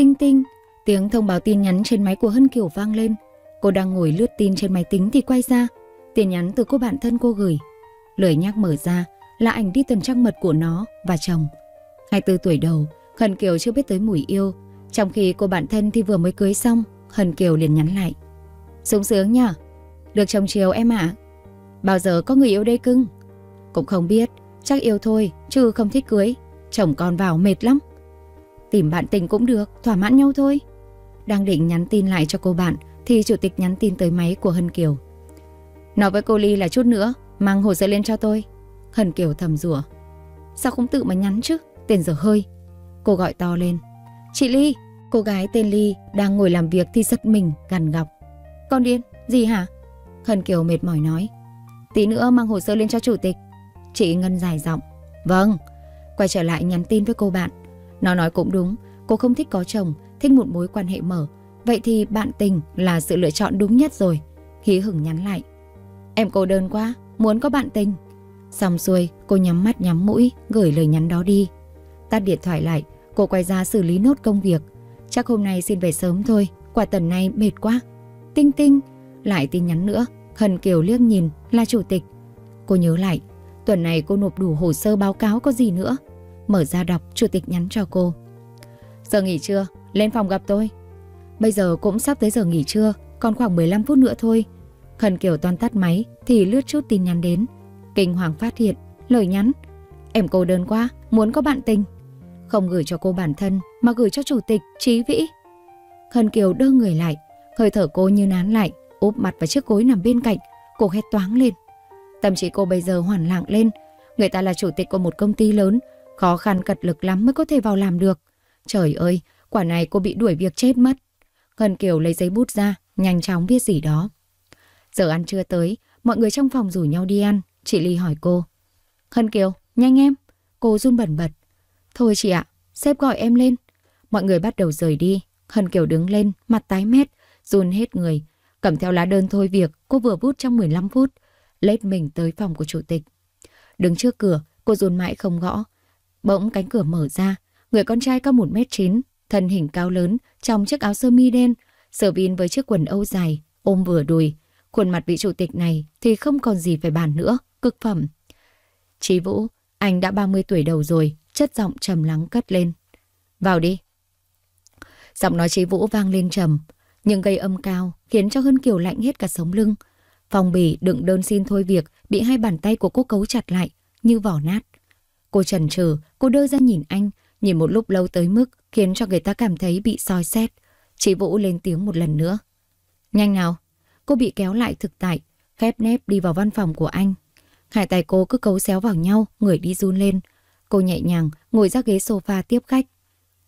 Tinh tinh, tiếng thông báo tin nhắn trên máy của Hân Kiều vang lên. Cô đang ngồi lướt tin trên máy tính thì quay ra, tin nhắn từ cô bạn thân cô gửi. Lời nhắc mở ra là ảnh đi tuần trăng mật của nó và chồng. 24 tuổi đầu, Hân Kiều chưa biết tới mùi yêu, trong khi cô bạn thân thì vừa mới cưới xong, Hân Kiều liền nhắn lại. Sung sướng nhở? Được chồng chiều em ạ. À? Bao giờ có người yêu đây cưng? Cũng không biết, chắc yêu thôi, chứ không thích cưới. Chồng con vào mệt lắm. Tìm bạn tình cũng được, thỏa mãn nhau thôi. Đang định nhắn tin lại cho cô bạn thì chủ tịch nhắn tin tới máy của Hân Kiều. Nói với cô Ly là chút nữa, mang hồ sơ lên cho tôi. Hân Kiều thầm rủa. Sao không tự mà nhắn chứ, tiền giờ hơi. Cô gọi to lên. Chị Ly, cô gái tên Ly đang ngồi làm việc thì giật mình, gằn gọc. Con điên, gì hả? Hân Kiều mệt mỏi nói. Tí nữa mang hồ sơ lên cho chủ tịch. Chị Ngân dài giọng. Vâng. Quay trở lại nhắn tin với cô bạn. Nó nói cũng đúng, cô không thích có chồng, thích một mối quan hệ mở. Vậy thì bạn tình là sự lựa chọn đúng nhất rồi. Hí hửng nhắn lại. Em cô đơn quá, muốn có bạn tình. Xong xuôi, cô nhắm mắt nhắm mũi, gửi lời nhắn đó đi. Tắt điện thoại lại, cô quay ra xử lý nốt công việc. Chắc hôm nay xin về sớm thôi, quả tuần này mệt quá. Tinh tinh, lại tin nhắn nữa, Hần Kiều liếc nhìn là chủ tịch. Cô nhớ lại, tuần này cô nộp đủ hồ sơ báo cáo có gì nữa. Mở ra đọc, chủ tịch nhắn cho cô. Giờ nghỉ trưa, lên phòng gặp tôi. Bây giờ cũng sắp tới giờ nghỉ trưa, còn khoảng 15 phút nữa thôi. Khẩn Kiều toàn tắt máy thì lướt chút tin nhắn đến. Kinh hoàng phát hiện, lời nhắn. Em cô đơn quá, muốn có bạn tình. Không gửi cho cô bản thân mà gửi cho chủ tịch, trí vĩ. Khẩn Kiều đơ người lại, hơi thở cô như nán lại, úp mặt vào chiếc gối nằm bên cạnh. Cô hét toáng lên. Tâm trí cô bây giờ hoàn lặng lên. Người ta là chủ tịch của một công ty lớn, Khó khăn cật lực lắm mới có thể vào làm được. Trời ơi, quả này cô bị đuổi việc chết mất. Ngân Kiều lấy giấy bút ra, nhanh chóng viết gì đó. Giờ ăn trưa tới, mọi người trong phòng rủ nhau đi ăn. Chị Ly hỏi cô. Ngân Kiều, nhanh em. Cô run bẩn bật. Thôi chị ạ, sếp gọi em lên. Mọi người bắt đầu rời đi. Ngân Kiều đứng lên, mặt tái mét, run hết người. Cầm theo lá đơn thôi việc, cô vừa bút trong 15 phút. Lết mình tới phòng của chủ tịch. Đứng trước cửa, cô run mãi không gõ. Bỗng cánh cửa mở ra, người con trai cao 1m9, thân hình cao lớn, trong chiếc áo sơ mi đen, sở vin với chiếc quần âu dài, ôm vừa đùi. Khuôn mặt vị chủ tịch này thì không còn gì phải bàn nữa, cực phẩm. Chí Vũ, anh đã 30 tuổi đầu rồi, chất giọng trầm lắng cất lên. Vào đi. Giọng nói Chí Vũ vang lên trầm, nhưng gây âm cao khiến cho Hân Kiều lạnh hết cả sống lưng. Phòng bì đựng đơn xin thôi việc bị hai bàn tay của cô cấu chặt lại như vỏ nát. Cô chần chừ, cô đưa ra nhìn anh, nhìn một lúc lâu tới mức khiến cho người ta cảm thấy bị soi xét. Chị Vũ lên tiếng một lần nữa. Nhanh nào, cô bị kéo lại thực tại, khép nép đi vào văn phòng của anh. Hai tài cô cứ cấu xéo vào nhau, người đi run lên. Cô nhẹ nhàng ngồi ra ghế sofa tiếp khách.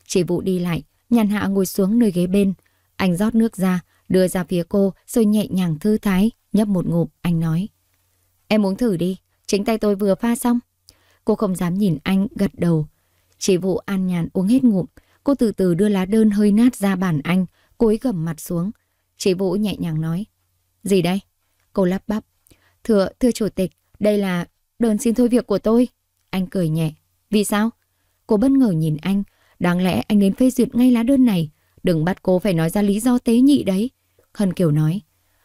Chị Vũ đi lại, nhàn hạ ngồi xuống nơi ghế bên. Anh rót nước ra, đưa ra phía cô rồi nhẹ nhàng thư thái, nhấp một ngụm, anh nói. Em uống thử đi, chính tay tôi vừa pha xong. Cô không dám nhìn anh, gật đầu. Chị vụ an nhàn uống hết ngụm. Cô từ từ đưa lá đơn hơi nát ra bàn anh, cúi gầm mặt xuống. Chị Vũ nhẹ nhàng nói. Gì đây? Cô lắp bắp. Thưa, thưa chủ tịch, đây là đơn xin thôi việc của tôi. Anh cười nhẹ. Vì sao? Cô bất ngờ nhìn anh. Đáng lẽ anh đến phê duyệt ngay lá đơn này. Đừng bắt cô phải nói ra lý do tế nhị đấy. Hân Kiều nói.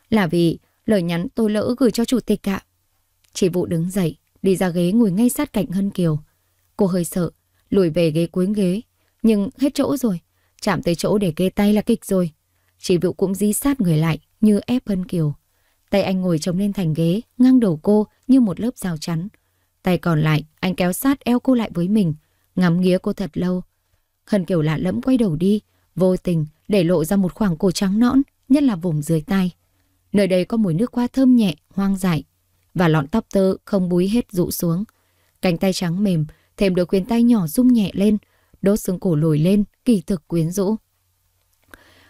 Là vì lời nhắn tôi lỡ gửi cho chủ tịch ạ. Chị Vũ đứng dậy đi ra ghế ngồi ngay sát cạnh Hân Kiều. Cô hơi sợ, lùi về ghế cuối ghế, nhưng hết chỗ rồi, chạm tới chỗ để kê tay là kịch rồi. Chỉ Vũ cũng dí sát người lại như ép Hân Kiều. Tay anh ngồi chống lên thành ghế, ngang đầu cô như một lớp rào chắn. Tay còn lại, anh kéo sát eo cô lại với mình, ngắm nghía cô thật lâu. Hân Kiều lạ lẫm quay đầu đi, vô tình để lộ ra một khoảng cổ trắng nõn, nhất là vùng dưới tay. Nơi đây có mùi nước hoa thơm nhẹ, hoang dại, và lọn tóc tơ không búi hết rụ xuống. Cánh tay trắng mềm, thêm đôi khuyên tay nhỏ rung nhẹ lên, đốt xương cổ lồi lên, kỳ thực quyến rũ.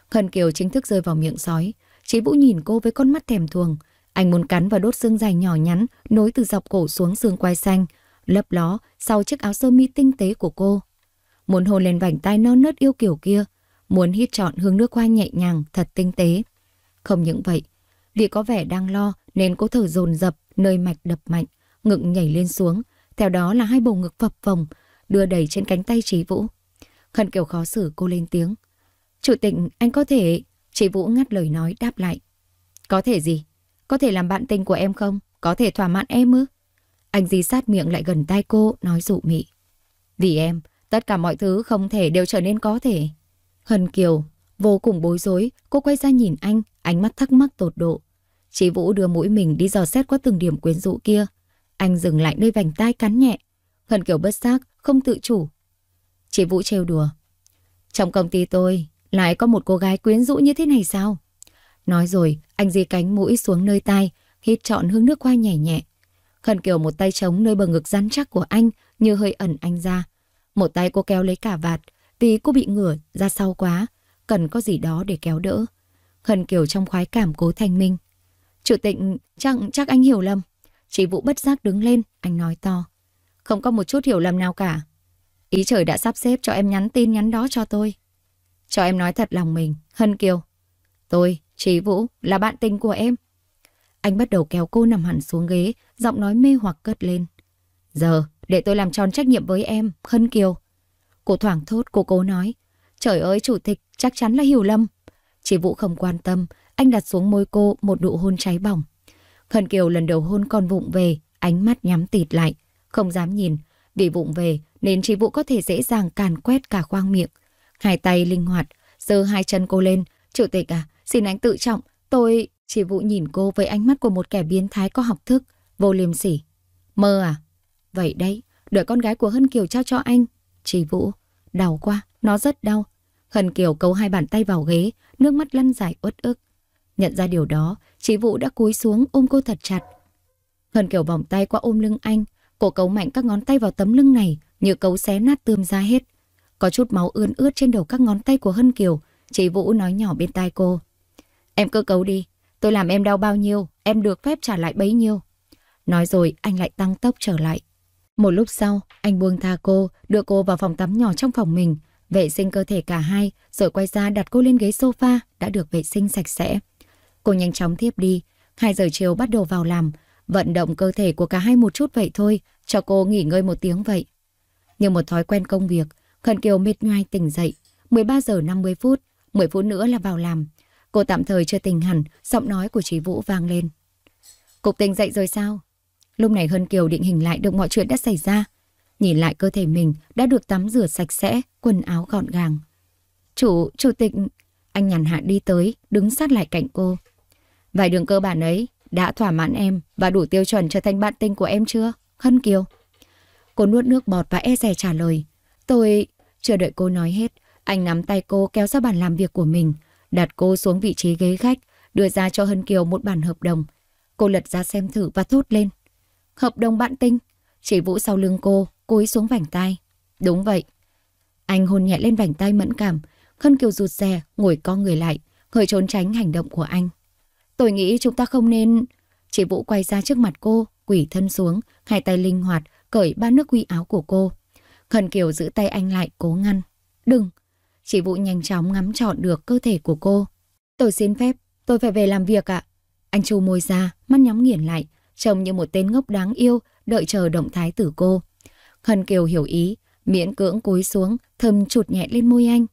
khẩn Kiều chính thức rơi vào miệng sói. Chí Vũ nhìn cô với con mắt thèm thuồng. Anh muốn cắn và đốt xương dài nhỏ nhắn, nối từ dọc cổ xuống xương quai xanh, lấp ló sau chiếc áo sơ mi tinh tế của cô. Muốn hôn lên vành tay non nớt yêu kiểu kia, muốn hít trọn hương nước hoa nhẹ nhàng, thật tinh tế. Không những vậy, vì có vẻ đang lo nên cô thở dồn dập nơi mạch đập mạnh, ngực nhảy lên xuống, theo đó là hai bầu ngực phập phồng, đưa đẩy trên cánh tay Trí Vũ. Khẩn kiểu khó xử cô lên tiếng. Chủ tịch, anh có thể... Chị Vũ ngắt lời nói đáp lại. Có thể gì? Có thể làm bạn tình của em không? Có thể thỏa mãn em ư? Anh dí sát miệng lại gần tay cô, nói dụ mị. Vì em, tất cả mọi thứ không thể đều trở nên có thể. Hân Kiều, vô cùng bối rối, cô quay ra nhìn anh, ánh mắt thắc mắc tột độ. Chị Vũ đưa mũi mình đi dò xét qua từng điểm quyến rũ kia. Anh dừng lại nơi vành tai cắn nhẹ. Hận kiểu bất giác, không tự chủ. Chị Vũ trêu đùa. Trong công ty tôi, lại có một cô gái quyến rũ như thế này sao? Nói rồi, anh di cánh mũi xuống nơi tai, hít trọn hương nước hoa nhẹ nhẹ. Khẩn kiểu một tay chống nơi bờ ngực rắn chắc của anh như hơi ẩn anh ra. Một tay cô kéo lấy cả vạt vì cô bị ngửa ra sau quá, cần có gì đó để kéo đỡ. Khẩn kiểu trong khoái cảm cố thanh minh. Chủ tịch, chẳng chắc anh hiểu lầm. Chị Vũ bất giác đứng lên, anh nói to. Không có một chút hiểu lầm nào cả. Ý trời đã sắp xếp cho em nhắn tin nhắn đó cho tôi. Cho em nói thật lòng mình, Hân Kiều. Tôi, Chí Vũ, là bạn tình của em. Anh bắt đầu kéo cô nằm hẳn xuống ghế, giọng nói mê hoặc cất lên. Giờ, để tôi làm tròn trách nhiệm với em, Hân Kiều. Cô thoảng thốt, cô cố nói. Trời ơi, chủ tịch, chắc chắn là hiểu lầm. Chí Vũ không quan tâm, anh đặt xuống môi cô một nụ hôn cháy bỏng. Khẩn Kiều lần đầu hôn con vụng về, ánh mắt nhắm tịt lại, không dám nhìn. Vì vụng về nên chị Vũ có thể dễ dàng càn quét cả khoang miệng. Hai tay linh hoạt, giơ hai chân cô lên. Chủ tịch à, xin anh tự trọng, tôi... Chị Vũ nhìn cô với ánh mắt của một kẻ biến thái có học thức, vô liêm sỉ. Mơ à? Vậy đấy, đợi con gái của Hân Kiều trao cho anh. Chị Vũ, đau quá, nó rất đau. Hân Kiều cấu hai bàn tay vào ghế, nước mắt lăn dài uất ức. Nhận ra điều đó, chị Vũ đã cúi xuống ôm cô thật chặt. Hân Kiều vòng tay qua ôm lưng anh, cổ cấu mạnh các ngón tay vào tấm lưng này như cấu xé nát tươm ra hết. Có chút máu ươn ướt trên đầu các ngón tay của Hân Kiều, chị Vũ nói nhỏ bên tai cô. Em cứ cấu đi, tôi làm em đau bao nhiêu, em được phép trả lại bấy nhiêu. Nói rồi anh lại tăng tốc trở lại. Một lúc sau, anh buông tha cô, đưa cô vào phòng tắm nhỏ trong phòng mình, vệ sinh cơ thể cả hai, rồi quay ra đặt cô lên ghế sofa đã được vệ sinh sạch sẽ. Cô nhanh chóng thiếp đi, 2 giờ chiều bắt đầu vào làm, vận động cơ thể của cả hai một chút vậy thôi, cho cô nghỉ ngơi một tiếng vậy. Như một thói quen công việc, Khẩn Kiều mệt nhoai tỉnh dậy, 13 giờ 50 phút, 10 phút nữa là vào làm. Cô tạm thời chưa tỉnh hẳn, giọng nói của chị Vũ vang lên. Cục tỉnh dậy rồi sao? Lúc này Hân Kiều định hình lại được mọi chuyện đã xảy ra. Nhìn lại cơ thể mình đã được tắm rửa sạch sẽ, quần áo gọn gàng. Chủ, chủ tịch... Anh nhàn hạ đi tới, đứng sát lại cạnh cô. Vài đường cơ bản ấy đã thỏa mãn em và đủ tiêu chuẩn trở thành bạn tình của em chưa, Hân Kiều? Cô nuốt nước bọt và e rè trả lời. Tôi... chưa đợi cô nói hết, anh nắm tay cô kéo ra bàn làm việc của mình, đặt cô xuống vị trí ghế khách, đưa ra cho Hân Kiều một bản hợp đồng. Cô lật ra xem thử và thốt lên. Hợp đồng bạn tinh. Chỉ vũ sau lưng cô, cúi xuống vành tay. Đúng vậy. Anh hôn nhẹ lên vành tay mẫn cảm. Hân Kiều rụt rè, ngồi co người lại, hơi trốn tránh hành động của anh. Tôi nghĩ chúng ta không nên... Chị Vũ quay ra trước mặt cô, quỷ thân xuống, hai tay linh hoạt, cởi ba nước quy áo của cô. Khẩn Kiều giữ tay anh lại cố ngăn. Đừng! Chị Vũ nhanh chóng ngắm trọn được cơ thể của cô. Tôi xin phép, tôi phải về làm việc ạ. Anh chu môi ra, mắt nhắm nghiền lại, trông như một tên ngốc đáng yêu, đợi chờ động thái từ cô. Khẩn Kiều hiểu ý, miễn cưỡng cúi xuống, thơm chụt nhẹ lên môi anh.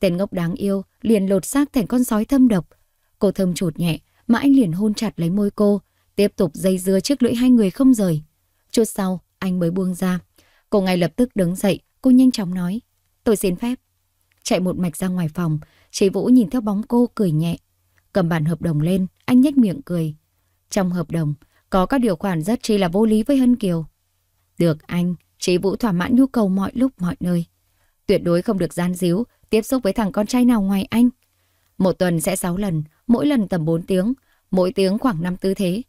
Tên ngốc đáng yêu liền lột xác thành con sói thâm độc. Cô thơm chụt nhẹ, mà anh liền hôn chặt lấy môi cô, tiếp tục dây dưa trước lưỡi hai người không rời. Chút sau, anh mới buông ra. Cô ngay lập tức đứng dậy, cô nhanh chóng nói, tôi xin phép. Chạy một mạch ra ngoài phòng, chị Vũ nhìn theo bóng cô cười nhẹ. Cầm bản hợp đồng lên, anh nhếch miệng cười. Trong hợp đồng, có các điều khoản rất chi là vô lý với Hân Kiều. Được anh, chị Vũ thỏa mãn nhu cầu mọi lúc mọi nơi. Tuyệt đối không được gian díu, tiếp xúc với thằng con trai nào ngoài anh. Một tuần sẽ 6 lần, mỗi lần tầm 4 tiếng, mỗi tiếng khoảng 5 tư thế.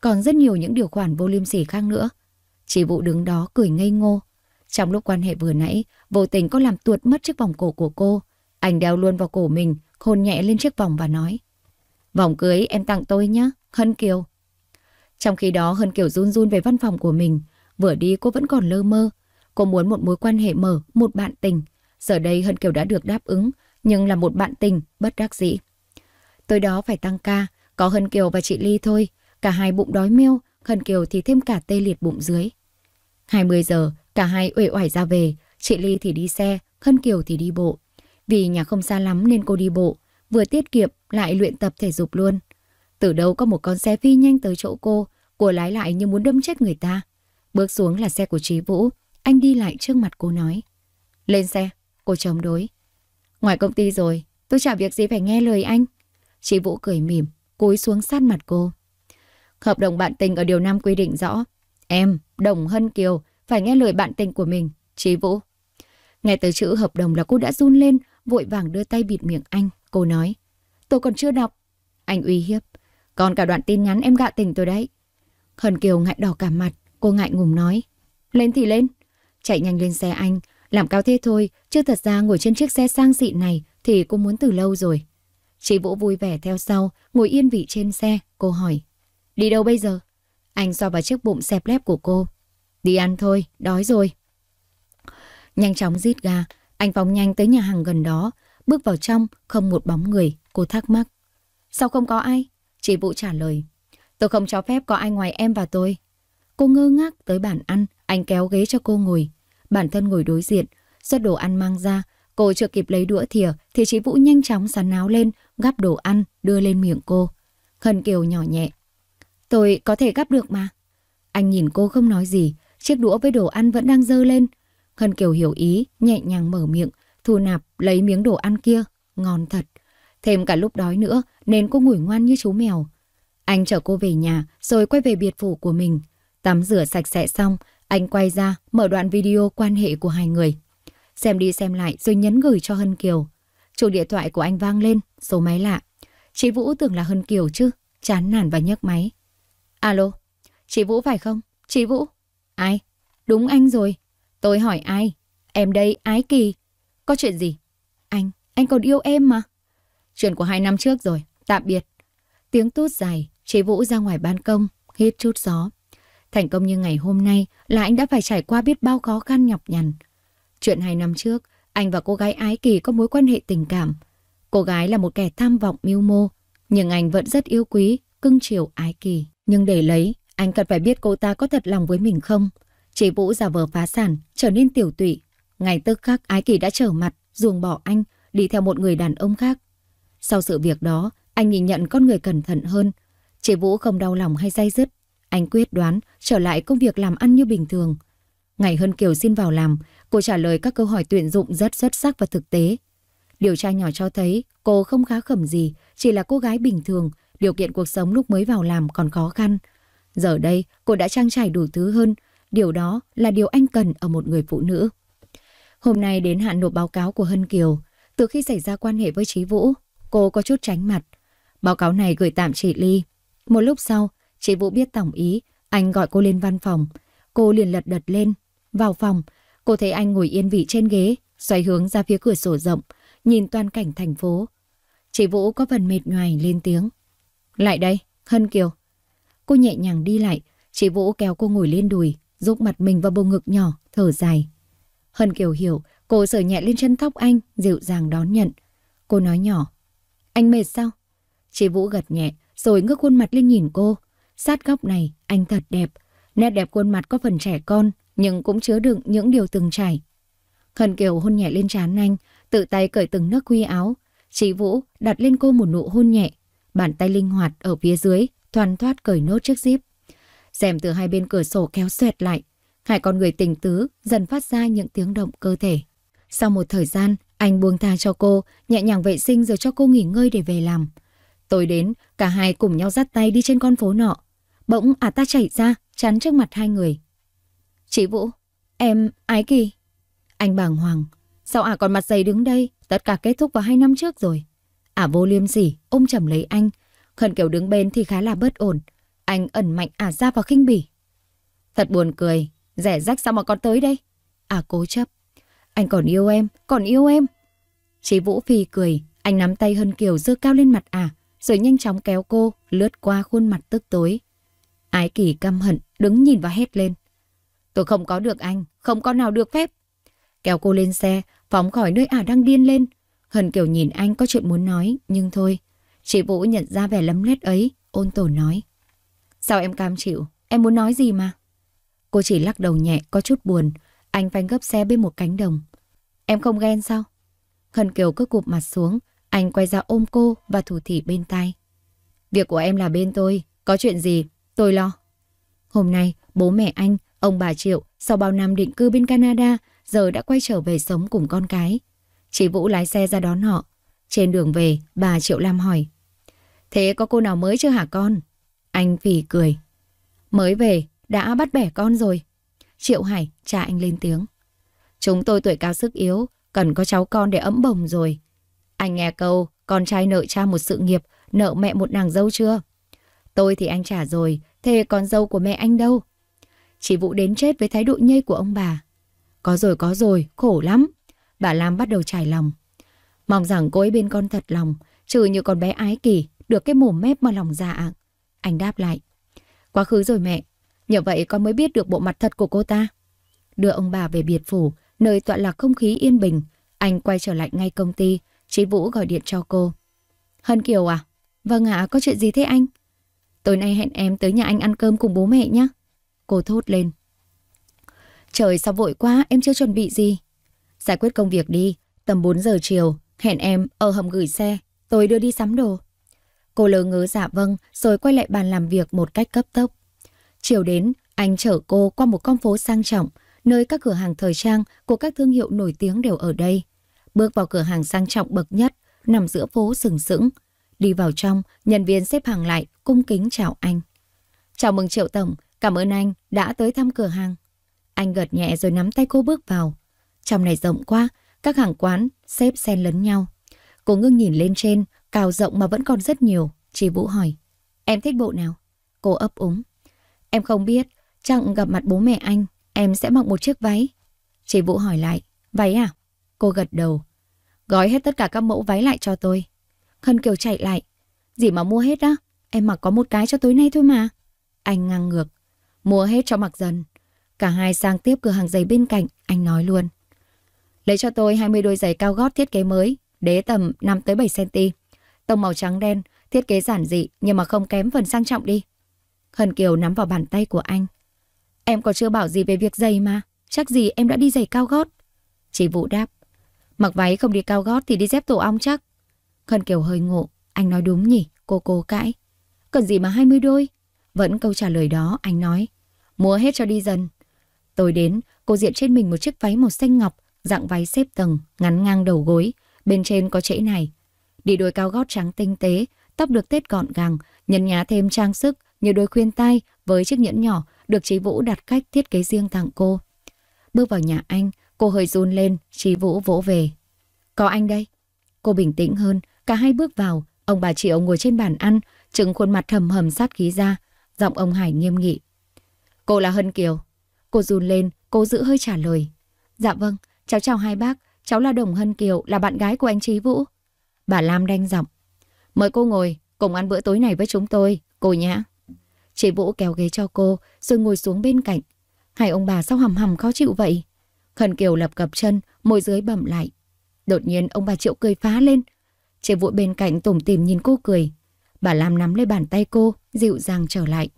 Còn rất nhiều những điều khoản vô liêm sỉ khác nữa. chị vũ đứng đó cười ngây ngô. Trong lúc quan hệ vừa nãy, vô tình có làm tuột mất chiếc vòng cổ của cô. Anh đeo luôn vào cổ mình, hôn nhẹ lên chiếc vòng và nói. Vòng cưới em tặng tôi nhé, Hân Kiều. Trong khi đó Hân Kiều run run về văn phòng của mình. Vừa đi cô vẫn còn lơ mơ. Cô muốn một mối quan hệ mở, một bạn tình. Giờ đây Hân Kiều đã được đáp ứng, nhưng là một bạn tình, bất đắc dĩ tối đó phải tăng ca, có Hân Kiều và chị Ly thôi. Cả hai bụng đói miêu, Hân Kiều thì thêm cả tê liệt bụng dưới. 20 giờ, cả hai uể oải ra về, chị Ly thì đi xe, Hân Kiều thì đi bộ. Vì nhà không xa lắm nên cô đi bộ, vừa tiết kiệm lại luyện tập thể dục luôn. Từ đâu có một con xe phi nhanh tới chỗ cô, cô lái lại như muốn đâm chết người ta. Bước xuống là xe của Trí Vũ, anh đi lại trước mặt cô nói. Lên xe, cô chống đối. Ngoài công ty rồi, tôi chả việc gì phải nghe lời anh. Chị Vũ cười mỉm, cúi xuống sát mặt cô. Hợp đồng bạn tình ở điều 5 quy định rõ. Em, Đồng Hân Kiều, phải nghe lời bạn tình của mình, Chí Vũ. Nghe tới chữ hợp đồng là cô đã run lên, vội vàng đưa tay bịt miệng anh. Cô nói, tôi còn chưa đọc. Anh uy hiếp, còn cả đoạn tin nhắn em gạ tình tôi đấy. Hân Kiều ngại đỏ cả mặt, cô ngại ngùng nói. Lên thì lên. Chạy nhanh lên xe anh, làm cao thế thôi, chứ thật ra ngồi trên chiếc xe sang xịn này thì cô muốn từ lâu rồi. Chị Vũ vui vẻ theo sau, ngồi yên vị trên xe, cô hỏi. Đi đâu bây giờ? Anh so vào chiếc bụng xẹp lép của cô. Đi ăn thôi, đói rồi. Nhanh chóng rít ga, anh phóng nhanh tới nhà hàng gần đó, bước vào trong, không một bóng người, cô thắc mắc. Sao không có ai? Chị Vũ trả lời. Tôi không cho phép có ai ngoài em và tôi. Cô ngơ ngác tới bàn ăn, anh kéo ghế cho cô ngồi. Bản thân ngồi đối diện, xuất đồ ăn mang ra, Cô chưa kịp lấy đũa thìa thì chị Vũ nhanh chóng sắn áo lên, gắp đồ ăn, đưa lên miệng cô. khẩn Kiều nhỏ nhẹ. Tôi có thể gắp được mà. Anh nhìn cô không nói gì, chiếc đũa với đồ ăn vẫn đang dơ lên. khẩn Kiều hiểu ý, nhẹ nhàng mở miệng, thu nạp, lấy miếng đồ ăn kia. Ngon thật. Thêm cả lúc đói nữa nên cô ngủ ngoan như chú mèo. Anh chở cô về nhà rồi quay về biệt phủ của mình. Tắm rửa sạch sẽ xong, anh quay ra mở đoạn video quan hệ của hai người xem đi xem lại rồi nhấn gửi cho Hân Kiều. Chủ điện thoại của anh vang lên, số máy lạ. Chị Vũ tưởng là Hân Kiều chứ, chán nản và nhấc máy. Alo, chị Vũ phải không? Chị Vũ? Ai? Đúng anh rồi. Tôi hỏi ai? Em đây, Ái Kỳ. Có chuyện gì? Anh, anh còn yêu em mà. Chuyện của hai năm trước rồi, tạm biệt. Tiếng tút dài, chị Vũ ra ngoài ban công, hít chút gió. Thành công như ngày hôm nay là anh đã phải trải qua biết bao khó khăn nhọc nhằn. Chuyện hai năm trước, anh và cô gái Ái Kỳ có mối quan hệ tình cảm. Cô gái là một kẻ tham vọng mưu mô, nhưng anh vẫn rất yêu quý, cưng chiều Ái Kỳ. Nhưng để lấy, anh cần phải biết cô ta có thật lòng với mình không. Chị Vũ giả vờ phá sản, trở nên tiểu tụy. Ngày tức khắc Ái Kỳ đã trở mặt, ruồng bỏ anh, đi theo một người đàn ông khác. Sau sự việc đó, anh nhìn nhận con người cẩn thận hơn. Chị Vũ không đau lòng hay dây dứt. Anh quyết đoán trở lại công việc làm ăn như bình thường. Ngày hơn Kiều xin vào làm, Cô trả lời các câu hỏi tuyển dụng rất xuất sắc và thực tế. Điều tra nhỏ cho thấy cô không khá khẩm gì, chỉ là cô gái bình thường, điều kiện cuộc sống lúc mới vào làm còn khó khăn. Giờ đây, cô đã trang trải đủ thứ hơn, điều đó là điều anh cần ở một người phụ nữ. Hôm nay đến hạn nộp báo cáo của Hân Kiều, từ khi xảy ra quan hệ với Trí Vũ, cô có chút tránh mặt. Báo cáo này gửi tạm chị Ly. Một lúc sau, chị Vũ biết tổng ý, anh gọi cô lên văn phòng. Cô liền lật đật lên. Vào phòng, Cô thấy anh ngồi yên vị trên ghế, xoay hướng ra phía cửa sổ rộng, nhìn toàn cảnh thành phố. Chị Vũ có phần mệt nhoài lên tiếng. Lại đây, Hân Kiều. Cô nhẹ nhàng đi lại, chị Vũ kéo cô ngồi lên đùi, giúp mặt mình vào bầu ngực nhỏ, thở dài. Hân Kiều hiểu, cô sờ nhẹ lên chân tóc anh, dịu dàng đón nhận. Cô nói nhỏ, anh mệt sao? Chị Vũ gật nhẹ, rồi ngước khuôn mặt lên nhìn cô. Sát góc này, anh thật đẹp. Nét đẹp khuôn mặt có phần trẻ con, nhưng cũng chứa đựng những điều từng trải. Khẩn Kiều hôn nhẹ lên trán anh, tự tay cởi từng nước quy áo. Chí Vũ đặt lên cô một nụ hôn nhẹ, bàn tay linh hoạt ở phía dưới, thoăn thoát cởi nốt chiếc zip. Rèm từ hai bên cửa sổ kéo xoẹt lại, hai con người tình tứ dần phát ra những tiếng động cơ thể. Sau một thời gian, anh buông tha cho cô, nhẹ nhàng vệ sinh rồi cho cô nghỉ ngơi để về làm. Tối đến, cả hai cùng nhau dắt tay đi trên con phố nọ. Bỗng à ta chạy ra, chắn trước mặt hai người. Chị Vũ, em, ái kỳ. Anh bàng hoàng, sao ả à còn mặt dày đứng đây, tất cả kết thúc vào hai năm trước rồi. Ả à vô liêm sỉ, ôm chầm lấy anh. Khẩn kiểu đứng bên thì khá là bất ổn. Anh ẩn mạnh ả à ra và khinh bỉ. Thật buồn cười, rẻ rách sao mà còn tới đây? Ả cố chấp. Anh còn yêu em, còn yêu em. Chị Vũ Phi cười, anh nắm tay Hân Kiều dơ cao lên mặt ả, rồi nhanh chóng kéo cô, lướt qua khuôn mặt tức tối. Ái kỳ căm hận, đứng nhìn và hét lên. Tôi không có được anh, không có nào được phép. Kéo cô lên xe, phóng khỏi nơi ả đang điên lên. Hân Kiều nhìn anh có chuyện muốn nói, nhưng thôi. Chị Vũ nhận ra vẻ lấm lét ấy, ôn tổ nói. Sao em cam chịu? Em muốn nói gì mà? Cô chỉ lắc đầu nhẹ, có chút buồn. Anh phanh gấp xe bên một cánh đồng. Em không ghen sao? Hân Kiều cứ cụp mặt xuống, anh quay ra ôm cô và thủ thỉ bên tai. Việc của em là bên tôi, có chuyện gì, tôi lo. Hôm nay, bố mẹ anh Ông bà Triệu, sau bao năm định cư bên Canada, giờ đã quay trở về sống cùng con cái. Chị Vũ lái xe ra đón họ. Trên đường về, bà Triệu Lam hỏi. Thế có cô nào mới chưa hả con? Anh phì cười. Mới về, đã bắt bẻ con rồi. Triệu Hải, cha anh lên tiếng. Chúng tôi tuổi cao sức yếu, cần có cháu con để ấm bồng rồi. Anh nghe câu, con trai nợ cha một sự nghiệp, nợ mẹ một nàng dâu chưa? Tôi thì anh trả rồi, thế con dâu của mẹ anh đâu? Chị Vũ đến chết với thái độ nhây của ông bà. Có rồi có rồi, khổ lắm. Bà Lam bắt đầu trải lòng. Mong rằng cô ấy bên con thật lòng, trừ như con bé ái kỳ, được cái mồm mép mà lòng dạ Anh đáp lại. Quá khứ rồi mẹ, nhờ vậy con mới biết được bộ mặt thật của cô ta. Đưa ông bà về biệt phủ, nơi tọa lạc không khí yên bình. Anh quay trở lại ngay công ty, chị Vũ gọi điện cho cô. Hân Kiều à? Vâng ạ, có chuyện gì thế anh? Tối nay hẹn em tới nhà anh ăn cơm cùng bố mẹ nhé. Cô thốt lên. Trời sao vội quá, em chưa chuẩn bị gì. Giải quyết công việc đi, tầm 4 giờ chiều, hẹn em ở hầm gửi xe, tôi đưa đi sắm đồ. Cô lơ ngớ dạ vâng, rồi quay lại bàn làm việc một cách cấp tốc. Chiều đến, anh chở cô qua một con phố sang trọng, nơi các cửa hàng thời trang của các thương hiệu nổi tiếng đều ở đây. Bước vào cửa hàng sang trọng bậc nhất, nằm giữa phố sừng sững. Đi vào trong, nhân viên xếp hàng lại, cung kính chào anh. Chào mừng Triệu Tổng, Cảm ơn anh đã tới thăm cửa hàng. Anh gật nhẹ rồi nắm tay cô bước vào. Trong này rộng quá, các hàng quán xếp xen lấn nhau. Cô ngưng nhìn lên trên, cào rộng mà vẫn còn rất nhiều. Chị Vũ hỏi, em thích bộ nào? Cô ấp úng. Em không biết, chẳng gặp mặt bố mẹ anh, em sẽ mặc một chiếc váy. Chị Vũ hỏi lại, váy à? Cô gật đầu. Gói hết tất cả các mẫu váy lại cho tôi. Khân Kiều chạy lại. Gì mà mua hết á? Em mặc có một cái cho tối nay thôi mà. Anh ngang ngược mua hết cho mặc dần. Cả hai sang tiếp cửa hàng giày bên cạnh, anh nói luôn. Lấy cho tôi 20 đôi giày cao gót thiết kế mới, đế tầm 5-7cm. Tông màu trắng đen, thiết kế giản dị nhưng mà không kém phần sang trọng đi. Hân Kiều nắm vào bàn tay của anh. Em có chưa bảo gì về việc giày mà, chắc gì em đã đi giày cao gót. Chị Vũ đáp, mặc váy không đi cao gót thì đi dép tổ ong chắc. Hân Kiều hơi ngộ, anh nói đúng nhỉ, cô cố cãi. Cần gì mà 20 đôi? Vẫn câu trả lời đó, anh nói. Mua hết cho đi dần. Tôi đến, cô diện trên mình một chiếc váy màu xanh ngọc, dạng váy xếp tầng, ngắn ngang đầu gối. Bên trên có trễ này. Đi đôi cao gót trắng tinh tế, tóc được tết gọn gàng, nhấn nhá thêm trang sức như đôi khuyên tai với chiếc nhẫn nhỏ được Trí Vũ đặt cách thiết kế riêng tặng cô. Bước vào nhà anh, cô hơi run lên, Trí Vũ vỗ về. Có anh đây. Cô bình tĩnh hơn, cả hai bước vào, ông bà Triệu ngồi trên bàn ăn, trừng khuôn mặt thầm hầm sát khí ra, giọng ông Hải nghiêm nghị. Cô là Hân Kiều. Cô run lên, cô giữ hơi trả lời. Dạ vâng, cháu chào hai bác. Cháu là Đồng Hân Kiều, là bạn gái của anh Trí Vũ. Bà Lam đanh giọng. Mời cô ngồi, cùng ăn bữa tối này với chúng tôi, cô nhã. Chị Vũ kéo ghế cho cô, rồi ngồi xuống bên cạnh. Hai ông bà sao hầm hầm khó chịu vậy? Hân Kiều lập cập chân, môi dưới bẩm lại. Đột nhiên ông bà Triệu cười phá lên. Chị Vũ bên cạnh tủm tìm nhìn cô cười. Bà Lam nắm lấy bàn tay cô, dịu dàng trở lại.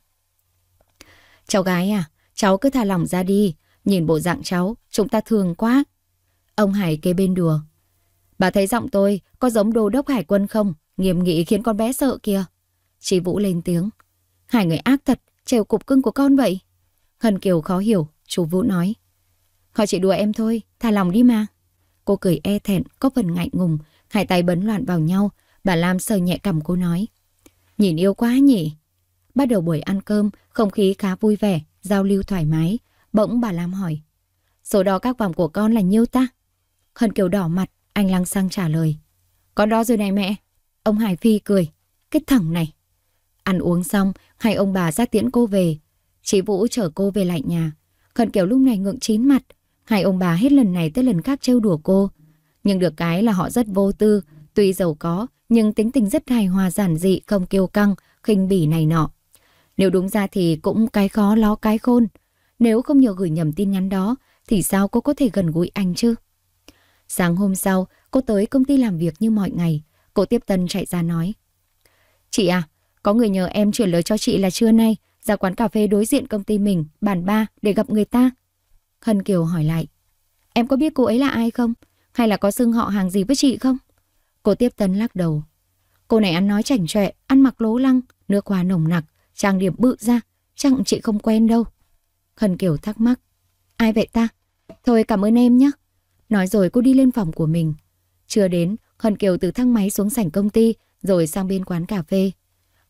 Cháu gái à, cháu cứ thả lỏng ra đi, nhìn bộ dạng cháu, chúng ta thương quá. Ông Hải kê bên đùa. Bà thấy giọng tôi có giống đô đốc hải quân không? Nghiêm nghị khiến con bé sợ kìa. Chị Vũ lên tiếng. Hải người ác thật, trêu cục cưng của con vậy. Hân Kiều khó hiểu, chú Vũ nói. Họ chỉ đùa em thôi, thả lòng đi mà. Cô cười e thẹn, có phần ngại ngùng, hai tay bấn loạn vào nhau, bà Lam sờ nhẹ cầm cô nói. Nhìn yêu quá nhỉ. Bắt đầu buổi ăn cơm, không khí khá vui vẻ, giao lưu thoải mái. Bỗng bà Lam hỏi, số đó các vòng của con là nhiêu ta? Hân Kiều đỏ mặt, anh lăng sang trả lời. Con đó rồi này mẹ. Ông Hải Phi cười, cái thằng này. Ăn uống xong, hai ông bà ra tiễn cô về. Chị Vũ chở cô về lại nhà. Hân Kiều lúc này ngượng chín mặt. Hai ông bà hết lần này tới lần khác trêu đùa cô. Nhưng được cái là họ rất vô tư, tuy giàu có, nhưng tính tình rất hài hòa giản dị, không kiêu căng, khinh bỉ này nọ. Nếu đúng ra thì cũng cái khó ló cái khôn. Nếu không nhờ gửi nhầm tin nhắn đó, thì sao cô có thể gần gũi anh chứ? Sáng hôm sau, cô tới công ty làm việc như mọi ngày. Cô tiếp tân chạy ra nói. Chị à, có người nhờ em chuyển lời cho chị là trưa nay, ra quán cà phê đối diện công ty mình, bàn ba, để gặp người ta. Hân Kiều hỏi lại. Em có biết cô ấy là ai không? Hay là có xưng họ hàng gì với chị không? Cô tiếp tân lắc đầu. Cô này ăn nói chảnh chọe, ăn mặc lố lăng, nước hoa nồng nặc, Trang điểm bự ra, chẳng chị không quen đâu. Khẩn Kiều thắc mắc. Ai vậy ta? Thôi cảm ơn em nhé. Nói rồi cô đi lên phòng của mình. Chưa đến, Khẩn Kiều từ thang máy xuống sảnh công ty rồi sang bên quán cà phê.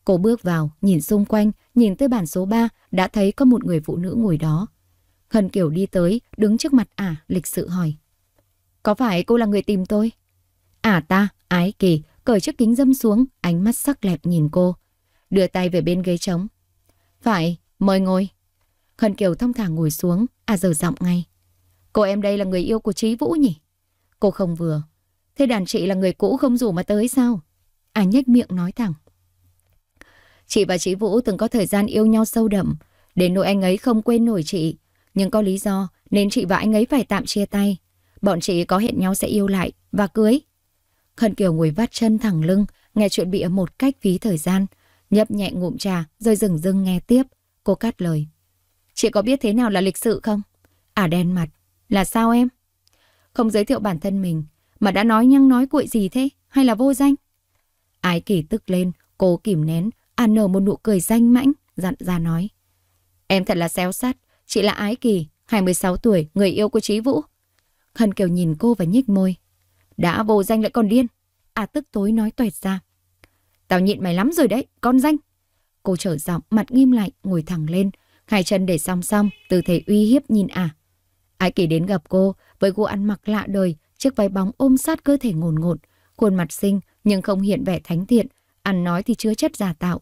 Cô bước vào, nhìn xung quanh, nhìn tới bàn số 3 đã thấy có một người phụ nữ ngồi đó. Khẩn Kiều đi tới, đứng trước mặt ả, à, lịch sự hỏi. Có phải cô là người tìm tôi? Ả à ta, ái kỳ, cởi chiếc kính dâm xuống, ánh mắt sắc lẹp nhìn cô đưa tay về bên ghế trống. Phải, mời ngồi. Khẩn Kiều thông thả ngồi xuống, à giờ giọng ngay. Cô em đây là người yêu của Trí Vũ nhỉ? Cô không vừa. Thế đàn chị là người cũ không rủ mà tới sao? À nhếch miệng nói thẳng. Chị và Trí Vũ từng có thời gian yêu nhau sâu đậm, đến nỗi anh ấy không quên nổi chị. Nhưng có lý do nên chị và anh ấy phải tạm chia tay. Bọn chị có hẹn nhau sẽ yêu lại và cưới. Khẩn Kiều ngồi vắt chân thẳng lưng, nghe chuyện bịa một cách phí thời gian. Nhấp nhẹ ngụm trà, rồi dừng dưng nghe tiếp. Cô cắt lời. Chị có biết thế nào là lịch sự không? À đen mặt. Là sao em? Không giới thiệu bản thân mình, mà đã nói nhăng nói cuội gì thế? Hay là vô danh? Ái kỳ tức lên, cố kìm nén, à nở một nụ cười danh mãnh, dặn ra nói. Em thật là xéo sắt, chị là Ái Kỳ, 26 tuổi, người yêu của Trí Vũ. Hân Kiều nhìn cô và nhích môi. Đã vô danh lại còn điên. À tức tối nói tuệt ra. Tao nhịn mày lắm rồi đấy, con danh. Cô trở giọng, mặt nghiêm lạnh, ngồi thẳng lên, hai chân để song song, tư thế uy hiếp nhìn À. ai kỳ đến gặp cô, với cô ăn mặc lạ đời, chiếc váy bóng ôm sát cơ thể ngồn ngột, khuôn mặt xinh nhưng không hiện vẻ thánh thiện, ăn nói thì chứa chất giả tạo.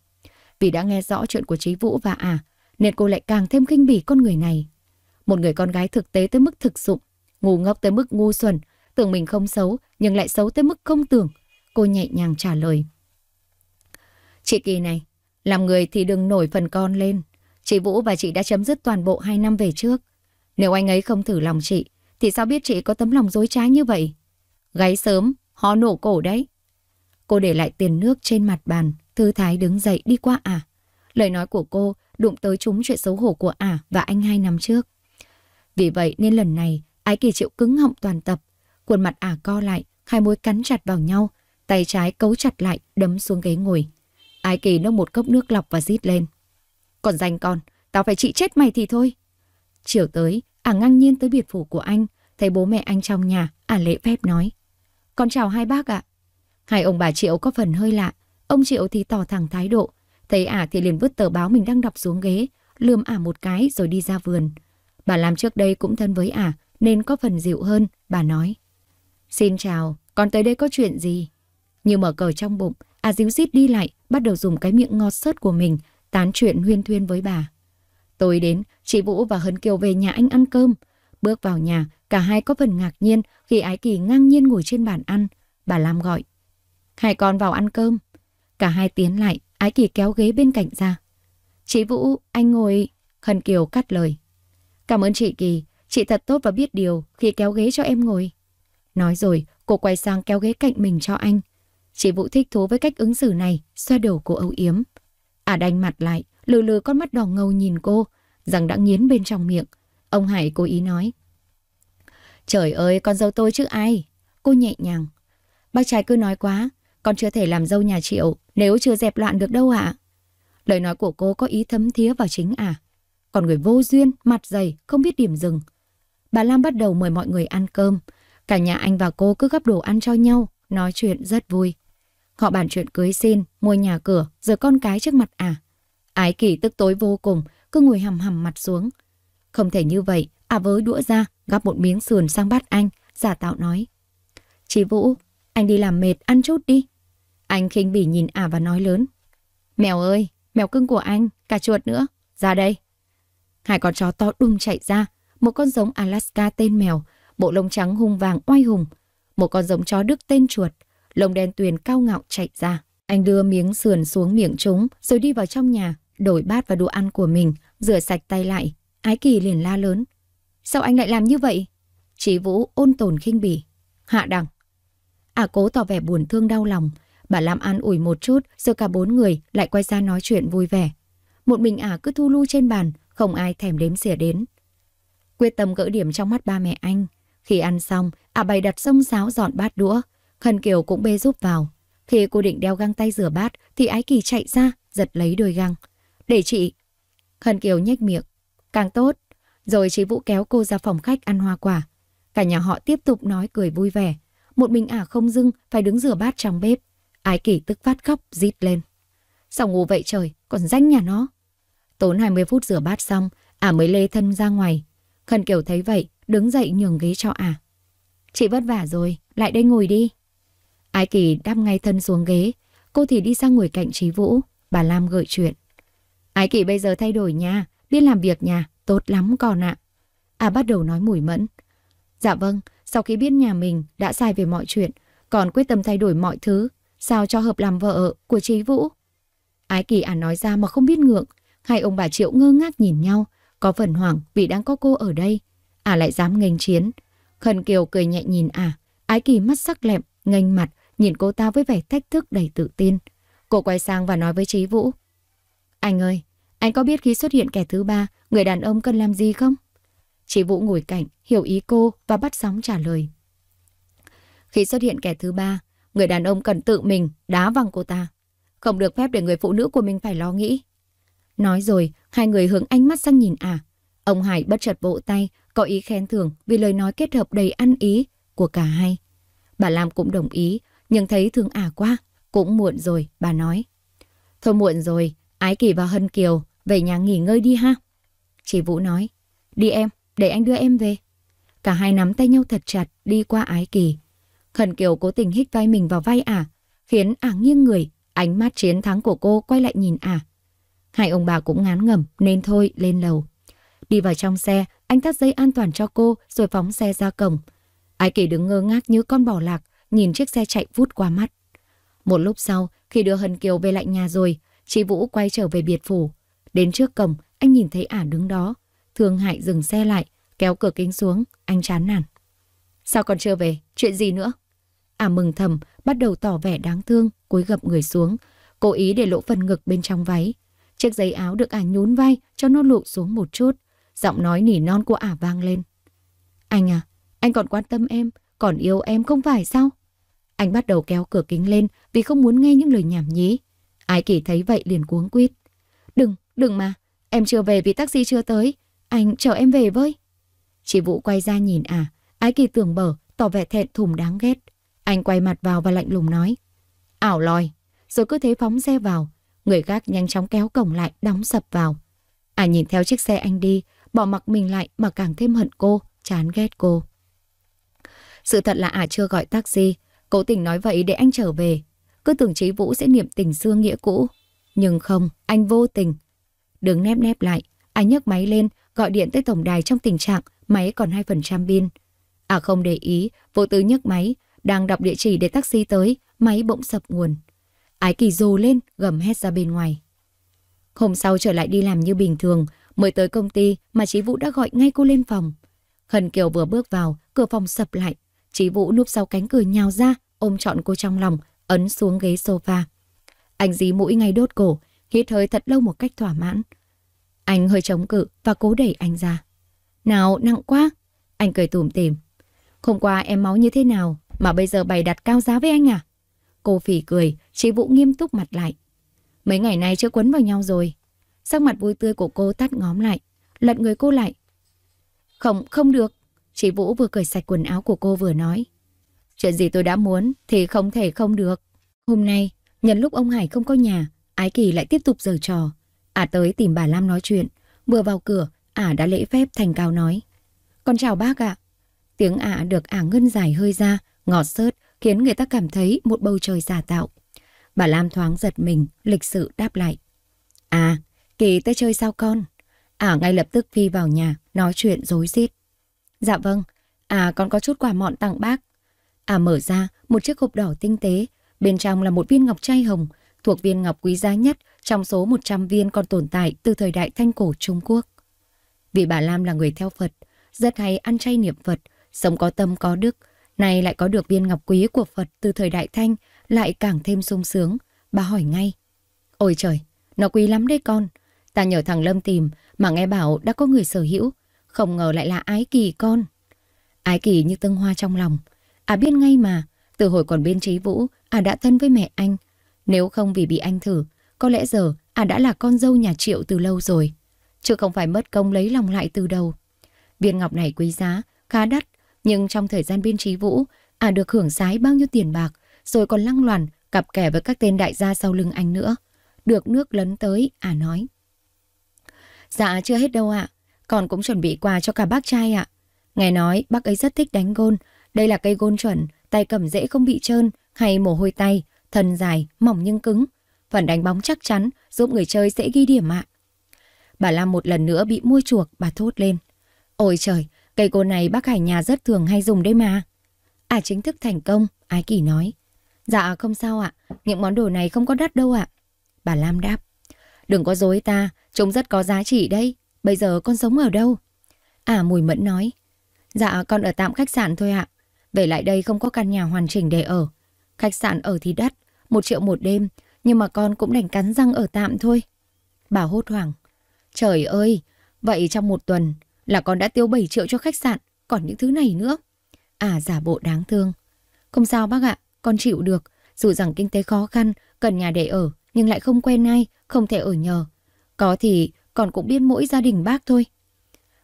Vì đã nghe rõ chuyện của Trí Vũ và à, nên cô lại càng thêm khinh bỉ con người này. Một người con gái thực tế tới mức thực dụng, ngu ngốc tới mức ngu xuẩn, tưởng mình không xấu nhưng lại xấu tới mức không tưởng. Cô nhẹ nhàng trả lời. Chị Kỳ này, làm người thì đừng nổi phần con lên. Chị Vũ và chị đã chấm dứt toàn bộ hai năm về trước. Nếu anh ấy không thử lòng chị, thì sao biết chị có tấm lòng dối trá như vậy? Gáy sớm, họ nổ cổ đấy. Cô để lại tiền nước trên mặt bàn, thư thái đứng dậy đi qua À. Lời nói của cô đụng tới chúng chuyện xấu hổ của ả và anh hai năm trước. Vì vậy nên lần này, ái kỳ chịu cứng họng toàn tập. Khuôn mặt ả co lại, hai môi cắn chặt vào nhau, tay trái cấu chặt lại, đấm xuống ghế ngồi. Ai kỳ nốc một cốc nước lọc và rít lên. Còn dành con, tao phải trị chết mày thì thôi. Chiều tới, ả ngang nhiên tới biệt phủ của anh, thấy bố mẹ anh trong nhà, ả à lễ phép nói. Con chào hai bác ạ. Hai ông bà Triệu có phần hơi lạ, ông Triệu thì tỏ thẳng thái độ, thấy ả thì liền vứt tờ báo mình đang đọc xuống ghế, lườm ả một cái rồi đi ra vườn. Bà làm trước đây cũng thân với ả, nên có phần dịu hơn, bà nói. Xin chào, con tới đây có chuyện gì? Như mở cờ trong bụng, À díu dít đi lại, bắt đầu dùng cái miệng ngọt sớt của mình, tán chuyện huyên thuyên với bà. Tôi đến, chị Vũ và Hấn Kiều về nhà anh ăn cơm. Bước vào nhà, cả hai có phần ngạc nhiên khi Ái Kỳ ngang nhiên ngồi trên bàn ăn. Bà Lam gọi. Hai con vào ăn cơm. Cả hai tiến lại, Ái Kỳ kéo ghế bên cạnh ra. Chị Vũ, anh ngồi... Hân Kiều cắt lời. Cảm ơn chị Kỳ, chị thật tốt và biết điều khi kéo ghế cho em ngồi. Nói rồi, cô quay sang kéo ghế cạnh mình cho anh. Chị Vũ thích thú với cách ứng xử này, xoa đầu cô âu yếm. À đành mặt lại, lừ lừ con mắt đỏ ngầu nhìn cô, rằng đã nghiến bên trong miệng. Ông Hải cố ý nói. Trời ơi, con dâu tôi chứ ai? Cô nhẹ nhàng. Bác trai cứ nói quá, con chưa thể làm dâu nhà triệu nếu chưa dẹp loạn được đâu ạ. Lời nói của cô có ý thấm thía vào chính à. Còn người vô duyên, mặt dày, không biết điểm dừng. Bà Lam bắt đầu mời mọi người ăn cơm. Cả nhà anh và cô cứ gấp đồ ăn cho nhau, nói chuyện rất vui. Họ bàn chuyện cưới xin, mua nhà cửa, giờ con cái trước mặt à. Ái kỷ tức tối vô cùng, cứ ngồi hầm hầm mặt xuống. Không thể như vậy, à vớ đũa ra, gắp một miếng sườn sang bát anh, giả tạo nói. Chị Vũ, anh đi làm mệt, ăn chút đi. Anh khinh bỉ nhìn à và nói lớn. Mèo ơi, mèo cưng của anh, cả chuột nữa, ra đây. Hai con chó to đùng chạy ra, một con giống Alaska tên mèo, bộ lông trắng hung vàng oai hùng, một con giống chó Đức tên chuột, Lông đen tuyền cao ngạo chạy ra. Anh đưa miếng sườn xuống miệng chúng rồi đi vào trong nhà, đổi bát và đồ ăn của mình, rửa sạch tay lại. Ái kỳ liền la lớn. Sao anh lại làm như vậy? Chí Vũ ôn tồn khinh bỉ. Hạ đẳng. À cố tỏ vẻ buồn thương đau lòng. Bà Lam an ủi một chút rồi cả bốn người lại quay ra nói chuyện vui vẻ. Một mình ả cứ thu lu trên bàn, không ai thèm đếm xỉa đến. Quyết tâm gỡ điểm trong mắt ba mẹ anh. Khi ăn xong, ả bày đặt sông sáo dọn bát đũa, Khân Kiều cũng bê giúp vào. Khi cô định đeo găng tay rửa bát thì Ái Kỳ chạy ra, giật lấy đôi găng. Để chị. Khân Kiều nhếch miệng. Càng tốt. Rồi chị Vũ kéo cô ra phòng khách ăn hoa quả. Cả nhà họ tiếp tục nói cười vui vẻ. Một mình ả không dưng phải đứng rửa bát trong bếp. Ái Kỳ tức phát khóc, rít lên. Sao ngủ vậy trời, còn danh nhà nó. Tốn 20 phút rửa bát xong, ả mới lê thân ra ngoài. Khân Kiều thấy vậy, đứng dậy nhường ghế cho ả. Chị vất vả rồi, lại đây ngồi đi. Ái Kỳ đáp ngay thân xuống ghế, cô thì đi sang ngồi cạnh Trí Vũ, bà Lam gợi chuyện. Ái Kỳ bây giờ thay đổi nha, biết làm việc nhà, tốt lắm con ạ. À. à bắt đầu nói mùi mẫn. Dạ vâng, sau khi biết nhà mình đã sai về mọi chuyện, còn quyết tâm thay đổi mọi thứ, sao cho hợp làm vợ của Trí Vũ. Ái Kỳ à nói ra mà không biết ngượng, hai ông bà Triệu ngơ ngác nhìn nhau, có phần hoảng vì đang có cô ở đây. À lại dám nghênh chiến. Khẩn Kiều cười nhẹ nhìn à, Ái Kỳ mắt sắc lẹm, nghênh mặt, nhìn cô ta với vẻ thách thức đầy tự tin. Cô quay sang và nói với Trí Vũ. Anh ơi, anh có biết khi xuất hiện kẻ thứ ba, người đàn ông cần làm gì không? Trí Vũ ngồi cạnh, hiểu ý cô và bắt sóng trả lời. Khi xuất hiện kẻ thứ ba, người đàn ông cần tự mình đá văng cô ta. Không được phép để người phụ nữ của mình phải lo nghĩ. Nói rồi, hai người hướng ánh mắt sang nhìn à. Ông Hải bất chợt vỗ tay, có ý khen thưởng vì lời nói kết hợp đầy ăn ý của cả hai. Bà Lam cũng đồng ý, nhưng thấy thương ả quá, cũng muộn rồi, bà nói. Thôi muộn rồi, Ái Kỳ và Hân Kiều, về nhà nghỉ ngơi đi ha. Chị Vũ nói, đi em, để anh đưa em về. Cả hai nắm tay nhau thật chặt, đi qua Ái Kỳ. Hân Kiều cố tình hít vai mình vào vai ả, khiến ả nghiêng người, ánh mắt chiến thắng của cô quay lại nhìn ả. Hai ông bà cũng ngán ngẩm nên thôi lên lầu. Đi vào trong xe, anh thắt dây an toàn cho cô rồi phóng xe ra cổng. Ái Kỳ đứng ngơ ngác như con bò lạc, nhìn chiếc xe chạy vút qua mắt. Một lúc sau, khi đưa Hân Kiều về lại nhà rồi, chị Vũ quay trở về biệt phủ. Đến trước cổng, anh nhìn thấy ả đứng đó. Thương hại dừng xe lại, kéo cửa kính xuống, anh chán nản. Sao còn chưa về? Chuyện gì nữa? Ả mừng thầm, bắt đầu tỏ vẻ đáng thương, cúi gập người xuống, cố ý để lộ phần ngực bên trong váy. Chiếc giấy áo được ả nhún vai cho nó lụ xuống một chút. Giọng nói nỉ non của ả vang lên. Anh à, anh còn quan tâm em, còn yêu em không phải sao? Anh bắt đầu kéo cửa kính lên vì không muốn nghe những lời nhảm nhí. Ái kỳ thấy vậy liền cuống quýt. Đừng, đừng mà, em chưa về vì taxi chưa tới. Anh chờ em về với. Chị Vũ quay ra nhìn à, ái kỳ tưởng bở, tỏ vẻ thẹn thùng đáng ghét. Anh quay mặt vào và lạnh lùng nói. Ảo lòi, rồi cứ thế phóng xe vào. Người gác nhanh chóng kéo cổng lại, đóng sập vào. À nhìn theo chiếc xe anh đi, bỏ mặc mình lại mà càng thêm hận cô, chán ghét cô. Sự thật là à chưa gọi taxi, Cố tình nói vậy để anh trở về. Cứ tưởng trí Vũ sẽ niệm tình xưa nghĩa cũ. Nhưng không, anh vô tình. Đứng nép nép lại, anh nhấc máy lên, gọi điện tới tổng đài trong tình trạng máy còn 2% pin. À không để ý, vô tứ nhấc máy, đang đọc địa chỉ để taxi tới, máy bỗng sập nguồn. Ái kỳ rồ lên, gầm hét ra bên ngoài. Hôm sau trở lại đi làm như bình thường, mới tới công ty mà trí Vũ đã gọi ngay cô lên phòng. Khẩn Kiều vừa bước vào, cửa phòng sập lại. Chí Vũ núp sau cánh cửa nhào ra, ôm trọn cô trong lòng, ấn xuống ghế sofa. Anh dí mũi ngay đốt cổ, hít hơi thật lâu một cách thỏa mãn. Anh hơi chống cự và cố đẩy anh ra. Nào, nặng quá. Anh cười tủm tỉm. Hôm qua em máu như thế nào mà bây giờ bày đặt cao giá với anh à? Cô phỉ cười, chị Vũ nghiêm túc mặt lại. Mấy ngày nay chưa quấn vào nhau rồi. Sắc mặt vui tươi của cô tắt ngóm lại, lật người cô lại. Không, không được. Chị Vũ vừa cởi sạch quần áo của cô vừa nói. Chuyện gì tôi đã muốn thì không thể không được. Hôm nay, nhân lúc ông Hải không có nhà, Ái Kỳ lại tiếp tục giở trò. Ả tới tìm bà Lam nói chuyện. Vừa vào cửa, Ả đã lễ phép thành cao nói. Con chào bác ạ. À. Tiếng Ả được Ả ngân dài hơi ra, ngọt sớt, khiến người ta cảm thấy một bầu trời giả tạo. Bà Lam thoáng giật mình, lịch sự đáp lại. À, Kỳ tới chơi sao con? Ả ngay lập tức phi vào nhà, nói chuyện dối rít. Dạ vâng, à con có chút quà mọn tặng bác, À mở ra một chiếc hộp đỏ tinh tế, bên trong là một viên ngọc trai hồng, thuộc viên ngọc quý giá nhất trong số 100 viên còn tồn tại từ thời đại thanh cổ Trung Quốc. Vì bà Lam là người theo Phật, rất hay ăn chay niệm Phật, sống có tâm có đức, nay lại có được viên ngọc quý của Phật từ thời đại thanh, lại càng thêm sung sướng. Bà hỏi ngay, ôi trời, nó quý lắm đấy con. Ta nhờ thằng Lâm tìm mà nghe bảo đã có người sở hữu, không ngờ lại là ái kỳ con. Ái kỳ như tân hoa trong lòng, À biết ngay mà, từ hồi còn bên Trí Vũ, à đã thân với mẹ anh. Nếu không vì bị anh thử, có lẽ giờ à đã là con dâu nhà Triệu từ lâu rồi. Chứ không phải mất công lấy lòng lại từ đầu. Viên ngọc này quý giá, khá đắt, nhưng trong thời gian bên Trí Vũ, à được hưởng sái bao nhiêu tiền bạc, rồi còn lăng loàn cặp kè với các tên đại gia sau lưng anh nữa. Được nước lấn tới, à nói. Dạ chưa hết đâu ạ, à. con cũng chuẩn bị quà cho cả bác trai ạ. Nghe nói bác ấy rất thích đánh gôn, đây là cây gôn chuẩn, tay cầm dễ không bị trơn hay mồ hôi tay, thân dài, mỏng nhưng cứng. Phần đánh bóng chắc chắn, giúp người chơi dễ ghi điểm ạ. Bà Lam một lần nữa bị mua chuộc, bà thốt lên. Ôi trời, cây gôn này bác Hải nhà rất thường hay dùng đấy mà. À chính thức thành công, Ái Kỳ nói. Dạ không sao ạ, những món đồ này không có đắt đâu ạ. Bà Lam đáp. Đừng có dối ta, chúng rất có giá trị đây. Bây giờ con sống ở đâu? À Mùi Mẫn nói. Dạ con ở tạm khách sạn thôi ạ. À. Về lại đây không có căn nhà hoàn chỉnh để ở. Khách sạn ở thì đắt, một triệu một đêm, nhưng mà con cũng đành cắn răng ở tạm thôi. Bà hốt hoảng. Trời ơi, vậy trong một tuần là con đã tiêu 7 triệu cho khách sạn, còn những thứ này nữa. À giả bộ đáng thương. Không sao bác ạ, con chịu được. Dù rằng kinh tế khó khăn, cần nhà để ở, nhưng lại không quen ai, không thể ở nhờ. Có thì con cũng biết mỗi gia đình bác thôi.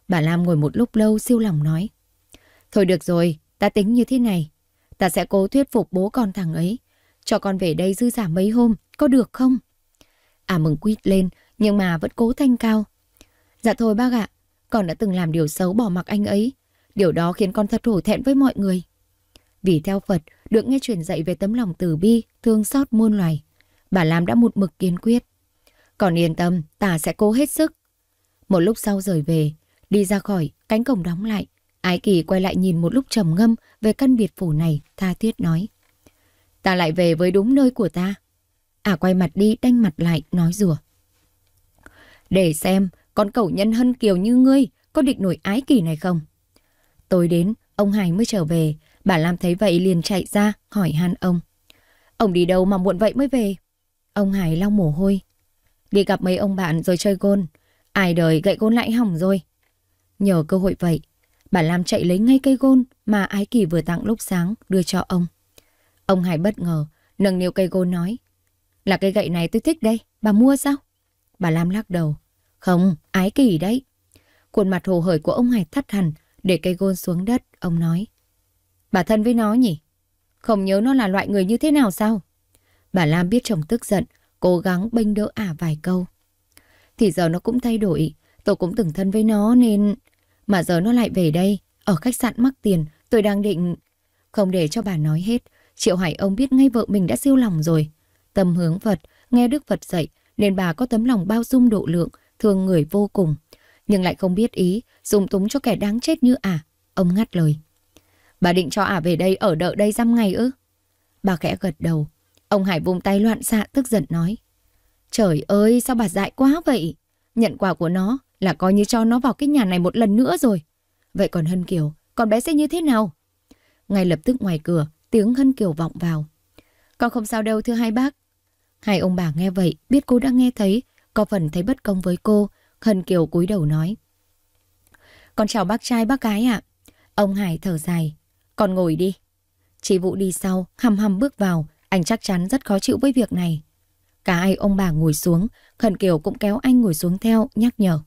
Bà Lam ngồi một lúc lâu siêu lòng nói. Thôi được rồi, ta tính như thế này, ta sẽ cố thuyết phục bố con thằng ấy, cho con về đây dư giả mấy hôm, có được không? À mừng quýt lên, nhưng mà vẫn cố thanh cao. Dạ thôi bác ạ, con đã từng làm điều xấu bỏ mặc anh ấy. Điều đó khiến con thật hổ thẹn với mọi người. Vì theo Phật, được nghe truyền dạy về tấm lòng từ bi, thương xót muôn loài. Bà Lam đã một mực kiên quyết. Còn yên tâm, ta sẽ cố hết sức. Một lúc sau rời về, đi ra khỏi, cánh cổng đóng lại. Ái kỳ quay lại nhìn một lúc trầm ngâm về căn biệt phủ này, tha thiết nói. Ta lại về với đúng nơi của ta. À quay mặt đi, đanh mặt lại, nói rùa. Để xem, con cẩu nhân hân kiều như ngươi có địch nổi ái kỳ này không? Tối đến, ông Hải mới trở về. Bà Lam thấy vậy liền chạy ra, hỏi han ông. Ông đi đâu mà muộn vậy mới về? Ông Hải lau mồ hôi. Đi gặp mấy ông bạn rồi chơi gôn. Ai đời gậy gôn lại hỏng rồi. Nhờ cơ hội vậy, bà Lam chạy lấy ngay cây gôn mà Ái Kỳ vừa tặng lúc sáng đưa cho ông. Ông Hải bất ngờ, nâng niu cây gôn nói. Là cây gậy này tôi thích đây, bà mua sao? Bà Lam lắc đầu. Không, Ái Kỳ đấy. Khuôn mặt hồ hởi của ông Hải thắt hẳn, để cây gôn xuống đất, ông nói. Bà thân với nó nhỉ? Không nhớ nó là loại người như thế nào sao? Bà Lam biết chồng tức giận, cố gắng bênh đỡ ả vài câu. Thì giờ nó cũng thay đổi, tôi cũng từng thân với nó nên mà giờ nó lại về đây, ở khách sạn mắc tiền, tôi đang định... Không để cho bà nói hết, Triệu Hải ông biết ngay vợ mình đã siêu lòng rồi. Tâm hướng Phật, nghe Đức Phật dạy, nên bà có tấm lòng bao dung độ lượng, thương người vô cùng. Nhưng lại không biết ý, dùng túng cho kẻ đáng chết như À. Ông ngắt lời. Bà định cho ả à về đây ở đợi đây dăm ngày ư? Bà khẽ gật đầu. Ông Hải vùng tay loạn xạ tức giận nói. Trời ơi, sao bà dại quá vậy? Nhận quà của nó, là coi như cho nó vào cái nhà này một lần nữa rồi. Vậy còn Hân Kiều, con bé sẽ như thế nào? Ngay lập tức ngoài cửa, tiếng Hân Kiều vọng vào. Con không sao đâu thưa hai bác. Hai ông bà nghe vậy, biết cô đã nghe thấy, có phần thấy bất công với cô, Hân Kiều cúi đầu nói. Con chào bác trai bác gái ạ. Ông Hải thở dài. Con ngồi đi. Chị Vũ đi sau, hầm hầm bước vào, anh chắc chắn rất khó chịu với việc này. Cả hai ông bà ngồi xuống, Hân Kiều cũng kéo anh ngồi xuống theo, nhắc nhở.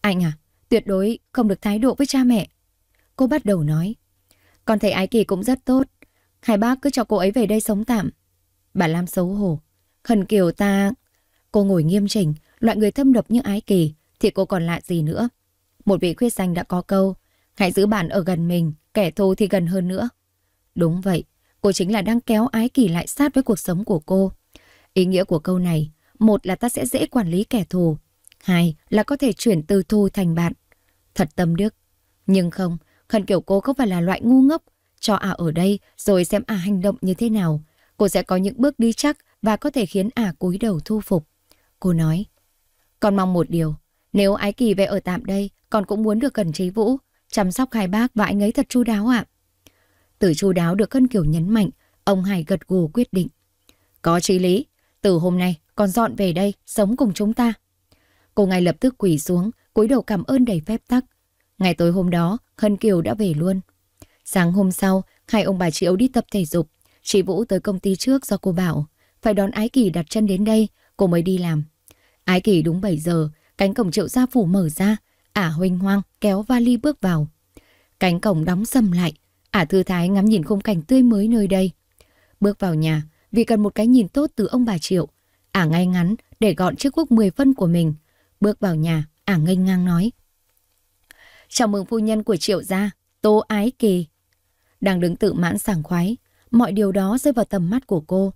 Anh à, tuyệt đối không được thái độ với cha mẹ. Cô bắt đầu nói. Con thấy Ái Kỳ cũng rất tốt. Hai bác cứ cho cô ấy về đây sống tạm. Bà Lam xấu hổ. Khẩn kiều ta... Cô ngồi nghiêm chỉnh, loại người thâm độc như Ái Kỳ thì cô còn lạ gì nữa. Một vị khuyết danh đã có câu. Hãy giữ bạn ở gần mình, kẻ thù thì gần hơn nữa. Đúng vậy, cô chính là đang kéo Ái Kỳ lại sát với cuộc sống của cô. Ý nghĩa của câu này, một là ta sẽ dễ quản lý kẻ thù, Hai là có thể chuyển từ thu thành bạn. Thật tâm đức. Nhưng không, Khẩn kiểu cô có phải là loại ngu ngốc. Cho à ở đây rồi xem à hành động như thế nào. Cô sẽ có những bước đi chắc và có thể khiến à cúi đầu thu phục. Cô nói, Còn mong một điều. Nếu Ái Kỳ về ở tạm đây, còn cũng muốn được gần Trí Vũ, chăm sóc hai bác và anh ấy thật chu đáo ạ. Từ chu đáo được khẩn kiểu nhấn mạnh, ông Hải gật gù quyết định. Có trí lý, từ hôm nay con dọn về đây, sống cùng chúng ta. Cô ngay lập tức quỳ xuống, cúi đầu cảm ơn đầy phép tắc. Ngày tối hôm đó, Hân Kiều đã về luôn. Sáng hôm sau, hai ông bà Triệu đi tập thể dục. Chị Vũ tới công ty trước do cô bảo. Phải đón Ái Kỳ đặt chân đến đây, cô mới đi làm. Ái Kỳ đúng 7 giờ, cánh cổng triệu gia phủ mở ra. Ả huynh hoang kéo vali bước vào. Cánh cổng đóng sầm lại. Ả thư thái ngắm nhìn khung cảnh tươi mới nơi đây. Bước vào nhà, vì cần một cái nhìn tốt từ ông bà Triệu. Ả ngay ngắn để gọn chiếc quốc 10 phân của mình Bước vào nhà, ả ngây ngang nói. Chào mừng phu nhân của triệu gia, Tô Ái Kỳ. Đang đứng tự mãn sảng khoái, mọi điều đó rơi vào tầm mắt của cô.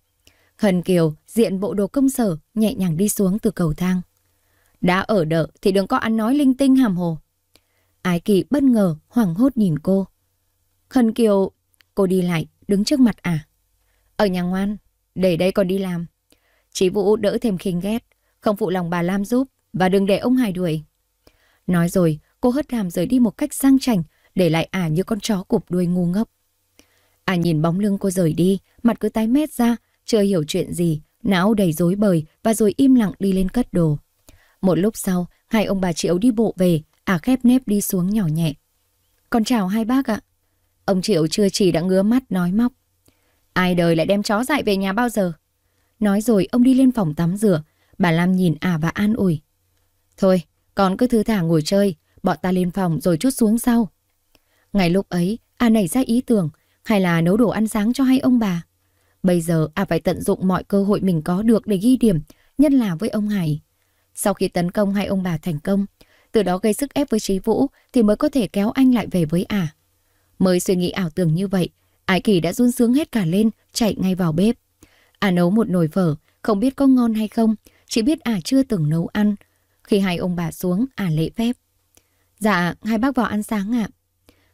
Hân Kiều diện bộ đồ công sở nhẹ nhàng đi xuống từ cầu thang. Đã ở đợi thì đừng có ăn nói linh tinh hàm hồ. Ái Kỳ bất ngờ, hoảng hốt nhìn cô. Hân Kiều, cô đi lại, đứng trước mặt ả Ở nhà ngoan, để đây còn đi làm. Chí Vũ đỡ thêm khinh ghét, không phụ lòng bà Lam giúp và đừng để ông Hải đuổi. Nói rồi, cô hất hàm rời đi một cách sang chảnh, để lại ả như con chó cụp đuôi ngu ngốc. Ả nhìn bóng lưng cô rời đi, mặt cứ tái mét ra, chưa hiểu chuyện gì, não đầy rối bời và rồi im lặng đi lên cất đồ. Một lúc sau, hai ông bà Triệu đi bộ về, ả khép nếp đi xuống nhỏ nhẹ. Con chào hai bác ạ. Ông Triệu chưa chỉ đã ngứa mắt nói móc. Ai đời lại đem chó dại về nhà bao giờ? Nói rồi ông đi lên phòng tắm rửa, bà Lam nhìn ả và an ủi. Thôi, con cứ thư thả ngồi chơi, bọn ta lên phòng rồi chút xuống sau. Ngày lúc ấy, A à nảy ra ý tưởng, hay là nấu đồ ăn sáng cho hai ông bà. Bây giờ A à phải tận dụng mọi cơ hội mình có được để ghi điểm, nhất là với ông Hải. Sau khi tấn công hai ông bà thành công, từ đó gây sức ép với Trí Vũ thì mới có thể kéo anh lại về với ả. À. Mới suy nghĩ ảo tưởng như vậy, Ái Kỳ đã run sướng hết cả lên, chạy ngay vào bếp. Ả à nấu một nồi phở, không biết có ngon hay không, chỉ biết ả à chưa từng nấu ăn, khi hai ông bà xuống, à lễ phép. Dạ, hai bác vào ăn sáng ạ.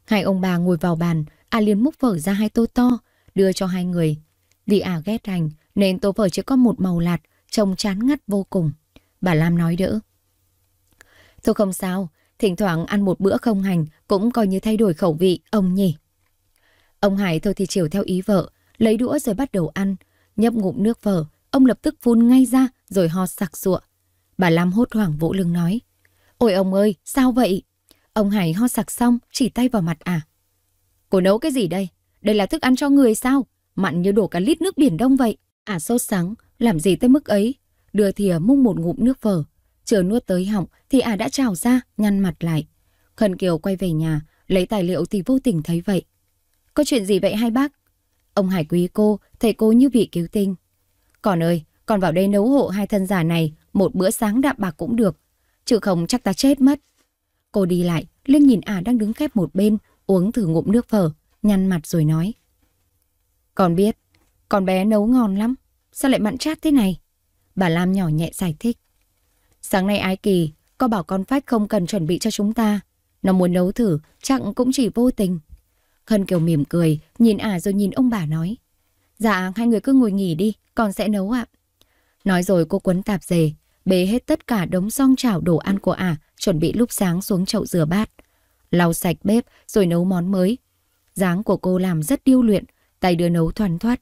Hai ông bà ngồi vào bàn, à liền múc phở ra hai tô to, đưa cho hai người. Vì à ghét hành, nên tô phở chỉ có một màu lạt, trông chán ngắt vô cùng. Bà Lam nói đỡ. Thôi không sao, thỉnh thoảng ăn một bữa không hành cũng coi như thay đổi khẩu vị, ông nhỉ. Ông Hải thôi thì chiều theo ý vợ, lấy đũa rồi bắt đầu ăn, nhấp ngụm nước phở, ông lập tức phun ngay ra rồi ho sặc sụa. Bà Lam hốt hoảng vỗ lưng nói. Ôi ông ơi, sao vậy? Ông Hải ho sặc xong, chỉ tay vào mặt à? Cô nấu cái gì đây? Đây là thức ăn cho người sao? Mặn như đổ cả lít nước biển đông vậy. À sốt sáng, làm gì tới mức ấy? Đưa thìa mung một ngụm nước phở, Chờ nuốt tới họng thì à đã trào ra, ngăn mặt lại. Khẩn Kiều quay về nhà, lấy tài liệu thì vô tình thấy vậy. Có chuyện gì vậy hai bác? Ông Hải quý cô, thầy cô như vị cứu tinh. Còn ơi, còn vào đây nấu hộ hai thân già này một bữa sáng đạm bạc cũng được, chứ không chắc ta chết mất. Cô đi lại, Linh nhìn ả à đang đứng khép một bên, uống thử ngụm nước phở, nhăn mặt rồi nói. Con biết, con bé nấu ngon lắm, sao lại mặn chát thế này? Bà Lam nhỏ nhẹ giải thích. Sáng nay Ái Kỳ có bảo con Phách không cần chuẩn bị cho chúng ta. Nó muốn nấu thử, chắc cũng chỉ vô tình. Khân Kiều mỉm cười, nhìn ả à rồi nhìn ông bà nói. Dạ, hai người cứ ngồi nghỉ đi, con sẽ nấu ạ. Nói rồi cô quấn tạp dề, bế hết tất cả đống rong chảo đồ ăn của ả, chuẩn bị lúc sáng xuống chậu rửa bát. Lau sạch bếp rồi nấu món mới. Dáng của cô làm rất điêu luyện, tay đưa nấu thoăn thoát.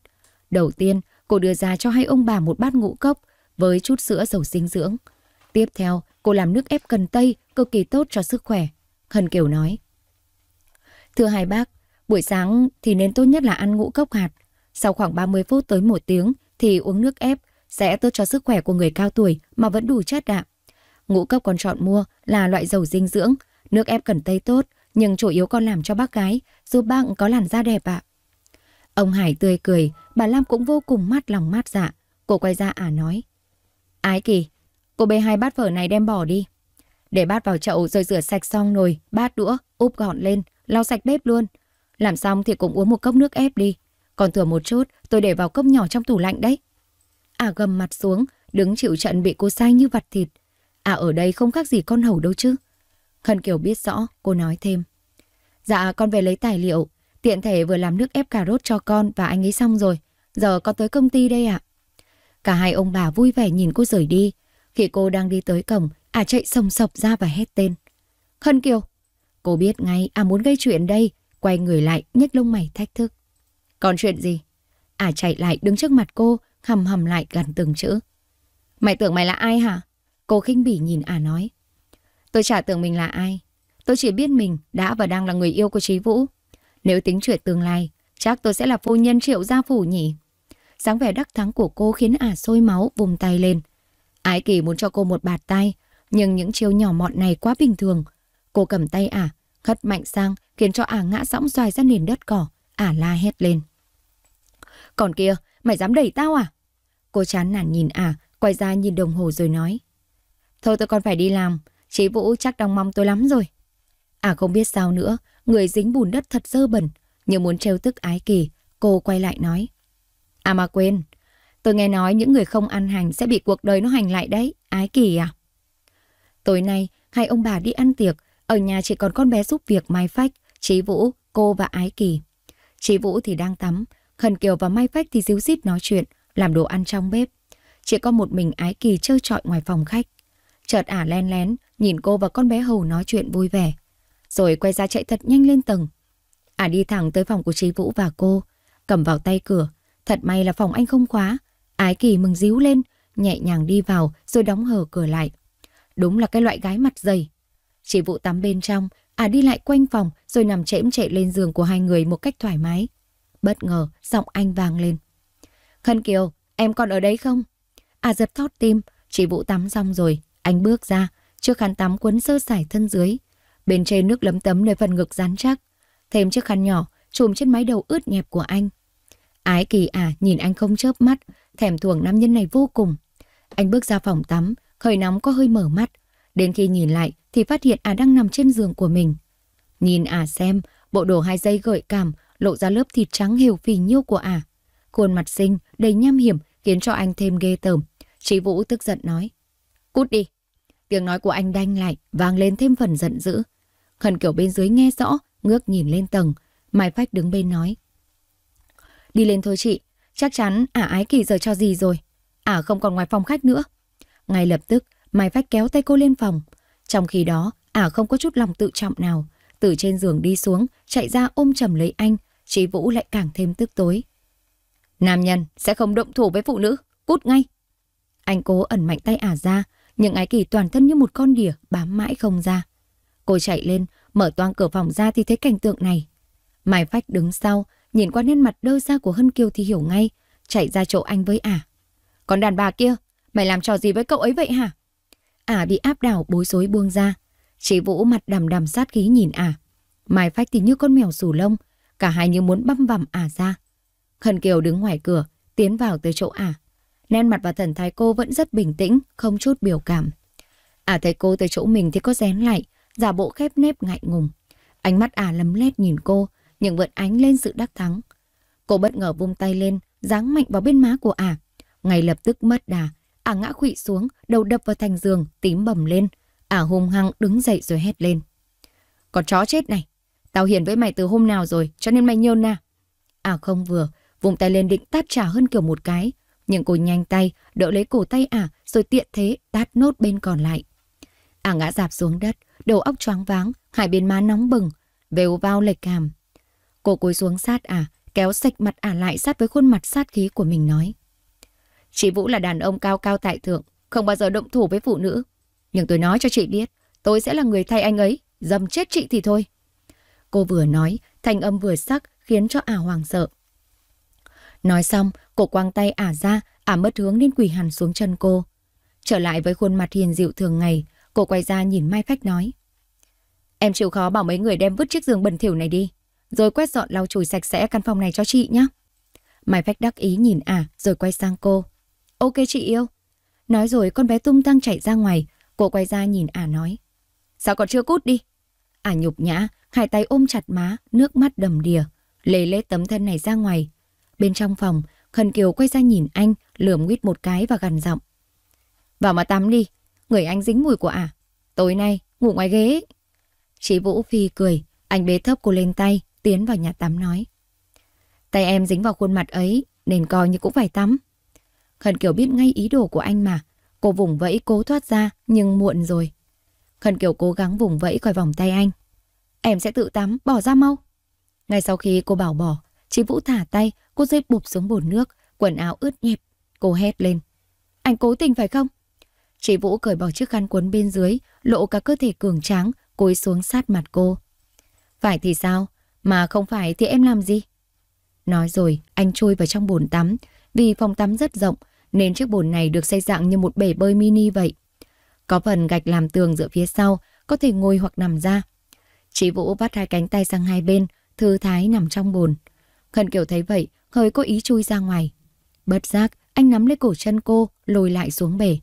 Đầu tiên, cô đưa ra cho hai ông bà một bát ngũ cốc với chút sữa dầu dinh dưỡng. Tiếp theo, cô làm nước ép cần tây cực kỳ tốt cho sức khỏe. Hân Kiều nói. Thưa hai bác, buổi sáng thì nên tốt nhất là ăn ngũ cốc hạt. Sau khoảng 30 phút tới một tiếng thì uống nước ép sẽ tốt cho sức khỏe của người cao tuổi mà vẫn đủ chất đạm. Ngũ cốc còn chọn mua là loại dầu dinh dưỡng, nước ép cần tây tốt, nhưng chủ yếu còn làm cho bác gái, giúp bác có làn da đẹp ạ. À. Ông Hải tươi cười, bà Lam cũng vô cùng mát lòng mát dạ. Cô quay ra à nói. Ái kỳ, cô bê hai bát phở này đem bỏ đi. Để bát vào chậu rồi rửa sạch xong nồi, bát đũa, úp gọn lên, lau sạch bếp luôn. Làm xong thì cũng uống một cốc nước ép đi. Còn thừa một chút, tôi để vào cốc nhỏ trong tủ lạnh đấy. À gầm mặt xuống, đứng chịu trận bị cô sai như vặt thịt. À ở đây không khác gì con hầu đâu chứ. Khân Kiều biết rõ, cô nói thêm. Dạ con về lấy tài liệu, tiện thể vừa làm nước ép cà rốt cho con và anh ấy xong rồi. Giờ con tới công ty đây ạ. À? Cả hai ông bà vui vẻ nhìn cô rời đi. Khi cô đang đi tới cổng, à chạy sồng sọc ra và hét tên. Khân Kiều! Cô biết ngay, à muốn gây chuyện đây. Quay người lại, nhếch lông mày thách thức. Còn chuyện gì? À chạy lại đứng trước mặt cô, hầm hầm lại gần từng chữ. Mày tưởng mày là ai hả? Cô khinh bỉ nhìn à nói. Tôi chả tưởng mình là ai. Tôi chỉ biết mình đã và đang là người yêu của Trí Vũ. Nếu tính chuyện tương lai, chắc tôi sẽ là phu nhân triệu gia phủ nhỉ. dáng vẻ đắc thắng của cô khiến à sôi máu vùng tay lên. Ái kỳ muốn cho cô một bạt tay, nhưng những chiêu nhỏ mọn này quá bình thường. Cô cầm tay à, khất mạnh sang khiến cho à ngã sõng xoài ra nền đất cỏ. à la hét lên. Còn kia, Mày dám đẩy tao à? Cô chán nản nhìn à, quay ra nhìn đồng hồ rồi nói. Thôi tôi còn phải đi làm, chị Vũ chắc đang mong tôi lắm rồi. À không biết sao nữa, người dính bùn đất thật dơ bẩn, nhưng muốn trêu tức ái kỳ, cô quay lại nói. À mà quên, tôi nghe nói những người không ăn hành sẽ bị cuộc đời nó hành lại đấy, ái kỳ à? Tối nay, hai ông bà đi ăn tiệc, ở nhà chỉ còn con bé giúp việc mai phách, Trí Vũ, cô và Ái Kỳ. Trí Vũ thì đang tắm, Khẩn Kiều và Mai Phách thì díu dít nói chuyện, làm đồ ăn trong bếp. Chỉ có một mình Ái Kỳ chơi trọi ngoài phòng khách. Chợt ả len lén, nhìn cô và con bé Hầu nói chuyện vui vẻ. Rồi quay ra chạy thật nhanh lên tầng. Ả đi thẳng tới phòng của Trí Vũ và cô, cầm vào tay cửa. Thật may là phòng anh không khóa. Ái Kỳ mừng díu lên, nhẹ nhàng đi vào rồi đóng hờ cửa lại. Đúng là cái loại gái mặt dày. Chị Vũ tắm bên trong, à đi lại quanh phòng rồi nằm chễm chệ lên giường của hai người một cách thoải mái. Bất ngờ, giọng anh vang lên. Khân Kiều, em còn ở đấy không? À giật thót tim, chị Vũ tắm xong rồi. Anh bước ra, chiếc khăn tắm quấn sơ sải thân dưới. Bên trên nước lấm tấm nơi phần ngực rắn chắc. Thêm chiếc khăn nhỏ, trùm trên mái đầu ướt nhẹp của anh. Ái kỳ à, nhìn anh không chớp mắt, thèm thuồng nam nhân này vô cùng. Anh bước ra phòng tắm, khởi nóng có hơi mở mắt. Đến khi nhìn lại thì phát hiện à đang nằm trên giường của mình. Nhìn à xem, bộ đồ hai dây gợi cảm lộ ra lớp thịt trắng hiểu phì nhiêu của ả. Khuôn mặt xinh, đầy nham hiểm, khiến cho anh thêm ghê tởm. Chị Vũ tức giận nói. Cút đi. Tiếng nói của anh đanh lại, vang lên thêm phần giận dữ. Khẩn kiểu bên dưới nghe rõ, ngước nhìn lên tầng. Mai Phách đứng bên nói. Đi lên thôi chị, chắc chắn ả ái kỳ giờ cho gì rồi. Ả không còn ngoài phòng khách nữa. Ngay lập tức, Mai Phách kéo tay cô lên phòng. Trong khi đó, ả không có chút lòng tự trọng nào. Từ trên giường đi xuống, chạy ra ôm chầm lấy anh, Trí Vũ lại càng thêm tức tối. Nam nhân sẽ không động thủ với phụ nữ, cút ngay. Anh cố ẩn mạnh tay ả ra, nhưng ái kỳ toàn thân như một con đỉa bám mãi không ra. Cô chạy lên, mở toang cửa phòng ra thì thấy cảnh tượng này. Mai Phách đứng sau, nhìn qua nét mặt đơ ra của Hân Kiều thì hiểu ngay, chạy ra chỗ anh với ả. Còn đàn bà kia, mày làm trò gì với cậu ấy vậy hả? Ả bị áp đảo bối rối buông ra. Chị Vũ mặt đầm đầm sát khí nhìn ả. Mai Phách thì như con mèo sù lông, Cả hai như muốn băm vằm ả ra. Khẩn Kiều đứng ngoài cửa, tiến vào tới chỗ ả. Nét mặt và thần thái cô vẫn rất bình tĩnh, không chút biểu cảm. Ả thấy cô tới chỗ mình thì có rén lại, giả bộ khép nếp ngại ngùng. Ánh mắt ả lấm lét nhìn cô, nhưng vẫn ánh lên sự đắc thắng. Cô bất ngờ vung tay lên, giáng mạnh vào bên má của ả. Ngay lập tức mất đà, ả ngã khụy xuống, đầu đập vào thành giường, tím bầm lên. Ả hung hăng đứng dậy rồi hét lên. Con chó chết này, Tao hiền với mày từ hôm nào rồi, cho nên mày nhơn à? À không vừa, vùng tay lên định tát trả hơn kiểu một cái. Nhưng cô nhanh tay, đỡ lấy cổ tay ả, à, rồi tiện thế tát nốt bên còn lại. Ả à ngã dạp xuống đất, đầu óc choáng váng, hai bên má nóng bừng, vèo vào lệch cảm. Cô cúi xuống sát ả, à, kéo sạch mặt ả lại sát với khuôn mặt sát khí của mình nói. Chị Vũ là đàn ông cao cao tại thượng, không bao giờ động thủ với phụ nữ. Nhưng tôi nói cho chị biết, tôi sẽ là người thay anh ấy, dầm chết chị thì thôi. Cô vừa nói, thanh âm vừa sắc khiến cho ả hoàng sợ. Nói xong, cô quăng tay ả ra, ả mất hướng nên quỳ hẳn xuống chân cô. Trở lại với khuôn mặt hiền dịu thường ngày, cô quay ra nhìn Mai Khách nói. Em chịu khó bảo mấy người đem vứt chiếc giường bẩn thỉu này đi, rồi quét dọn lau chùi sạch sẽ căn phòng này cho chị nhé. Mai Phách đắc ý nhìn ả rồi quay sang cô. Ok chị yêu. Nói rồi con bé tung tăng chạy ra ngoài, cô quay ra nhìn ả nói. Sao còn chưa cút đi, Ả à nhục nhã, Hải tay ôm chặt má, nước mắt đầm đìa, lấy lấy tấm thân này ra ngoài. Bên trong phòng, Khẩn Kiều quay ra nhìn anh, lườm nguyết một cái và gằn giọng. Vào mà tắm đi, người anh dính mùi của Ả. À? Tối nay, ngủ ngoài ghế. Chị Vũ Phi cười, anh bế thấp cô lên tay, tiến vào nhà tắm nói. Tay em dính vào khuôn mặt ấy, nên coi như cũng phải tắm. Khẩn Kiều biết ngay ý đồ của anh mà, cô vùng vẫy cố thoát ra, nhưng muộn rồi. Khẩn Kiều cố gắng vùng vẫy khỏi vòng tay anh. Em sẽ tự tắm, bỏ ra mau. Ngay sau khi cô bảo bỏ, chị Vũ thả tay, cô rơi bụp xuống bồn nước, quần áo ướt nhẹp. Cô hét lên. Anh cố tình phải không? Chị Vũ cởi bỏ chiếc khăn cuốn bên dưới, lộ cả cơ thể cường tráng, cúi xuống sát mặt cô. Phải thì sao? Mà không phải thì em làm gì? Nói rồi, anh chui vào trong bồn tắm. Vì phòng tắm rất rộng, nên chiếc bồn này được xây dạng như một bể bơi mini vậy. Có phần gạch làm tường dựa phía sau, có thể ngồi hoặc nằm ra. Chị Vũ vắt hai cánh tay sang hai bên, thư thái nằm trong bồn. Khẩn Kiều thấy vậy, hơi có ý chui ra ngoài. Bất giác, anh nắm lấy cổ chân cô, lôi lại xuống bể.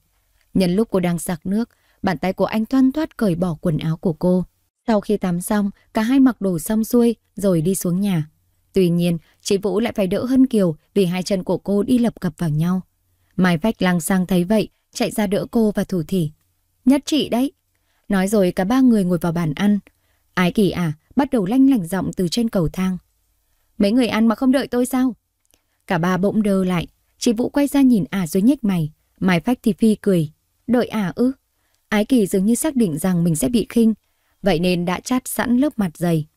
Nhân lúc cô đang giặc nước, bàn tay của anh thoăn thoát cởi bỏ quần áo của cô. Sau khi tắm xong, cả hai mặc đồ xong xuôi rồi đi xuống nhà. Tuy nhiên, chị Vũ lại phải đỡ hơn Kiều vì hai chân của cô đi lập cập vào nhau. Mai Phách lăng sang thấy vậy, chạy ra đỡ cô và thủ thỉ. Nhất chị đấy. Nói rồi cả ba người ngồi vào bàn ăn, Ái kỳ à, bắt đầu lanh lảnh giọng từ trên cầu thang. Mấy người ăn mà không đợi tôi sao? Cả ba bỗng đơ lại, chị Vũ quay ra nhìn ả à dưới nhếch mày, mày phách thì phi cười. Đợi ả à ư? Ái kỳ dường như xác định rằng mình sẽ bị khinh, vậy nên đã chát sẵn lớp mặt dày.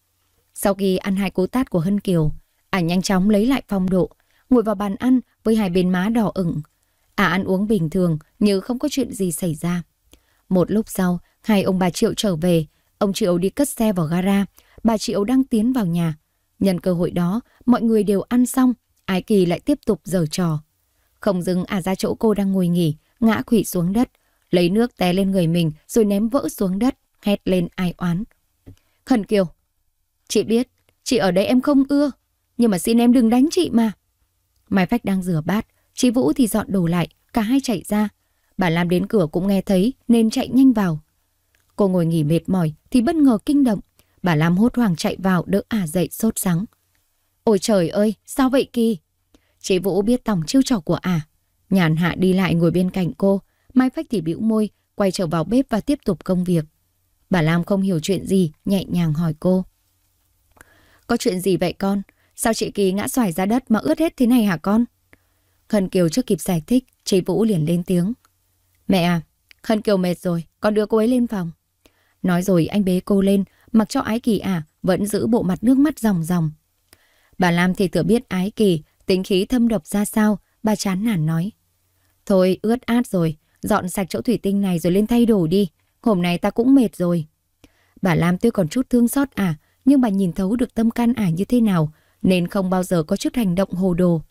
Sau khi ăn hai cú tát của Hân Kiều, ả à nhanh chóng lấy lại phong độ, ngồi vào bàn ăn với hai bên má đỏ ửng. Ả à ăn uống bình thường như không có chuyện gì xảy ra. Một lúc sau, hai ông bà Triệu trở về Ông triệu đi cất xe vào gara, bà triệu đang tiến vào nhà. Nhân cơ hội đó, mọi người đều ăn xong, Ái Kỳ lại tiếp tục giở trò. Không dừng à ra chỗ cô đang ngồi nghỉ, ngã quỷ xuống đất, lấy nước té lên người mình rồi ném vỡ xuống đất, hét lên ai oán. Khẩn Kiều, chị biết, chị ở đây em không ưa, nhưng mà xin em đừng đánh chị mà. Mai Phách đang rửa bát, chị Vũ thì dọn đồ lại, cả hai chạy ra. Bà Lam đến cửa cũng nghe thấy nên chạy nhanh vào. Cô ngồi nghỉ mệt mỏi thì bất ngờ kinh động. Bà Lam hốt hoảng chạy vào đỡ ả à dậy sốt sắng. Ôi trời ơi, sao vậy kỳ? Chị Vũ biết tòng chiêu trò của ả. À. Nhàn hạ đi lại ngồi bên cạnh cô. Mai Phách thì bĩu môi, quay trở vào bếp và tiếp tục công việc. Bà Lam không hiểu chuyện gì, nhẹ nhàng hỏi cô. Có chuyện gì vậy con? Sao chị Kỳ ngã xoài ra đất mà ướt hết thế này hả con? Khân Kiều chưa kịp giải thích, chị Vũ liền lên tiếng. Mẹ à, Khân Kiều mệt rồi, con đưa cô ấy lên phòng. Nói rồi anh bế cô lên, mặc cho Ái Kỳ à vẫn giữ bộ mặt nước mắt ròng ròng. Bà Lam thì thừa biết Ái Kỳ, tính khí thâm độc ra sao, bà chán nản nói. Thôi ướt át rồi, dọn sạch chỗ thủy tinh này rồi lên thay đồ đi, hôm nay ta cũng mệt rồi. Bà Lam tuy còn chút thương xót à nhưng bà nhìn thấu được tâm can ả như thế nào, nên không bao giờ có chút hành động hồ đồ.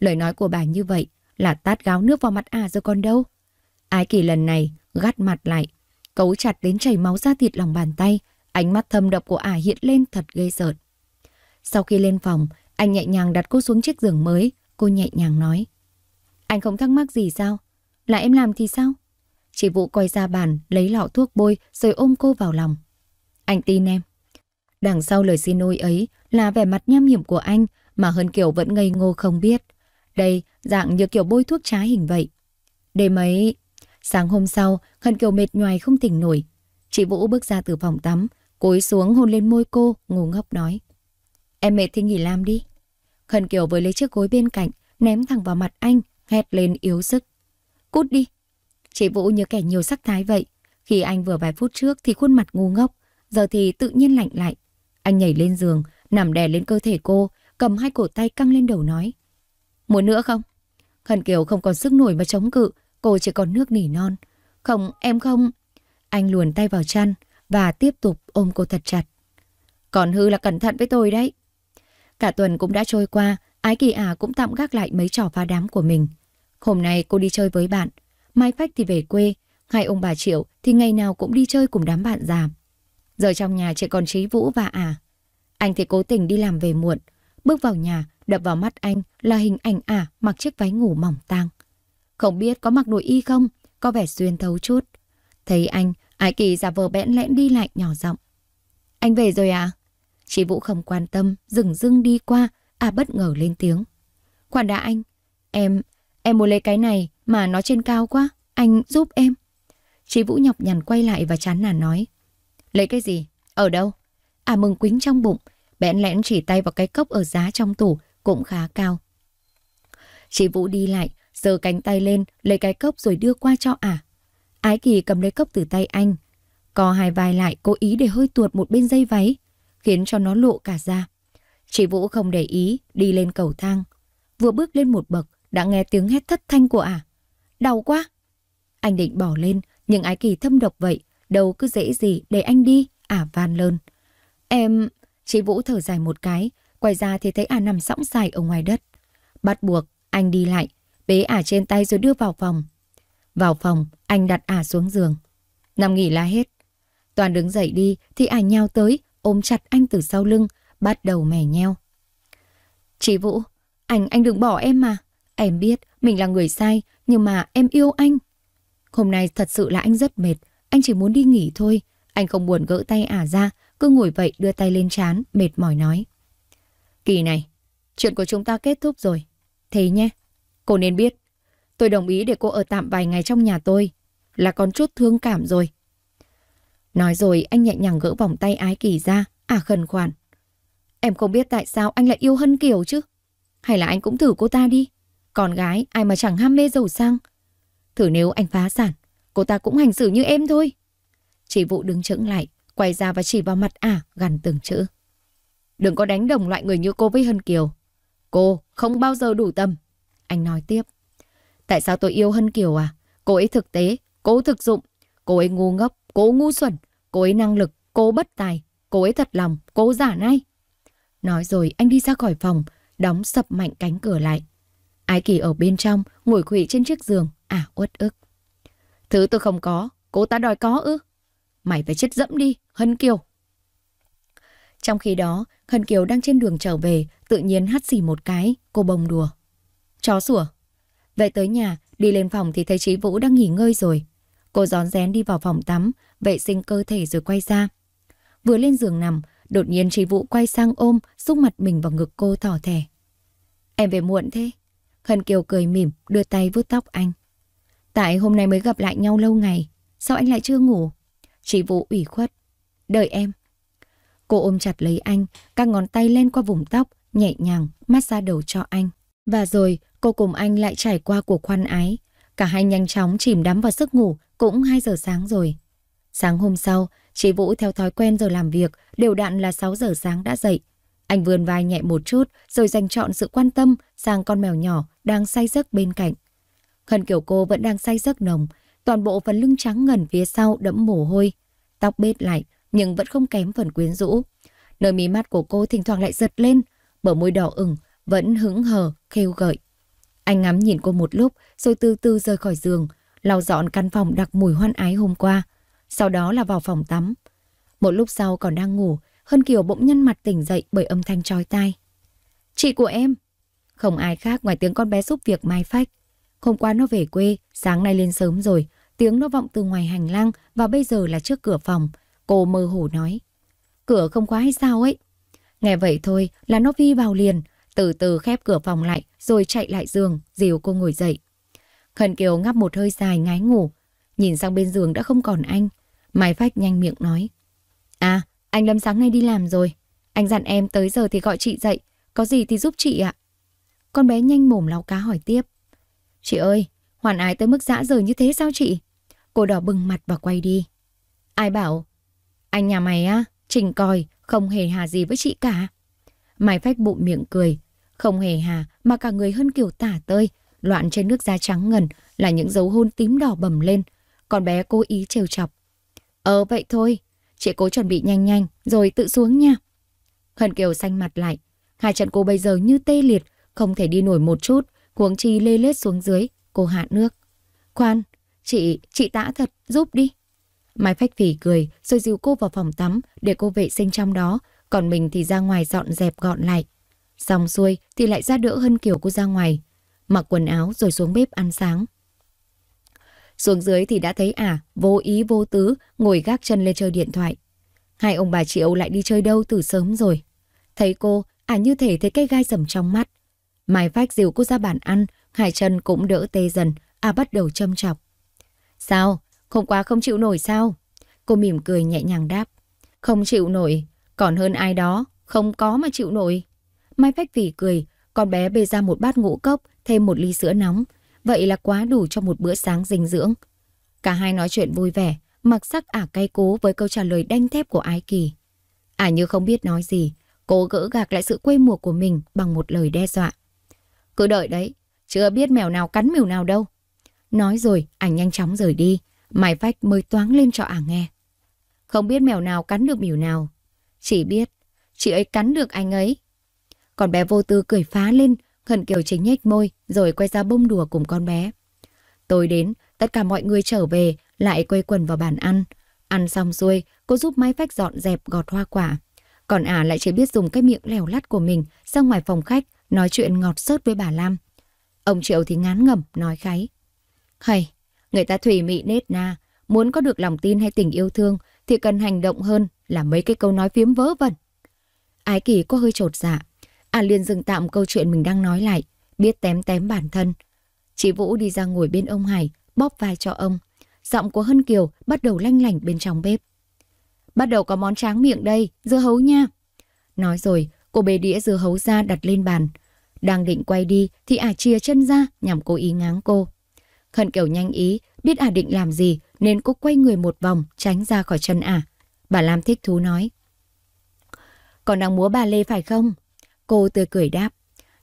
Lời nói của bà như vậy là tát gáo nước vào mặt ả rồi còn đâu. Ái kỳ lần này gắt mặt lại, cấu chặt đến chảy máu ra thịt lòng bàn tay, ánh mắt thâm độc của ả hiện lên thật ghê rợn. Sau khi lên phòng, anh nhẹ nhàng đặt cô xuống chiếc giường mới, cô nhẹ nhàng nói. Anh không thắc mắc gì sao? Là em làm thì sao? Chị Vũ quay ra bàn, lấy lọ thuốc bôi rồi ôm cô vào lòng. Anh tin em. Đằng sau lời xin lỗi ấy là vẻ mặt nham hiểm của anh mà hơn kiểu vẫn ngây ngô không biết. Đây, dạng như kiểu bôi thuốc trá hình vậy. Đêm ấy, Sáng hôm sau, khẩn Kiều mệt nhoài không tỉnh nổi. Chị Vũ bước ra từ phòng tắm, cối xuống hôn lên môi cô, ngủ ngốc nói. Em mệt thì nghỉ làm đi. Khẩn Kiều với lấy chiếc gối bên cạnh, ném thẳng vào mặt anh, hét lên yếu sức. Cút đi. Chị Vũ như kẻ nhiều sắc thái vậy. Khi anh vừa vài phút trước thì khuôn mặt ngu ngốc, giờ thì tự nhiên lạnh lại. Anh nhảy lên giường, nằm đè lên cơ thể cô, cầm hai cổ tay căng lên đầu nói. Muốn nữa không? Khẩn Kiều không còn sức nổi mà chống cự, Cô chỉ còn nước nỉ non. Không, em không. Anh luồn tay vào chăn và tiếp tục ôm cô thật chặt. Còn hư là cẩn thận với tôi đấy. Cả tuần cũng đã trôi qua, Ái Kỳ Ả à cũng tạm gác lại mấy trò phá đám của mình. Hôm nay cô đi chơi với bạn, mai phách thì về quê, hai ông bà Triệu thì ngày nào cũng đi chơi cùng đám bạn già. Giờ trong nhà chỉ còn Trí Vũ và Ả. À. Anh thì cố tình đi làm về muộn, bước vào nhà, đập vào mắt anh là hình ảnh Ả à mặc chiếc váy ngủ mỏng tang. Không biết có mặc đồ y không, có vẻ xuyên thấu chút. Thấy anh, Ái Kỳ giả vờ bẽn lẽn đi lại nhỏ giọng. Anh về rồi à? Chị Vũ không quan tâm, dừng dưng đi qua, à bất ngờ lên tiếng. Khoan đã anh, em, em muốn lấy cái này mà nó trên cao quá, anh giúp em. Chị Vũ nhọc nhằn quay lại và chán nản nói. Lấy cái gì? Ở đâu? À mừng quính trong bụng, bẽn lẽn chỉ tay vào cái cốc ở giá trong tủ, cũng khá cao. Chị Vũ đi lại, giơ cánh tay lên, lấy cái cốc rồi đưa qua cho ả. À. Ái Kỳ cầm lấy cốc từ tay anh, co hai vai lại cố ý để hơi tuột một bên dây váy, khiến cho nó lộ cả ra. Chị Vũ không để ý, đi lên cầu thang. Vừa bước lên một bậc, đã nghe tiếng hét thất thanh của ả. À. Đau quá! Anh định bỏ lên, nhưng Ái Kỳ thâm độc vậy, đầu cứ dễ gì để anh đi, ả à van lơn. Em... Chị Vũ thở dài một cái, quay ra thì thấy ả à nằm sõng dài ở ngoài đất. Bắt buộc, anh đi lại, bế ả trên tay rồi đưa vào phòng. Vào phòng, anh đặt ả xuống giường. Nằm nghỉ la hết. Toàn đứng dậy đi thì ả nhào tới, ôm chặt anh từ sau lưng, bắt đầu mè nheo. Chị Vũ, anh anh đừng bỏ em mà. Em biết mình là người sai, nhưng mà em yêu anh. Hôm nay thật sự là anh rất mệt, anh chỉ muốn đi nghỉ thôi. Anh không buồn gỡ tay ả ra, cứ ngồi vậy đưa tay lên trán mệt mỏi nói. Kỳ này, chuyện của chúng ta kết thúc rồi. Thế nhé, Cô nên biết, tôi đồng ý để cô ở tạm vài ngày trong nhà tôi, là còn chút thương cảm rồi. Nói rồi anh nhẹ nhàng gỡ vòng tay Ái Kỳ ra, à khẩn khoản. Em không biết tại sao anh lại yêu Hân Kiều chứ. Hay là anh cũng thử cô ta đi. Con gái ai mà chẳng ham mê giàu sang. Thử nếu anh phá sản, cô ta cũng hành xử như em thôi. Chị Vũ đứng chững lại, quay ra và chỉ vào mặt ả à, gần từng chữ. Đừng có đánh đồng loại người như cô với Hân Kiều. Cô không bao giờ đủ tâm. Anh nói tiếp. Tại sao tôi yêu Hân Kiều à? Cô ấy thực tế, cô thực dụng, cô ấy ngu ngốc, cô ngu xuẩn, cô ấy năng lực, cô bất tài, cô ấy thật lòng, cô giả nay. Nói rồi anh đi ra khỏi phòng, đóng sập mạnh cánh cửa lại. Ái kỳ ở bên trong, ngồi quỵ trên chiếc giường, à uất ức. Thứ tôi không có, cô ta đòi có ư? Mày phải chết dẫm đi, Hân Kiều. Trong khi đó, Hân Kiều đang trên đường trở về, tự nhiên hắt xì một cái, cô bông đùa. Chó sủa. Vậy tới nhà, đi lên phòng thì thấy Chí Vũ đang nghỉ ngơi rồi. Cô gión rén đi vào phòng tắm, vệ sinh cơ thể rồi quay ra. Vừa lên giường nằm, đột nhiên Chí Vũ quay sang ôm, xúc mặt mình vào ngực cô thỏ thẻ. Em về muộn thế. Khẩn Kiều cười mỉm, đưa tay vuốt tóc anh. Tại hôm nay mới gặp lại nhau lâu ngày, sao anh lại chưa ngủ? Chí Vũ ủy khuất. Đợi em. Cô ôm chặt lấy anh, các ngón tay lên qua vùng tóc, nhẹ nhàng, massage đầu cho anh. Và rồi, cô cùng anh lại trải qua cuộc khoan ái. Cả hai nhanh chóng chìm đắm vào giấc ngủ, cũng 2 giờ sáng rồi. Sáng hôm sau, chị Vũ theo thói quen giờ làm việc, đều đặn là 6 giờ sáng đã dậy. Anh vươn vai nhẹ một chút rồi dành chọn sự quan tâm sang con mèo nhỏ đang say giấc bên cạnh. Khẩn kiểu cô vẫn đang say giấc nồng, toàn bộ phần lưng trắng ngần phía sau đẫm mồ hôi. Tóc bết lại nhưng vẫn không kém phần quyến rũ. Nơi mí mắt của cô thỉnh thoảng lại giật lên, bờ môi đỏ ửng vẫn hững hờ, khêu gợi. Anh ngắm nhìn cô một lúc rồi từ từ rời khỏi giường, lau dọn căn phòng đặc mùi hoan ái hôm qua. Sau đó là vào phòng tắm. Một lúc sau còn đang ngủ, Hân Kiều bỗng nhăn mặt tỉnh dậy bởi âm thanh trói tai. Chị của em! Không ai khác ngoài tiếng con bé giúp việc mai phách. Hôm qua nó về quê, sáng nay lên sớm rồi, tiếng nó vọng từ ngoài hành lang và bây giờ là trước cửa phòng. Cô mơ hồ nói. Cửa không khóa hay sao ấy? Nghe vậy thôi là nó vi vào liền, từ từ khép cửa phòng lại rồi chạy lại giường, dìu cô ngồi dậy. Khẩn Kiều ngắp một hơi dài ngái ngủ, nhìn sang bên giường đã không còn anh. Mái phách nhanh miệng nói. À, anh Lâm sáng nay đi làm rồi. Anh dặn em tới giờ thì gọi chị dậy, có gì thì giúp chị ạ. Con bé nhanh mồm lau cá hỏi tiếp. Chị ơi, hoàn ái tới mức dã rời như thế sao chị? Cô đỏ bừng mặt và quay đi. Ai bảo? Anh nhà mày á, trình còi, không hề hà gì với chị cả. Mày phách bụng miệng cười, không hề hà mà cả người hơn kiểu tả tơi, loạn trên nước da trắng ngần là những dấu hôn tím đỏ bầm lên. Con bé cố ý trêu chọc. Ờ vậy thôi, chị cố chuẩn bị nhanh nhanh rồi tự xuống nha. Hân Kiều xanh mặt lại, hai chân cô bây giờ như tê liệt, không thể đi nổi một chút, huống chi lê lết xuống dưới, cô hạ nước. Khoan, chị, chị tã thật, giúp đi. Mai Phách Phỉ cười rồi dìu cô vào phòng tắm để cô vệ sinh trong đó, còn mình thì ra ngoài dọn dẹp gọn lại. Xong xuôi thì lại ra đỡ hơn kiểu cô ra ngoài, mặc quần áo rồi xuống bếp ăn sáng. Xuống dưới thì đã thấy ả, à, vô ý vô tứ, ngồi gác chân lên chơi điện thoại. Hai ông bà Triệu lại đi chơi đâu từ sớm rồi. Thấy cô, ả à như thể thấy cái gai rầm trong mắt. Mai Phách dìu cô ra bàn ăn, hai chân cũng đỡ tê dần, ả à bắt đầu châm chọc. Sao? Không quá không chịu nổi sao? Cô mỉm cười nhẹ nhàng đáp. Không chịu nổi, còn hơn ai đó, không có mà chịu nổi. Mai Phách Vỉ cười, con bé bê ra một bát ngũ cốc, thêm một ly sữa nóng. Vậy là quá đủ cho một bữa sáng dinh dưỡng. Cả hai nói chuyện vui vẻ, mặc sắc ả cay cố với câu trả lời đanh thép của Ái Kỳ. Ả như không biết nói gì, cố gỡ gạc lại sự quê mùa của mình bằng một lời đe dọa. Cứ đợi đấy, chưa biết mèo nào cắn mèo nào đâu. Nói rồi, ảnh nhanh chóng rời đi, mai phách mới toáng lên cho ả nghe. Không biết mèo nào cắn được mỉu nào. Chỉ biết, chị ấy cắn được anh ấy còn bé vô tư cười phá lên, Khẩn kiểu chính nhếch môi rồi quay ra bông đùa cùng con bé. Tôi đến, tất cả mọi người trở về, lại quây quần vào bàn ăn. Ăn xong xuôi, cô giúp máy Phách dọn dẹp gọt hoa quả. Còn ả à lại chỉ biết dùng cái miệng lèo lắt của mình ra ngoài phòng khách nói chuyện ngọt sớt với bà Lam. Ông Triệu thì ngán ngẩm, nói kháy. Hay, người ta thủy mị nết na, muốn có được lòng tin hay tình yêu thương thì cần hành động hơn là mấy cái câu nói phiếm vớ vẩn. Ái kỳ có hơi trột dạ, An à, Liên dừng tạm câu chuyện mình đang nói lại, biết tém tém bản thân. Chị Vũ đi ra ngồi bên ông Hải, bóp vai cho ông. Giọng của Hân Kiều bắt đầu lanh lảnh bên trong bếp. Bắt đầu có món tráng miệng đây, dưa hấu nha. Nói rồi, cô bê đĩa dưa hấu ra đặt lên bàn. Đang định quay đi thì ả à chia chân ra nhằm cố ý ngáng cô. Hân Kiều nhanh ý, biết ả định làm gì nên cô quay người một vòng tránh ra khỏi chân ả. Bà Lam thích thú nói. Còn đang múa bà lê phải không? Cô tươi cười đáp.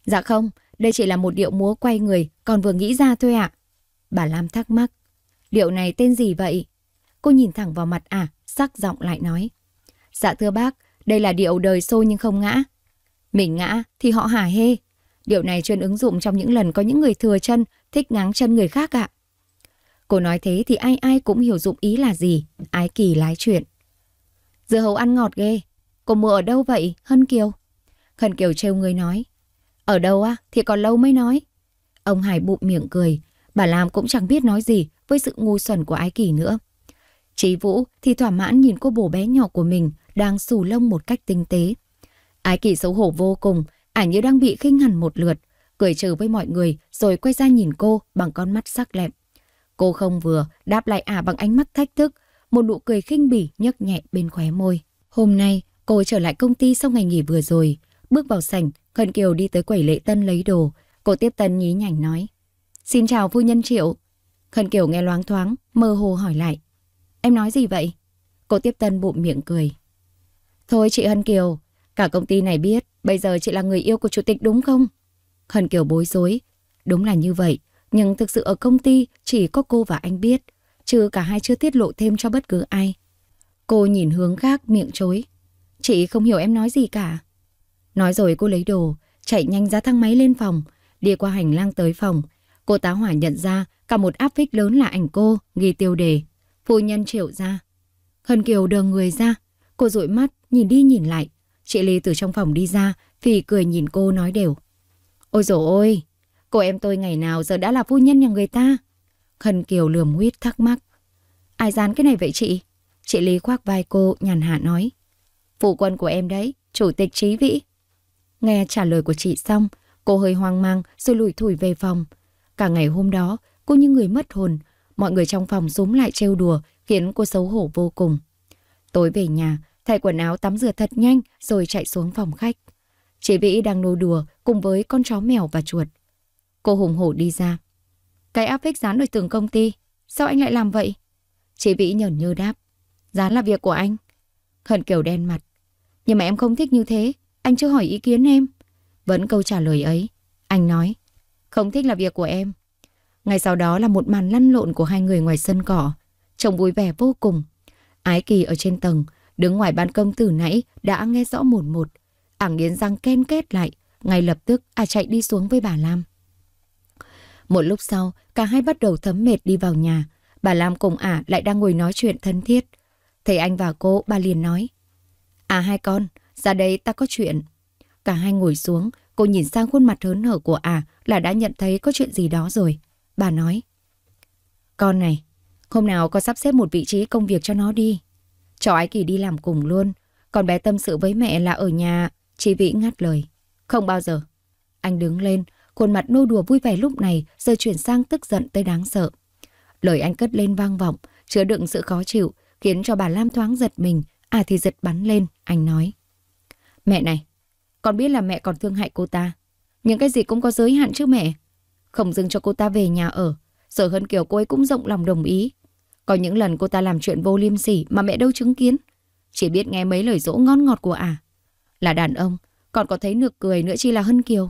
Dạ không, đây chỉ là một điệu múa quay người, còn vừa nghĩ ra thôi ạ. Bà Lam thắc mắc. Điệu này tên gì vậy? Cô nhìn thẳng vào mặt ả, sắc giọng lại nói. Dạ thưa bác, đây là điệu đời xô nhưng không ngã. Mình ngã thì họ hả hê. Điệu này chuyên ứng dụng trong những lần có những người thừa chân, thích ngáng chân người khác ạ. Cô nói thế thì ai ai cũng hiểu dụng ý là gì, ái kỳ lái chuyện. Dưa hấu ăn ngọt ghê, cô mua ở đâu vậy, Hân Kiều? Khẩn Kiều trêu người nói. Ở đâu á, thì còn lâu mới nói. Ông Hải bụng miệng cười, bà Lam cũng chẳng biết nói gì với sự ngu xuẩn của Ái Kỳ nữa. Chí Vũ thì thỏa mãn nhìn cô bồ bé nhỏ của mình đang xù lông một cách tinh tế. Ái Kỳ xấu hổ vô cùng, ảnh như đang bị khinh hẳn một lượt, cười trừ với mọi người rồi quay ra nhìn cô bằng con mắt sắc lẹm. Cô không vừa, đáp lại ả bằng ánh mắt thách thức, một nụ cười khinh bỉ nhấc nhẹ bên khóe môi. Hôm nay, cô trở lại công ty sau ngày nghỉ vừa rồi. Bước vào sảnh, Khân Kiều đi tới quẩy lệ tân lấy đồ. Cô tiếp tân nhí nhảnh nói. Xin chào phu nhân Triệu. Khân Kiều nghe loáng thoáng, mơ hồ hỏi lại. Em nói gì vậy? Cô tiếp tân bụng miệng cười. Thôi chị Hân Kiều, cả công ty này biết, bây giờ chị là người yêu của chủ tịch đúng không? Hân Kiều bối rối. Đúng là như vậy, nhưng thực sự ở công ty chỉ có cô và anh biết, chứ cả hai chưa tiết lộ thêm cho bất cứ ai. Cô nhìn hướng khác miệng chối. Chị không hiểu em nói gì cả. Nói rồi cô lấy đồ, chạy nhanh ra thang máy lên phòng, đi qua hành lang tới phòng. Cô tá hỏa nhận ra cả một áp phích lớn là ảnh cô, ghi tiêu đề. Phu nhân triệu ra. Hân Kiều đờ người ra, cô dụi mắt, nhìn đi nhìn lại. Chị Ly từ trong phòng đi ra, phì cười nhìn cô nói đều. Ôi dồi ôi, cô em tôi ngày nào giờ đã là phu nhân nhà người ta. Hân Kiều lườm nguyết thắc mắc. Ai dán cái này vậy chị? Chị Lý khoác vai cô, nhàn hạ nói. Phụ quân của em đấy, chủ tịch trí vĩ. Nghe trả lời của chị xong, cô hơi hoang mang rồi lủi thủi về phòng. Cả ngày hôm đó, cô như người mất hồn, mọi người trong phòng súm lại trêu đùa khiến cô xấu hổ vô cùng. Tối về nhà, thay quần áo tắm rửa thật nhanh rồi chạy xuống phòng khách. Chị Vĩ đang nô đùa cùng với con chó mèo và chuột. Cô hùng hổ đi ra. Cái áp phích dán ở tường công ty, sao anh lại làm vậy? Chị Vĩ nhởn nhơ đáp. Dán là việc của anh. Hận kiểu đen mặt. Nhưng mà em không thích như thế. Anh chưa hỏi ý kiến em. Vẫn câu trả lời ấy. Anh nói. Không thích là việc của em. ngày sau đó là một màn lăn lộn của hai người ngoài sân cỏ. Trông vui vẻ vô cùng. Ái kỳ ở trên tầng, đứng ngoài ban công từ nãy đã nghe rõ một một. Ảng nghiến răng ken kết lại. Ngay lập tức à chạy đi xuống với bà Lam. Một lúc sau, cả hai bắt đầu thấm mệt đi vào nhà. Bà Lam cùng ả lại đang ngồi nói chuyện thân thiết. Thấy anh và cô, bà liền nói. À hai con, ra đây ta có chuyện. Cả hai ngồi xuống, cô nhìn sang khuôn mặt hớn hở của ả à là đã nhận thấy có chuyện gì đó rồi. Bà nói, con này, hôm nào con sắp xếp một vị trí công việc cho nó đi. Cho Ái Kỳ đi làm cùng luôn, còn bé tâm sự với mẹ là ở nhà, chị Vĩ ngắt lời. Không bao giờ. Anh đứng lên, khuôn mặt nô đùa vui vẻ lúc này giờ chuyển sang tức giận tới đáng sợ. Lời anh cất lên vang vọng, chứa đựng sự khó chịu, khiến cho bà Lam thoáng giật mình, à thì giật bắn lên, anh nói. Mẹ này, con biết là mẹ còn thương hại cô ta. Những cái gì cũng có giới hạn chứ mẹ. Không dừng cho cô ta về nhà ở. Sở hơn kiểu cô ấy cũng rộng lòng đồng ý. Có những lần cô ta làm chuyện vô liêm sỉ mà mẹ đâu chứng kiến. Chỉ biết nghe mấy lời dỗ ngon ngọt của À. Là đàn ông, còn có thấy nực cười nữa chi là Hân Kiều.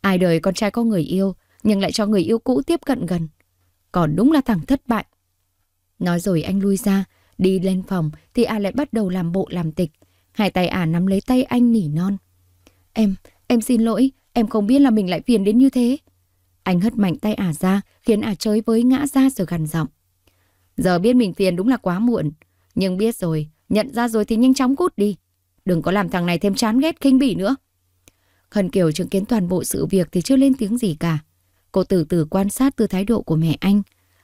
Ai đời con trai có người yêu, nhưng lại cho người yêu cũ tiếp cận gần. Còn đúng là thằng thất bại. Nói rồi anh lui ra, đi lên phòng thì à lại bắt đầu làm bộ làm tịch, Hai tay ả nắm lấy tay anh nỉ non. Em, em xin lỗi, em không biết là mình lại phiền đến như thế. Anh hất mạnh tay ả ra, khiến ả à chơi với ngã ra rồi gằn giọng. Giờ biết mình phiền đúng là quá muộn, nhưng biết rồi, nhận ra rồi thì nhanh chóng cút đi. Đừng có làm thằng này thêm chán ghét khinh bỉ nữa. Khẩn Kiều chứng kiến toàn bộ sự việc thì chưa lên tiếng gì cả. Cô từ từ quan sát từ thái độ của mẹ anh.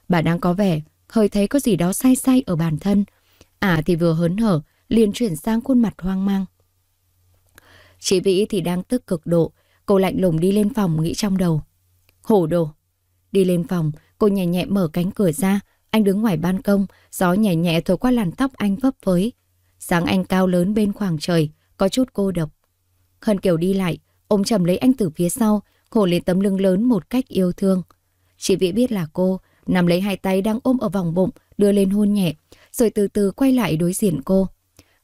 Bà đang có vẻ, hơi thấy có gì đó sai sai ở bản thân. Ả à thì vừa hớn hở, liền chuyển sang khuôn mặt hoang mang. Chị Vĩ thì đang tức cực độ, cô lạnh lùng đi lên phòng nghĩ trong đầu. Hổ đồ! Đi lên phòng, cô nhẹ nhẹ mở cánh cửa ra, anh đứng ngoài ban công, gió nhẹ nhẹ thổi qua làn tóc anh vấp với. Sáng anh cao lớn bên khoảng trời, có chút cô độc. Hân Kiều đi lại, ôm chầm lấy anh từ phía sau, khổ lên tấm lưng lớn một cách yêu thương. Chị Vĩ biết là cô, nằm lấy hai tay đang ôm ở vòng bụng, đưa lên hôn nhẹ, rồi từ từ quay lại đối diện cô.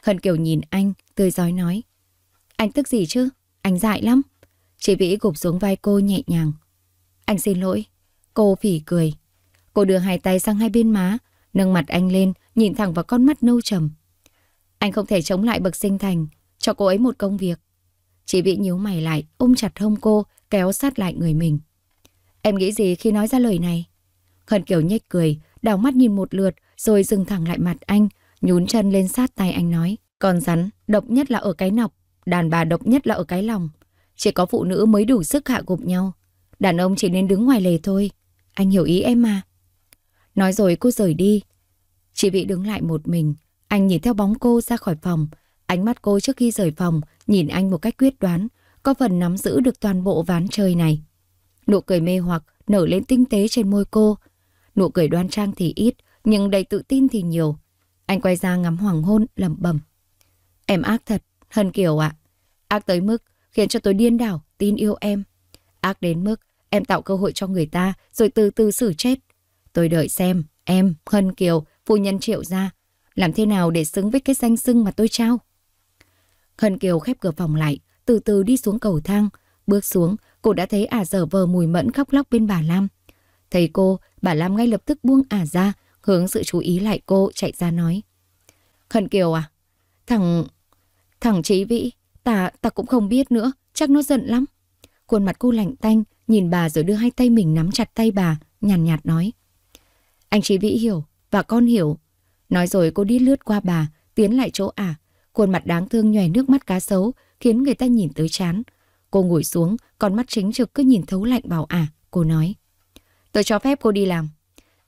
Khẩn Kiều nhìn anh, tươi giói nói. Anh tức gì chứ? Anh dại lắm. Chị Vĩ gục xuống vai cô nhẹ nhàng. Anh xin lỗi. Cô phỉ cười. Cô đưa hai tay sang hai bên má, nâng mặt anh lên, nhìn thẳng vào con mắt nâu trầm. Anh không thể chống lại bậc sinh thành, cho cô ấy một công việc. Chị Vĩ nhíu mày lại, ôm chặt hông cô, kéo sát lại người mình. Em nghĩ gì khi nói ra lời này? Khẩn Kiều nhếch cười, đảo mắt nhìn một lượt, rồi dừng thẳng lại mặt anh, nhún chân lên sát tay anh nói. Con rắn, độc nhất là ở cái nọc, đàn bà độc nhất là ở cái lòng. Chỉ có phụ nữ mới đủ sức hạ gục nhau. Đàn ông chỉ nên đứng ngoài lề thôi. Anh hiểu ý em mà. Nói rồi cô rời đi. Chị Vị đứng lại một mình. Anh nhìn theo bóng cô ra khỏi phòng. Ánh mắt cô trước khi rời phòng, nhìn anh một cách quyết đoán, có phần nắm giữ được toàn bộ ván chơi này. Nụ cười mê hoặc nở lên tinh tế trên môi cô. Nụ cười đoan trang thì ít, nhưng đầy tự tin thì nhiều. Anh quay ra ngắm hoàng hôn, lầm bẩm: Em ác thật, Hân Kiều ạ. Ác tới mức khiến cho tôi điên đảo, tin yêu em. Ác đến mức em tạo cơ hội cho người ta rồi từ từ xử chết. Tôi đợi xem, em, Hân Kiều, phu nhân triệu ra. Làm thế nào để xứng với cái danh xưng mà tôi trao? Hân Kiều khép cửa phòng lại, từ từ đi xuống cầu thang. Bước xuống, cô đã thấy ả dở vờ mùi mẫn khóc lóc bên bà Lam. Thấy cô, bà Lam ngay lập tức buông ả ra, Hướng sự chú ý lại cô chạy ra nói. Khẩn Kiều à? Thằng... Thằng Trí Vĩ, ta, ta cũng không biết nữa, chắc nó giận lắm. Khuôn mặt cô lạnh tanh, nhìn bà rồi đưa hai tay mình nắm chặt tay bà, nhàn nhạt, nhạt nói. Anh Trí Vĩ hiểu, và con hiểu. Nói rồi cô đi lướt qua bà, tiến lại chỗ ả. À. Khuôn mặt đáng thương nhòe nước mắt cá sấu, khiến người ta nhìn tới chán. Cô ngồi xuống, con mắt chính trực cứ nhìn thấu lạnh bảo ả. À. Cô nói, tôi cho phép cô đi làm,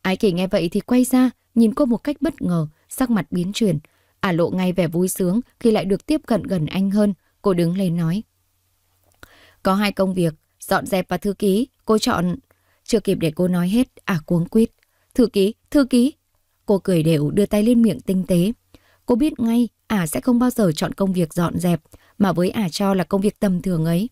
Ái kỳ nghe vậy thì quay ra, nhìn cô một cách bất ngờ, sắc mặt biến chuyển. Ả à lộ ngay vẻ vui sướng khi lại được tiếp cận gần anh hơn. Cô đứng lên nói. Có hai công việc, dọn dẹp và thư ký, cô chọn. Chưa kịp để cô nói hết, Ả à cuống quýt. Thư ký, thư ký. Cô cười đều đưa tay lên miệng tinh tế. Cô biết ngay, Ả à sẽ không bao giờ chọn công việc dọn dẹp, mà với Ả cho là công việc tầm thường ấy.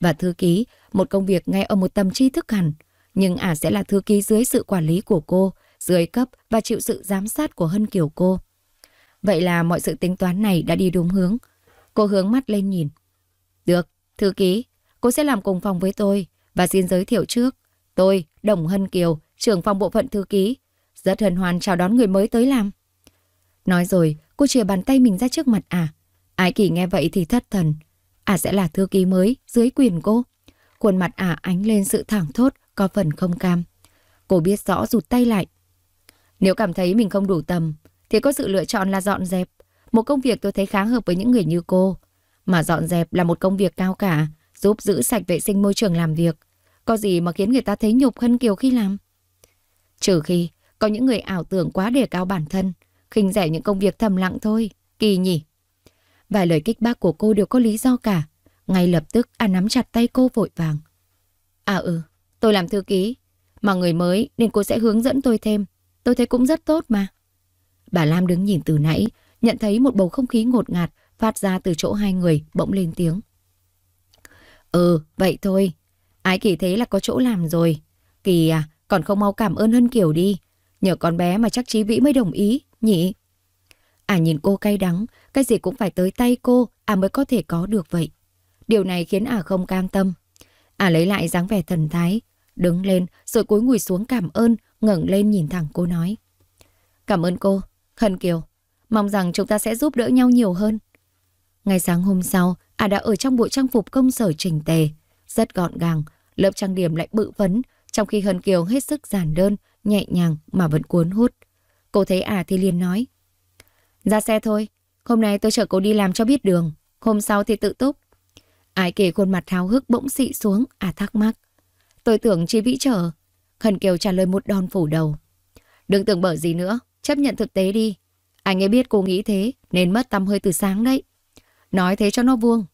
Và thư ký, một công việc ngay ở một tầm tri thức hẳn, nhưng ả à sẽ là thư ký dưới sự quản lý của cô, dưới cấp và chịu sự giám sát của Hân Kiều cô. Vậy là mọi sự tính toán này đã đi đúng hướng. Cô hướng mắt lên nhìn. Được, thư ký, cô sẽ làm cùng phòng với tôi và xin giới thiệu trước. Tôi, Đồng Hân Kiều, trưởng phòng bộ phận thư ký. Rất hân hoan chào đón người mới tới làm. Nói rồi, cô chìa bàn tay mình ra trước mặt à. Ái kỳ nghe vậy thì thất thần. À sẽ là thư ký mới, dưới quyền cô. Khuôn mặt ả à ánh lên sự thẳng thốt có phần không cam. Cô biết rõ rụt tay lại. Nếu cảm thấy mình không đủ tầm, thì có sự lựa chọn là dọn dẹp. Một công việc tôi thấy khá hợp với những người như cô. Mà dọn dẹp là một công việc cao cả, giúp giữ sạch vệ sinh môi trường làm việc. Có gì mà khiến người ta thấy nhục Hân Kiều khi làm? Trừ khi có những người ảo tưởng quá đề cao bản thân, khinh rẻ những công việc thầm lặng thôi, kỳ nhỉ. Vài lời kích bác của cô đều có lý do cả. Ngay lập tức à nắm chặt tay cô vội vàng. À ừ, Tôi làm thư ký, mà người mới nên cô sẽ hướng dẫn tôi thêm. Tôi thấy cũng rất tốt mà. Bà Lam đứng nhìn từ nãy, nhận thấy một bầu không khí ngột ngạt phát ra từ chỗ hai người bỗng lên tiếng. Ừ, vậy thôi. Ái kỳ thế là có chỗ làm rồi. Kỳ à, còn không mau cảm ơn hơn kiểu đi. Nhờ con bé mà chắc Chí Vĩ mới đồng ý, nhỉ? À nhìn cô cay đắng, cái gì cũng phải tới tay cô, à mới có thể có được vậy. Điều này khiến à không cam tâm. À lấy lại dáng vẻ thần thái, Đứng lên, rồi cúi ngùi xuống cảm ơn, ngẩng lên nhìn thẳng cô nói. Cảm ơn cô, Khẩn Kiều. Mong rằng chúng ta sẽ giúp đỡ nhau nhiều hơn. Ngày sáng hôm sau, à đã ở trong bộ trang phục công sở chỉnh tề. Rất gọn gàng, lớp trang điểm lại bự vấn, trong khi Hân Kiều hết sức giản đơn, nhẹ nhàng mà vẫn cuốn hút. Cô thấy à thì liền nói. Ra xe thôi, hôm nay tôi chở cô đi làm cho biết đường, hôm sau thì tự túc. Ái kể khuôn mặt háo hức bỗng xị xuống, à thắc mắc. Tôi tưởng chỉ vĩ trở. Khẩn Kiều trả lời một đòn phủ đầu. Đừng tưởng bở gì nữa, chấp nhận thực tế đi. Anh ấy biết cô nghĩ thế, nên mất tâm hơi từ sáng đấy. Nói thế cho nó vuông.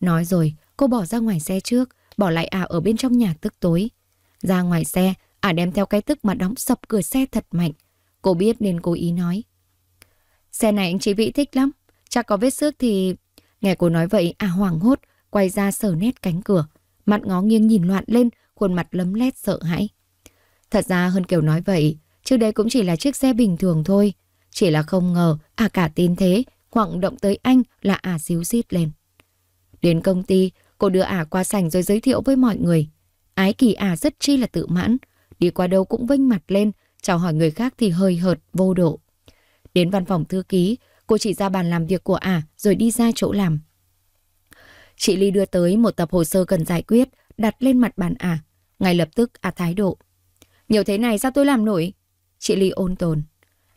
Nói rồi, cô bỏ ra ngoài xe trước, bỏ lại ả ở bên trong nhà tức tối. Ra ngoài xe, ả đem theo cái tức mà đóng sập cửa xe thật mạnh. Cô biết nên cố ý nói. Xe này anh chị Vĩ thích lắm, chắc có vết xước thì... Nghe cô nói vậy, ả hoảng hốt, quay ra sờ nét cánh cửa. Mặt ngó nghiêng nhìn loạn lên, khuôn mặt lấm lét sợ hãi. Thật ra Hân Kiều nói vậy, trước đây cũng chỉ là chiếc xe bình thường thôi. Chỉ là không ngờ, à cả tin thế, khoảng động tới anh là à xíu xít lên. Đến công ty, cô đưa à qua sảnh rồi giới thiệu với mọi người. Ái kỳ à rất chi là tự mãn, đi qua đâu cũng vinh mặt lên, chào hỏi người khác thì hơi hợt, vô độ. Đến văn phòng thư ký, cô chỉ ra bàn làm việc của à, rồi đi ra chỗ làm. Chị Ly đưa tới một tập hồ sơ cần giải quyết, đặt lên mặt bàn ả. À. Ngay lập tức ả à thái độ. Nhiều thế này sao tôi làm nổi? Chị Ly ôn tồn.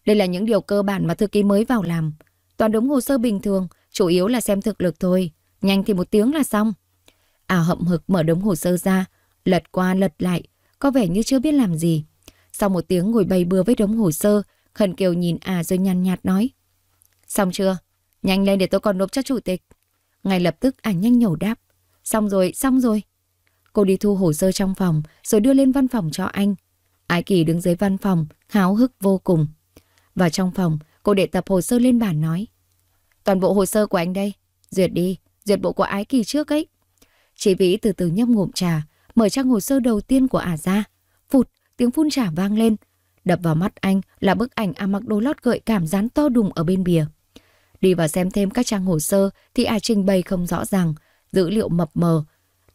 Đây là những điều cơ bản mà thư ký mới vào làm. Toàn đống hồ sơ bình thường, chủ yếu là xem thực lực thôi. Nhanh thì một tiếng là xong. Ả à hậm hực mở đống hồ sơ ra, lật qua lật lại, có vẻ như chưa biết làm gì. Sau một tiếng ngồi bày bừa với đống hồ sơ, Khẩn Kiều nhìn à rồi nhàn nhạt nói. Xong chưa? Nhanh lên để tôi còn nộp cho chủ tịch. Ngay lập tức à nhanh nhổ đáp. Xong rồi, xong rồi. Cô đi thu hồ sơ trong phòng rồi đưa lên văn phòng cho anh. Ái Kỳ đứng dưới văn phòng, háo hức vô cùng. Và trong phòng, cô để tập hồ sơ lên bàn nói. Toàn bộ hồ sơ của anh đây, duyệt đi, duyệt bộ của Ái Kỳ trước ấy. chỉ Vĩ từ từ nhấp ngụm trà, mở trang hồ sơ đầu tiên của ả ra. Phụt, tiếng phun trà vang lên. Đập vào mắt anh là bức ảnh ả mặc đồ lót gợi cảm dán to đùng ở bên bìa. Đi vào xem thêm các trang hồ sơ thì ả trình bày không rõ ràng, dữ liệu mập mờ.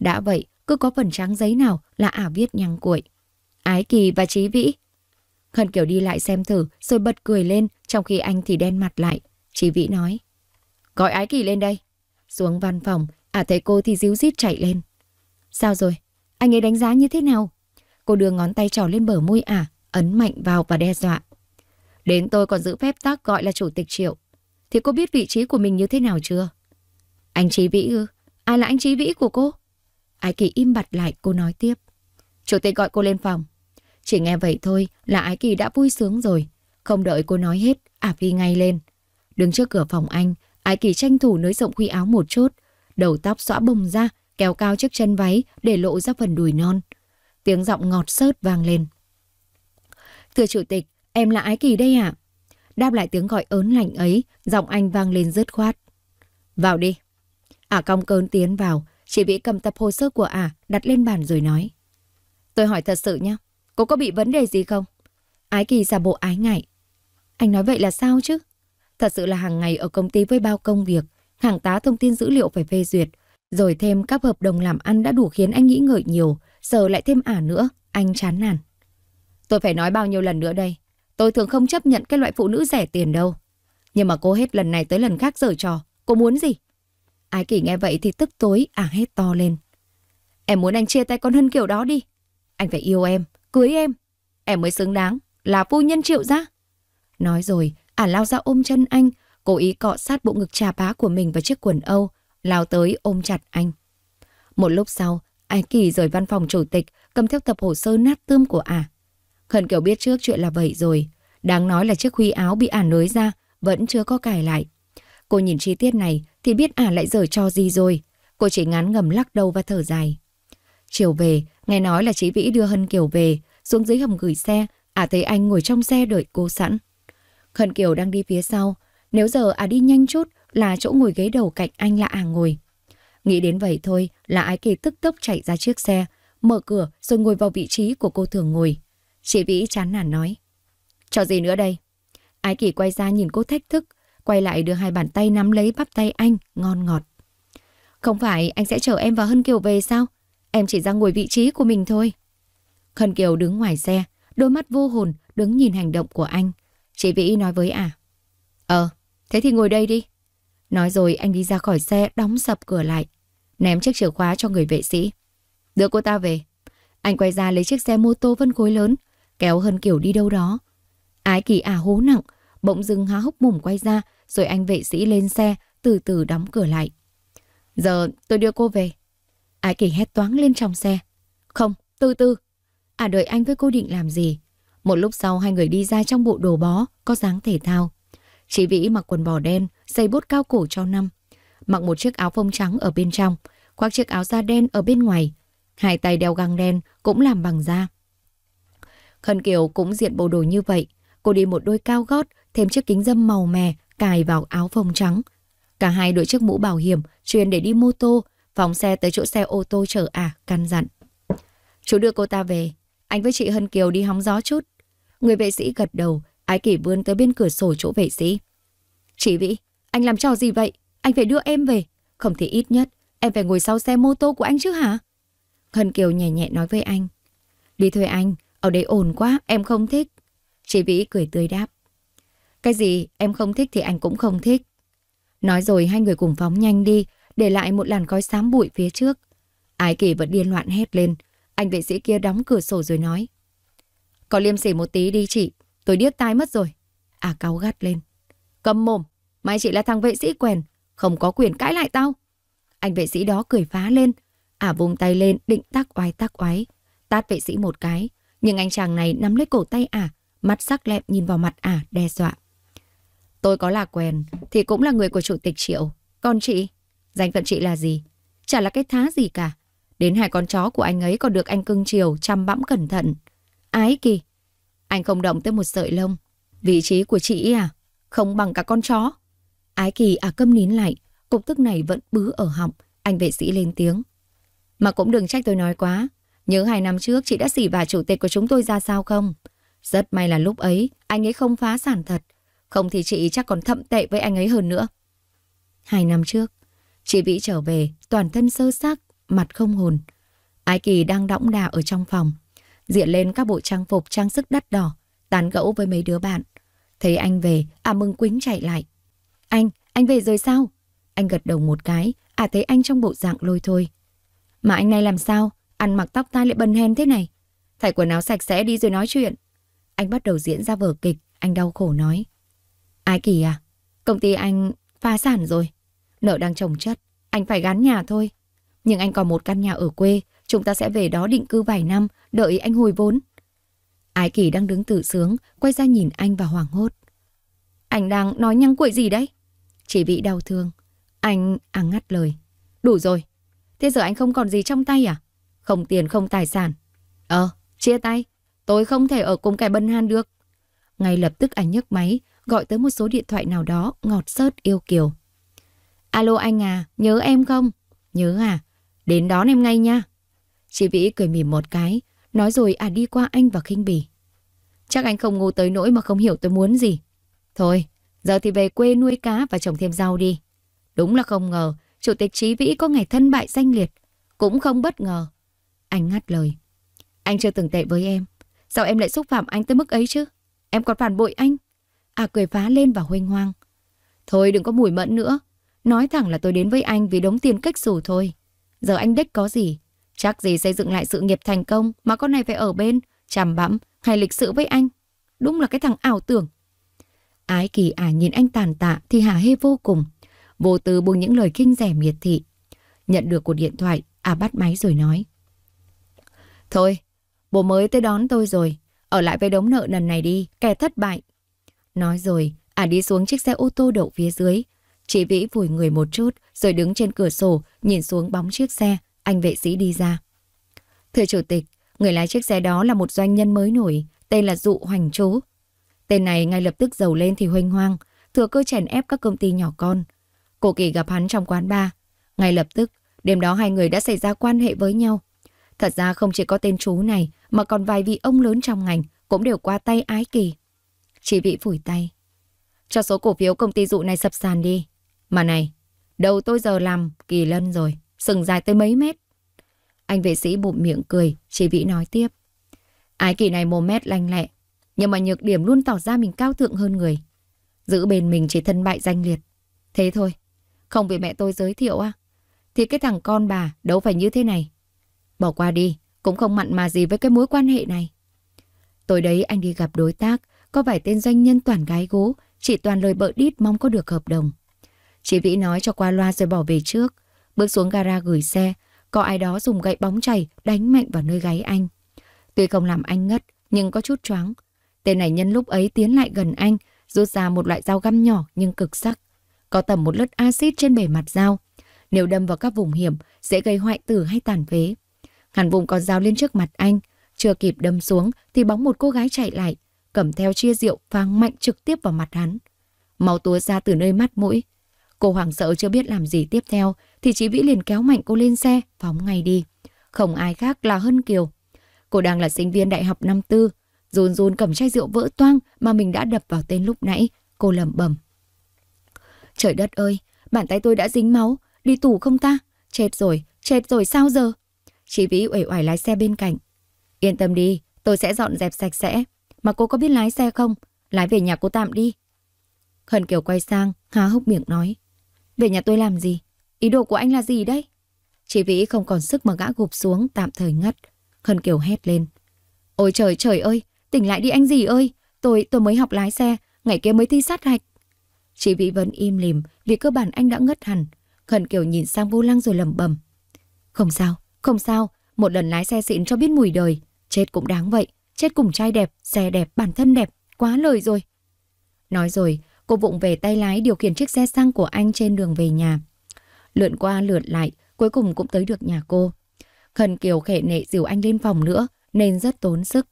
Đã vậy, cứ có phần trắng giấy nào là ả viết nhăng cuội. Ái Kỳ và Trí Vĩ. Khẩn Kiều đi lại xem thử rồi bật cười lên trong khi anh thì đen mặt lại. Trí Vĩ nói. Gọi Ái Kỳ lên đây. Xuống văn phòng, ả thấy cô thì díu dít chạy lên. Sao rồi? Anh ấy đánh giá như thế nào? Cô đưa ngón tay trỏ lên bờ môi ả, ấn mạnh vào và đe dọa. Đến tôi còn giữ phép tác gọi là chủ tịch triệu. Thì cô biết vị trí của mình như thế nào chưa? Anh Trí Vĩ ư? Ai à, là anh Trí Vĩ của cô? Ái Kỳ im bặt lại cô nói tiếp. Chủ tịch gọi cô lên phòng. Chỉ nghe vậy thôi là Ái Kỳ đã vui sướng rồi. Không đợi cô nói hết, Ả Phi ngay lên. Đứng trước cửa phòng anh, Ái Kỳ tranh thủ nới rộng khuy áo một chút. Đầu tóc xõa bồng ra, kéo cao chiếc chân váy để lộ ra phần đùi non. Tiếng giọng ngọt sớt vang lên. Thưa chủ tịch, em là Ái Kỳ đây ạ. Đáp lại tiếng gọi ớn lạnh ấy, giọng anh vang lên rứt khoát. Vào đi. Ả à cong cơn tiến vào, Chị Vĩ cầm tập hồ sơ của ả, à, đặt lên bàn rồi nói. Tôi hỏi thật sự nhé, cô có bị vấn đề gì không? Ái kỳ giả bộ ái ngại. Anh nói vậy là sao chứ? Thật sự là hàng ngày ở công ty với bao công việc, hàng tá thông tin dữ liệu phải phê duyệt, rồi thêm các hợp đồng làm ăn đã đủ khiến anh nghĩ ngợi nhiều, giờ lại thêm ả à nữa, anh chán nản. Tôi phải nói bao nhiêu lần nữa đây, tôi thường không chấp nhận cái loại phụ nữ rẻ tiền đâu. Nhưng mà cô hết lần này tới lần khác giở trò, cô muốn gì? Ái kỷ nghe vậy thì tức tối, à hét to lên. Em muốn anh chia tay con Hân kiểu đó đi. Anh phải yêu em, cưới em. Em mới xứng đáng, là phu nhân triệu ra. Nói rồi, ả à lao ra ôm chân anh, cố ý cọ sát bộ ngực trà bá của mình vào chiếc quần Âu, lao tới ôm chặt anh. Một lúc sau, Ái Kỳ rời văn phòng chủ tịch, cầm theo tập hồ sơ nát tươm của ả. À. Khẩn kiểu biết trước chuyện là vậy rồi. Đáng nói là chiếc huy áo bị ả à nới ra, vẫn chưa có cài lại. Cô nhìn chi tiết này, thì biết ả à lại dở cho gì rồi. Cô chỉ ngán ngầm lắc đầu và thở dài. Chiều về, nghe nói là chị Vĩ đưa Hân Kiều về, xuống dưới hầm gửi xe, ả à thấy anh ngồi trong xe đợi cô sẵn. Hân Kiều đang đi phía sau, nếu giờ ả à đi nhanh chút là chỗ ngồi ghế đầu cạnh anh là ả à ngồi. Nghĩ đến vậy thôi là ái kỳ tức tốc chạy ra chiếc xe, mở cửa rồi ngồi vào vị trí của cô thường ngồi. Chị Vĩ chán nản nói. Cho gì nữa đây? Ái kỳ quay ra nhìn cô thách thức, quay lại đưa hai bàn tay nắm lấy bắp tay anh, ngon ngọt. Không phải anh sẽ chở em và Hân Kiều về sao? Em chỉ ra ngồi vị trí của mình thôi. Hân Kiều đứng ngoài xe, đôi mắt vô hồn, đứng nhìn hành động của anh. Chị Vĩ nói với à. Ờ, thế thì ngồi đây đi. Nói rồi anh đi ra khỏi xe, đóng sập cửa lại. Ném chiếc chìa khóa cho người vệ sĩ. Đưa cô ta về. Anh quay ra lấy chiếc xe mô tô vân khối lớn, kéo Hân Kiều đi đâu đó. Ái kỳ à hố nặng, bỗng dưng há hốc mồm quay ra, rồi anh vệ sĩ lên xe, từ từ đóng cửa lại. Giờ tôi đưa cô về. Ái kỳ hét toáng lên trong xe. Không, từ từ. À đợi anh với cô định làm gì? Một lúc sau hai người đi ra trong bộ đồ bó, có dáng thể thao. Chị Vĩ mặc quần bò đen, giày bốt cao cổ cho năm. Mặc một chiếc áo phông trắng ở bên trong, khoác chiếc áo da đen ở bên ngoài. Hai tay đeo găng đen cũng làm bằng da. Khân Kiều cũng diện bộ đồ như vậy. Cô đi một đôi cao gót, thêm chiếc kính dâm màu mè cài vào áo phông trắng. Cả hai đội chiếc mũ bảo hiểm, chuyên để đi mô tô, phóng xe tới chỗ xe ô tô chở ả, à, căn dặn. Chú đưa cô ta về, anh với chị Hân Kiều đi hóng gió chút. Người vệ sĩ gật đầu, ái kỷ vươn tới bên cửa sổ chỗ vệ sĩ. Chị Vĩ, anh làm trò gì vậy? Anh phải đưa em về. Không thì ít nhất, em phải ngồi sau xe mô tô của anh chứ hả? Hân Kiều nhẹ nhẹ nói với anh. Đi thuê anh, ở đây ồn quá, em không thích. Chị Vĩ cười tươi đáp. Cái gì em không thích thì anh cũng không thích. Nói rồi hai người cùng phóng nhanh đi, để lại một làn khói xám bụi phía trước. Ái kỳ vẫn điên loạn hét lên. Anh vệ sĩ kia đóng cửa sổ rồi nói. Có liêm sỉ một tí đi chị, tôi điếc tai mất rồi. À cáu gắt lên. Cầm mồm, mày chị là thằng vệ sĩ quèn, không có quyền cãi lại tao. Anh vệ sĩ đó cười phá lên. À vung tay lên, định tắc oái tắc oái. Tát vệ sĩ một cái, nhưng anh chàng này nắm lấy cổ tay à, mắt sắc lẹm nhìn vào mặt à, đe dọa. Tôi có là quen thì cũng là người của chủ tịch Triệu. Còn chị, danh phận chị là gì? Chả là cái thá gì cả. Đến hai con chó của anh ấy còn được anh cưng chiều chăm bẵm cẩn thận. Ái kỳ. Anh không động tới một sợi lông. Vị trí của chị à? Không bằng cả con chó. Ái kỳ à câm nín lại. Cục tức này vẫn bứ ở họng. Anh vệ sĩ lên tiếng. Mà cũng đừng trách tôi nói quá. Nhớ hai năm trước chị đã xỉ vả chủ tịch của chúng tôi ra sao không? Rất may là lúc ấy anh ấy không phá sản thật không thì chị chắc còn thậm tệ với anh ấy hơn nữa. Hai năm trước, chị Vĩ trở về, toàn thân sơ xác, mặt không hồn. Ái Kỳ đang đõng đà ở trong phòng, diện lên các bộ trang phục trang sức đắt đỏ, tán gẫu với mấy đứa bạn. Thấy anh về, à mừng quính chạy lại. Anh, anh về rồi sao? Anh gật đầu một cái, à thấy anh trong bộ dạng lôi thôi. Mà anh này làm sao? Ăn mặc tóc tai lại bần hen thế này. thải quần áo sạch sẽ đi rồi nói chuyện. Anh bắt đầu diễn ra vở kịch, anh đau khổ nói. Ai kỳ à? Công ty anh phá sản rồi. Nợ đang chồng chất. Anh phải gắn nhà thôi. Nhưng anh còn một căn nhà ở quê. Chúng ta sẽ về đó định cư vài năm, đợi anh hồi vốn. Ái kỳ đang đứng tự sướng, quay ra nhìn anh và hoảng hốt. Anh đang nói nhăng cuội gì đấy? Chỉ bị đau thương. Anh áng à, ngắt lời. Đủ rồi. Thế giờ anh không còn gì trong tay à? Không tiền không tài sản. Ờ, chia tay. Tôi không thể ở cùng cái bân han được. Ngay lập tức anh nhấc máy, gọi tới một số điện thoại nào đó ngọt sớt yêu kiều. Alo anh à, nhớ em không? Nhớ à? Đến đón em ngay nha. Chị Vĩ cười mỉm một cái, nói rồi à đi qua anh và khinh bỉ. Chắc anh không ngu tới nỗi mà không hiểu tôi muốn gì. Thôi, giờ thì về quê nuôi cá và trồng thêm rau đi. Đúng là không ngờ, Chủ tịch Trí Vĩ có ngày thân bại danh liệt. Cũng không bất ngờ. Anh ngắt lời. Anh chưa từng tệ với em. Sao em lại xúc phạm anh tới mức ấy chứ? Em còn phản bội anh. À cười phá lên và huynh hoang. Thôi đừng có mùi mẫn nữa. Nói thẳng là tôi đến với anh vì đống tiền cách xù thôi. Giờ anh đếch có gì? Chắc gì xây dựng lại sự nghiệp thành công mà con này phải ở bên, chằm bẫm hay lịch sự với anh. Đúng là cái thằng ảo tưởng. Ái kỳ ả à nhìn anh tàn tạ thì hả hê vô cùng. Vô tư buông những lời kinh rẻ miệt thị. Nhận được cuộc điện thoại, ả à bắt máy rồi nói. Thôi, bố mới tới đón tôi rồi. Ở lại với đống nợ lần này đi, kẻ thất bại, Nói rồi, ả à đi xuống chiếc xe ô tô đậu phía dưới. Chị Vĩ vùi người một chút, rồi đứng trên cửa sổ, nhìn xuống bóng chiếc xe, anh vệ sĩ đi ra. Thưa chủ tịch, người lái chiếc xe đó là một doanh nhân mới nổi, tên là Dụ Hoành Chú. Tên này ngay lập tức giàu lên thì huênh hoang, thừa cơ chèn ép các công ty nhỏ con. Cô Kỳ gặp hắn trong quán bar. Ngay lập tức, đêm đó hai người đã xảy ra quan hệ với nhau. Thật ra không chỉ có tên chú này, mà còn vài vị ông lớn trong ngành cũng đều qua tay ái kỳ. Chị Vĩ phủi tay. Cho số cổ phiếu công ty dụ này sập sàn đi. Mà này, đầu tôi giờ làm kỳ lân rồi, sừng dài tới mấy mét. Anh vệ sĩ bụng miệng cười, chị Vĩ nói tiếp. Ái kỳ này mồm mét lanh lẹ, nhưng mà nhược điểm luôn tỏ ra mình cao thượng hơn người. Giữ bên mình chỉ thân bại danh liệt. Thế thôi, không vì mẹ tôi giới thiệu á Thì cái thằng con bà đâu phải như thế này. Bỏ qua đi, cũng không mặn mà gì với cái mối quan hệ này. Tối đấy anh đi gặp đối tác, có vài tên doanh nhân toàn gái gố, chỉ toàn lời bợ đít mong có được hợp đồng. Chị Vĩ nói cho qua loa rồi bỏ về trước. Bước xuống gara gửi xe, có ai đó dùng gậy bóng chày đánh mạnh vào nơi gáy anh. Tuy không làm anh ngất, nhưng có chút choáng. Tên này nhân lúc ấy tiến lại gần anh, rút ra một loại dao găm nhỏ nhưng cực sắc. Có tầm một lớp axit trên bề mặt dao. Nếu đâm vào các vùng hiểm, sẽ gây hoại tử hay tàn phế. Hàn vùng còn dao lên trước mặt anh. Chưa kịp đâm xuống thì bóng một cô gái chạy lại, cầm theo chia rượu phang mạnh trực tiếp vào mặt hắn. Máu túa ra từ nơi mắt mũi. Cô hoảng sợ chưa biết làm gì tiếp theo thì chị Vĩ liền kéo mạnh cô lên xe, phóng ngay đi. Không ai khác là Hân Kiều. Cô đang là sinh viên đại học năm tư, rôn rôn cầm chai rượu vỡ toang mà mình đã đập vào tên lúc nãy, cô lẩm bẩm. Trời đất ơi, bàn tay tôi đã dính máu, đi tù không ta? Chết rồi, chết rồi sao giờ? Chị Vĩ uể oải lái xe bên cạnh. Yên tâm đi, tôi sẽ dọn dẹp sạch sẽ, mà cô có biết lái xe không? Lái về nhà cô tạm đi. Hân Kiều quay sang, há hốc miệng nói. Về nhà tôi làm gì? Ý đồ của anh là gì đấy? Chị Vĩ không còn sức mà gã gục xuống tạm thời ngất. Hân Kiều hét lên. Ôi trời trời ơi, tỉnh lại đi anh gì ơi. Tôi, tôi mới học lái xe, ngày kia mới thi sát hạch. Chị Vĩ vẫn im lìm vì cơ bản anh đã ngất hẳn. Hân Kiều nhìn sang vô lăng rồi lầm bầm. Không sao, không sao, một lần lái xe xịn cho biết mùi đời, chết cũng đáng vậy. Chết cùng trai đẹp, xe đẹp, bản thân đẹp, quá lời rồi. Nói rồi, cô vụng về tay lái điều khiển chiếc xe xăng của anh trên đường về nhà. Lượn qua lượn lại, cuối cùng cũng tới được nhà cô. Khẩn Kiều khệ nệ dìu anh lên phòng nữa, nên rất tốn sức.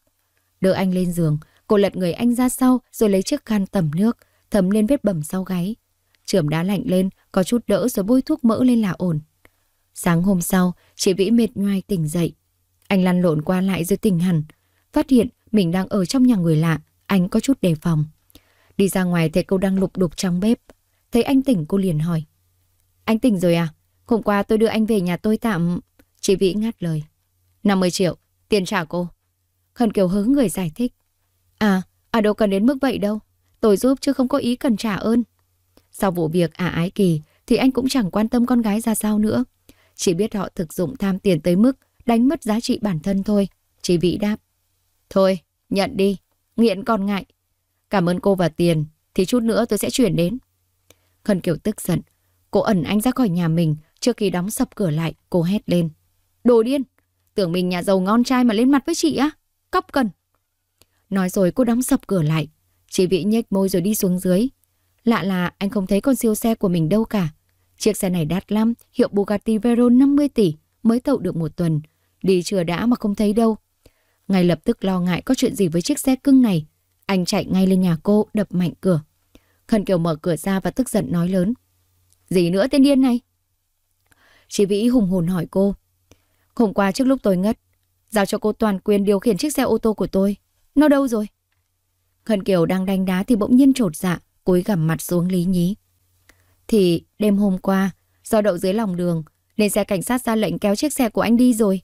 Đưa anh lên giường, cô lật người anh ra sau rồi lấy chiếc khăn tẩm nước, thấm lên vết bầm sau gáy. Trưởng đá lạnh lên, có chút đỡ rồi bôi thuốc mỡ lên là ổn. Sáng hôm sau, chị Vĩ mệt nhoai tỉnh dậy. Anh lăn lộn qua lại rồi tỉnh hẳn, Phát hiện mình đang ở trong nhà người lạ, anh có chút đề phòng. Đi ra ngoài thấy cô đang lục đục trong bếp. Thấy anh tỉnh cô liền hỏi. Anh tỉnh rồi à? Hôm qua tôi đưa anh về nhà tôi tạm... Chị Vĩ ngắt lời. 50 triệu, tiền trả cô. Khẩn Kiều hớ người giải thích. À, à đâu cần đến mức vậy đâu. Tôi giúp chứ không có ý cần trả ơn. Sau vụ việc à ái kỳ thì anh cũng chẳng quan tâm con gái ra sao nữa. Chỉ biết họ thực dụng tham tiền tới mức đánh mất giá trị bản thân thôi. Chị Vĩ đáp. Thôi, nhận đi, nghiện còn ngại. Cảm ơn cô và tiền, thì chút nữa tôi sẽ chuyển đến. khẩn kiểu tức giận, cô ẩn anh ra khỏi nhà mình, trước khi đóng sập cửa lại, cô hét lên. Đồ điên, tưởng mình nhà giàu ngon trai mà lên mặt với chị á, cóc cần. Nói rồi cô đóng sập cửa lại, chị Vĩ nhếch môi rồi đi xuống dưới. Lạ là anh không thấy con siêu xe của mình đâu cả. Chiếc xe này đắt lắm, hiệu Bugatti Veyron 50 tỷ, mới tậu được một tuần. Đi chưa đã mà không thấy đâu, ngay lập tức lo ngại có chuyện gì với chiếc xe cưng này. Anh chạy ngay lên nhà cô, đập mạnh cửa. Khẩn Kiều mở cửa ra và tức giận nói lớn. Gì nữa tên điên này? Chị Vĩ hùng hồn hỏi cô. Hôm qua trước lúc tôi ngất, giao cho cô toàn quyền điều khiển chiếc xe ô tô của tôi. Nó đâu rồi? Khẩn Kiều đang đánh đá thì bỗng nhiên trột dạ, cúi gằm mặt xuống lý nhí. Thì đêm hôm qua, do đậu dưới lòng đường, nên xe cảnh sát ra lệnh kéo chiếc xe của anh đi rồi.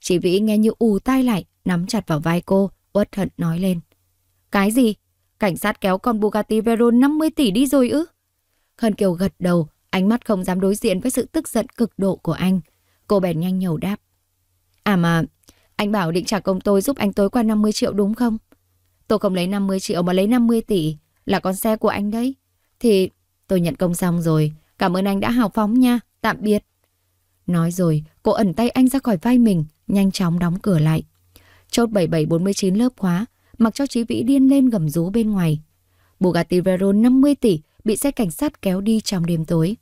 Chị Vĩ nghe như ù tai lại, nắm chặt vào vai cô, uất hận nói lên. Cái gì? Cảnh sát kéo con Bugatti Veyron 50 tỷ đi rồi ư? Khân Kiều gật đầu, ánh mắt không dám đối diện với sự tức giận cực độ của anh. Cô bèn nhanh nhầu đáp. À mà, anh bảo định trả công tôi giúp anh tối qua 50 triệu đúng không? Tôi không lấy 50 triệu mà lấy 50 tỷ, là con xe của anh đấy. Thì tôi nhận công xong rồi, cảm ơn anh đã hào phóng nha, tạm biệt. Nói rồi, cô ẩn tay anh ra khỏi vai mình, nhanh chóng đóng cửa lại. Chốt 7749 lớp khóa, mặc cho Chí Vĩ điên lên gầm rú bên ngoài. Bugatti Veyron 50 tỷ bị xe cảnh sát kéo đi trong đêm tối.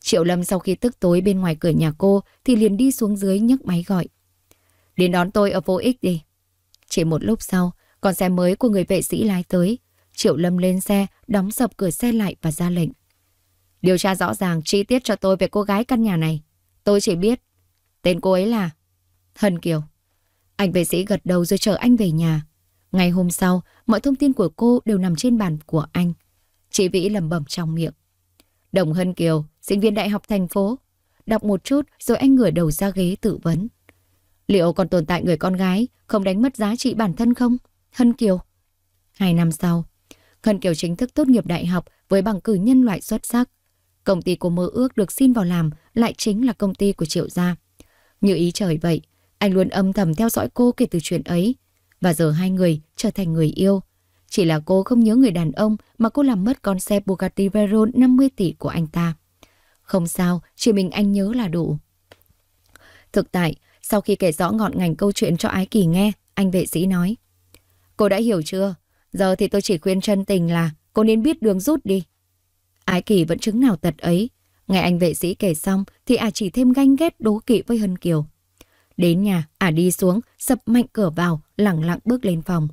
Triệu Lâm sau khi tức tối bên ngoài cửa nhà cô thì liền đi xuống dưới nhấc máy gọi. Đến đón tôi ở vô ích đi. Chỉ một lúc sau, con xe mới của người vệ sĩ lái tới. Triệu Lâm lên xe, đóng sập cửa xe lại và ra lệnh. Điều tra rõ ràng chi tiết cho tôi về cô gái căn nhà này. Tôi chỉ biết. Tên cô ấy là... Hân Kiều. Anh vệ sĩ gật đầu rồi chở anh về nhà. Ngày hôm sau, mọi thông tin của cô đều nằm trên bàn của anh. Chị Vĩ lẩm bẩm trong miệng. Đồng Hân Kiều, sinh viên đại học thành phố. Đọc một chút rồi anh ngửa đầu ra ghế tự vấn. Liệu còn tồn tại người con gái không đánh mất giá trị bản thân không? Hân Kiều. Hai năm sau, Hân Kiều chính thức tốt nghiệp đại học với bằng cử nhân loại xuất sắc. Công ty của mơ ước được xin vào làm lại chính là công ty của Triệu Gia. Như ý trời vậy, anh luôn âm thầm theo dõi cô kể từ chuyện ấy. Và giờ hai người trở thành người yêu. Chỉ là cô không nhớ người đàn ông mà cô làm mất con xe Bugatti Veyron 50 tỷ của anh ta. Không sao, chỉ mình anh nhớ là đủ. Thực tại, sau khi kể rõ ngọn ngành câu chuyện cho Ái Kỳ nghe, anh vệ sĩ nói. Cô đã hiểu chưa? Giờ thì tôi chỉ khuyên chân tình là cô nên biết đường rút đi. Ái Kỳ vẫn chứng nào tật ấy. Nghe anh vệ sĩ kể xong thì à chỉ thêm ganh ghét đố kỵ với Hân Kiều. Đến nhà, ả đi xuống, sập mạnh cửa vào, lẳng lặng bước lên phòng.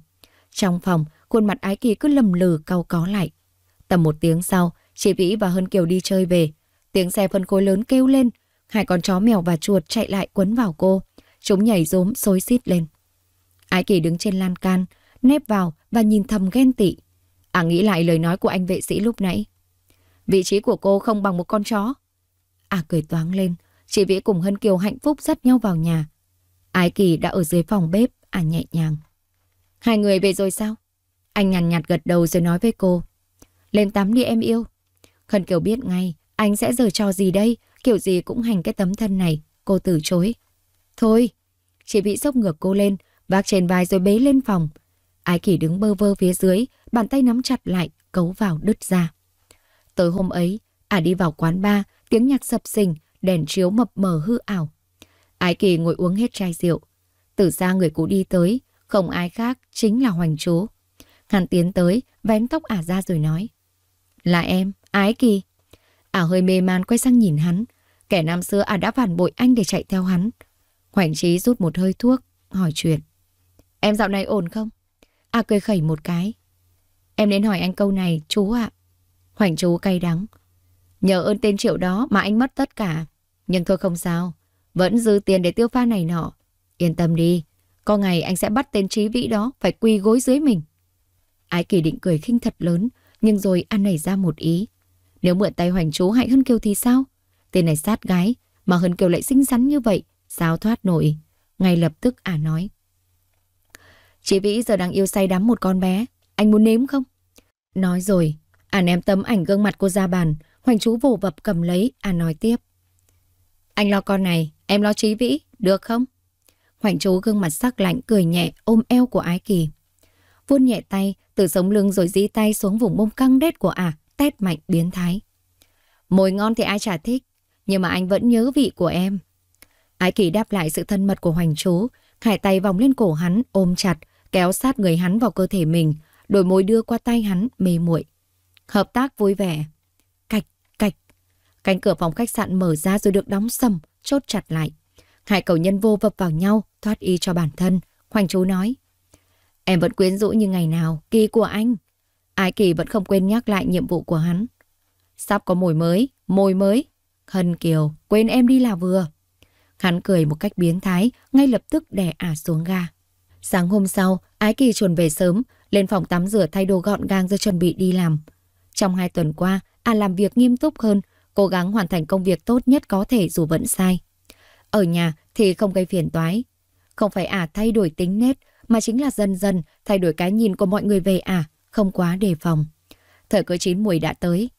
Trong phòng, khuôn mặt ái kỳ cứ lầm lừ cau có lại. Tầm một tiếng sau, chị Vĩ và Hân Kiều đi chơi về. Tiếng xe phân khối lớn kêu lên, hai con chó mèo và chuột chạy lại quấn vào cô. Chúng nhảy rốm xối xít lên. Ái kỳ đứng trên lan can, nép vào và nhìn thầm ghen tị. Ả à, nghĩ lại lời nói của anh vệ sĩ lúc nãy. Vị trí của cô không bằng một con chó. Ả à, cười toáng lên, chị Vĩ cùng Hân Kiều hạnh phúc dắt nhau vào nhà. Ái Kỳ đã ở dưới phòng bếp, à nhẹ nhàng. Hai người về rồi sao? Anh nhàn nhạt, gật đầu rồi nói với cô. Lên tắm đi em yêu. Khẩn kiểu biết ngay, anh sẽ giờ cho gì đây, kiểu gì cũng hành cái tấm thân này. Cô từ chối. Thôi, chỉ bị sốc ngược cô lên, vác trên vai rồi bế lên phòng. Ái Kỳ đứng bơ vơ phía dưới, bàn tay nắm chặt lại, cấu vào đứt ra. Tới hôm ấy, à đi vào quán bar, tiếng nhạc sập sình, đèn chiếu mập mờ hư ảo, Ái kỳ ngồi uống hết chai rượu. Từ xa người cũ đi tới, không ai khác, chính là Hoành Chú. Hắn tiến tới, vén tóc ả ra rồi nói. Là em, ái kỳ. Ả hơi mê man quay sang nhìn hắn. Kẻ năm xưa ả đã phản bội anh để chạy theo hắn. Hoành Trí rút một hơi thuốc, hỏi chuyện. Em dạo này ổn không? Ả cười khẩy một cái. Em đến hỏi anh câu này, chú ạ. À. Hoành chú cay đắng. Nhờ ơn tên triệu đó mà anh mất tất cả. Nhưng thôi không sao. Vẫn dư tiền để tiêu pha này nọ. Yên tâm đi, có ngày anh sẽ bắt tên trí vĩ đó phải quỳ gối dưới mình. Ái kỳ định cười khinh thật lớn, nhưng rồi anh nảy ra một ý. Nếu mượn tay hoành chú hạnh hơn kiều thì sao? Tên này sát gái, mà hơn kiều lại xinh xắn như vậy, sao thoát nổi? Ngay lập tức à nói. Chị Vĩ giờ đang yêu say đắm một con bé, anh muốn nếm không? Nói rồi, ả à ném tấm ảnh gương mặt cô ra bàn, hoành chú vồ vập cầm lấy, à nói tiếp. Anh lo con này, Em lo trí vĩ, được không? Hoành chú gương mặt sắc lạnh cười nhẹ ôm eo của Ái Kỳ. Vuốt nhẹ tay từ sống lưng rồi di tay xuống vùng mông căng đét của ả, à, tét mạnh biến thái. Mồi ngon thì ai chả thích, nhưng mà anh vẫn nhớ vị của em. Ái Kỳ đáp lại sự thân mật của Hoành chú, khải tay vòng lên cổ hắn, ôm chặt, kéo sát người hắn vào cơ thể mình, đôi môi đưa qua tay hắn, mê muội. Hợp tác vui vẻ. Cạch, cạch. Cánh cửa phòng khách sạn mở ra rồi được đóng sầm chốt chặt lại. Hai cầu nhân vô vập vào nhau, thoát y cho bản thân. Khoanh chú nói, em vẫn quyến rũ như ngày nào, kỳ của anh. Ái kỳ vẫn không quên nhắc lại nhiệm vụ của hắn. Sắp có mồi mới, mồi mới. Hân Kiều, quên em đi là vừa. Hắn cười một cách biến thái, ngay lập tức đè ả xuống ga. Sáng hôm sau, Ái Kỳ chuồn về sớm, lên phòng tắm rửa thay đồ gọn gàng rồi chuẩn bị đi làm. Trong hai tuần qua, ả làm việc nghiêm túc hơn, cố gắng hoàn thành công việc tốt nhất có thể dù vẫn sai. Ở nhà thì không gây phiền toái. Không phải à thay đổi tính nết, mà chính là dần dần thay đổi cái nhìn của mọi người về à, không quá đề phòng. Thời cơ chín mùi đã tới.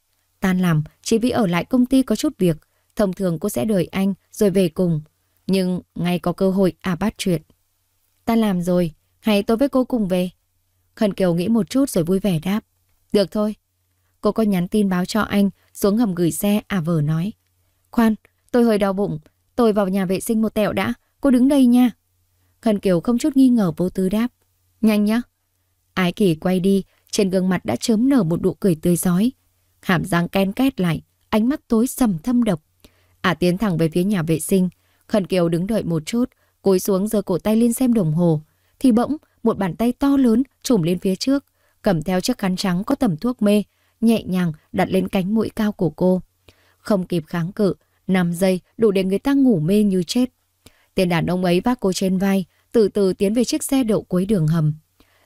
Tan làm, chỉ vì ở lại công ty có chút việc. Thông thường cô sẽ đợi anh rồi về cùng. Nhưng ngay có cơ hội à bắt chuyện. Tan làm rồi, hay tôi với cô cùng về? Khẩn Kiều nghĩ một chút rồi vui vẻ đáp. Được thôi, Cô có nhắn tin báo cho anh xuống hầm gửi xe à vờ nói. Khoan, tôi hơi đau bụng, tôi vào nhà vệ sinh một tẹo đã, cô đứng đây nha. khẩn Kiều không chút nghi ngờ vô tư đáp. Nhanh nhá. Ái kỳ quay đi, trên gương mặt đã chớm nở một nụ cười tươi rói Hàm răng ken két lại, ánh mắt tối sầm thâm độc. À tiến thẳng về phía nhà vệ sinh. Khẩn Kiều đứng đợi một chút, cúi xuống giơ cổ tay lên xem đồng hồ. Thì bỗng, một bàn tay to lớn trùm lên phía trước, cầm theo chiếc khăn trắng có tẩm thuốc mê, nhẹ nhàng đặt lên cánh mũi cao của cô. Không kịp kháng cự, 5 giây đủ để người ta ngủ mê như chết. tiền đàn ông ấy vác cô trên vai, từ từ tiến về chiếc xe đậu cuối đường hầm.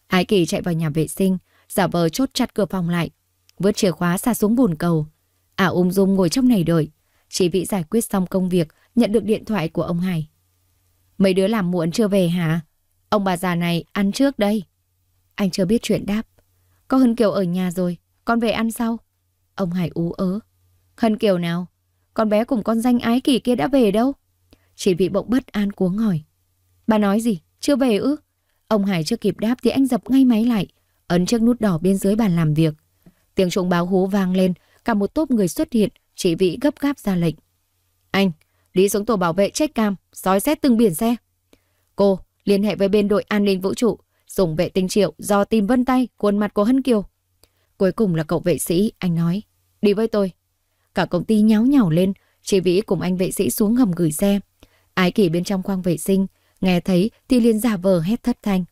Ái kỳ chạy vào nhà vệ sinh, giả vờ chốt chặt cửa phòng lại, vớt chìa khóa xa xuống bồn cầu. Ả à, ung dung ngồi trong này đợi. Chỉ vị giải quyết xong công việc, nhận được điện thoại của ông Hải. Mấy đứa làm muộn chưa về hả? Ông bà già này ăn trước đây. Anh chưa biết chuyện đáp. Có Hân kiểu ở nhà rồi, con về ăn sau. Ông Hải ú ớ. hân Kiều nào? Con bé cùng con danh ái kỳ kia đã về đâu? Chỉ bị bỗng bất an cuống hỏi. Bà nói gì? Chưa về ư? Ông Hải chưa kịp đáp thì anh dập ngay máy lại, ấn chiếc nút đỏ bên dưới bàn làm việc. Tiếng chuông báo hú vang lên, cả một tốp người xuất hiện, chị Vĩ gấp gáp ra lệnh. Anh, đi xuống tổ bảo vệ check cam, sói xét từng biển xe. Cô, liên hệ với bên đội an ninh vũ trụ, dùng vệ tinh triệu do tìm vân tay, khuôn mặt của Hân Kiều Cuối cùng là cậu vệ sĩ, anh nói. Đi với tôi. Cả công ty nháo nhào lên, chị Vĩ cùng anh vệ sĩ xuống hầm gửi xe. Ái kỷ bên trong khoang vệ sinh, nghe thấy thì liền giả vờ hét thất thanh.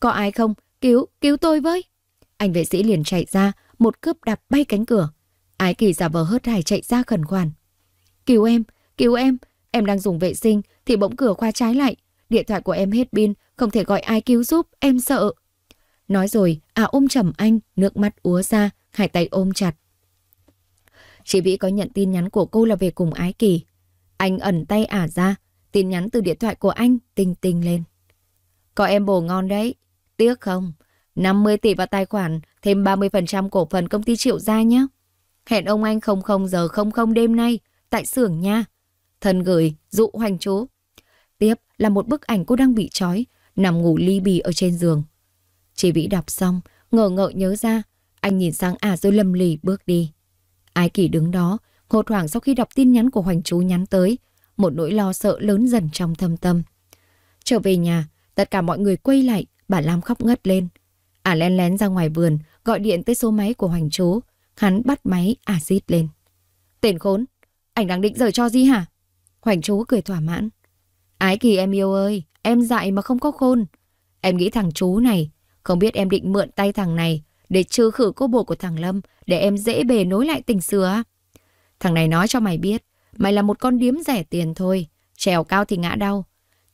Có ai không? Cứu, cứu tôi với. Anh vệ sĩ liền chạy ra, một cướp đạp bay cánh cửa. Ái kỳ giả vờ hớt hải chạy ra khẩn khoản. Cứu em, cứu em, em đang dùng vệ sinh thì bỗng cửa khóa trái lại. Điện thoại của em hết pin, không thể gọi ai cứu giúp, em sợ. Nói rồi, à ôm chầm anh, nước mắt úa ra, hai tay ôm chặt. Chị Vĩ có nhận tin nhắn của cô là về cùng Ái kỷ Anh ẩn tay ả ra, tin nhắn từ điện thoại của anh tinh tinh lên. Có em bồ ngon đấy, tiếc không? 50 tỷ vào tài khoản, thêm 30% cổ phần công ty triệu gia nhé. Hẹn ông anh 00 giờ 00 đêm nay, tại xưởng nha. Thần gửi, dụ hoành chú. Tiếp là một bức ảnh cô đang bị trói, nằm ngủ ly bì ở trên giường. Chị Vĩ đọc xong, ngờ ngợ nhớ ra, anh nhìn sang à rồi lầm lì bước đi. Ái kỳ đứng đó, hốt hoảng sau khi đọc tin nhắn của Hoành Chú nhắn tới, một nỗi lo sợ lớn dần trong thâm tâm. Trở về nhà, tất cả mọi người quay lại, bà Lam khóc ngất lên. à lén lén ra ngoài vườn, gọi điện tới số máy của Hoành Chú, hắn bắt máy à rít lên. Tên khốn, ảnh đang định rời cho gì hả? Hoành Chú cười thỏa mãn. Ái kỳ em yêu ơi, em dại mà không có khôn. Em nghĩ thằng chú này không biết em định mượn tay thằng này để trừ khử cô bồ của thằng Lâm để em dễ bề nối lại tình xưa. Thằng này nói cho mày biết, mày là một con điếm rẻ tiền thôi, trèo cao thì ngã đau.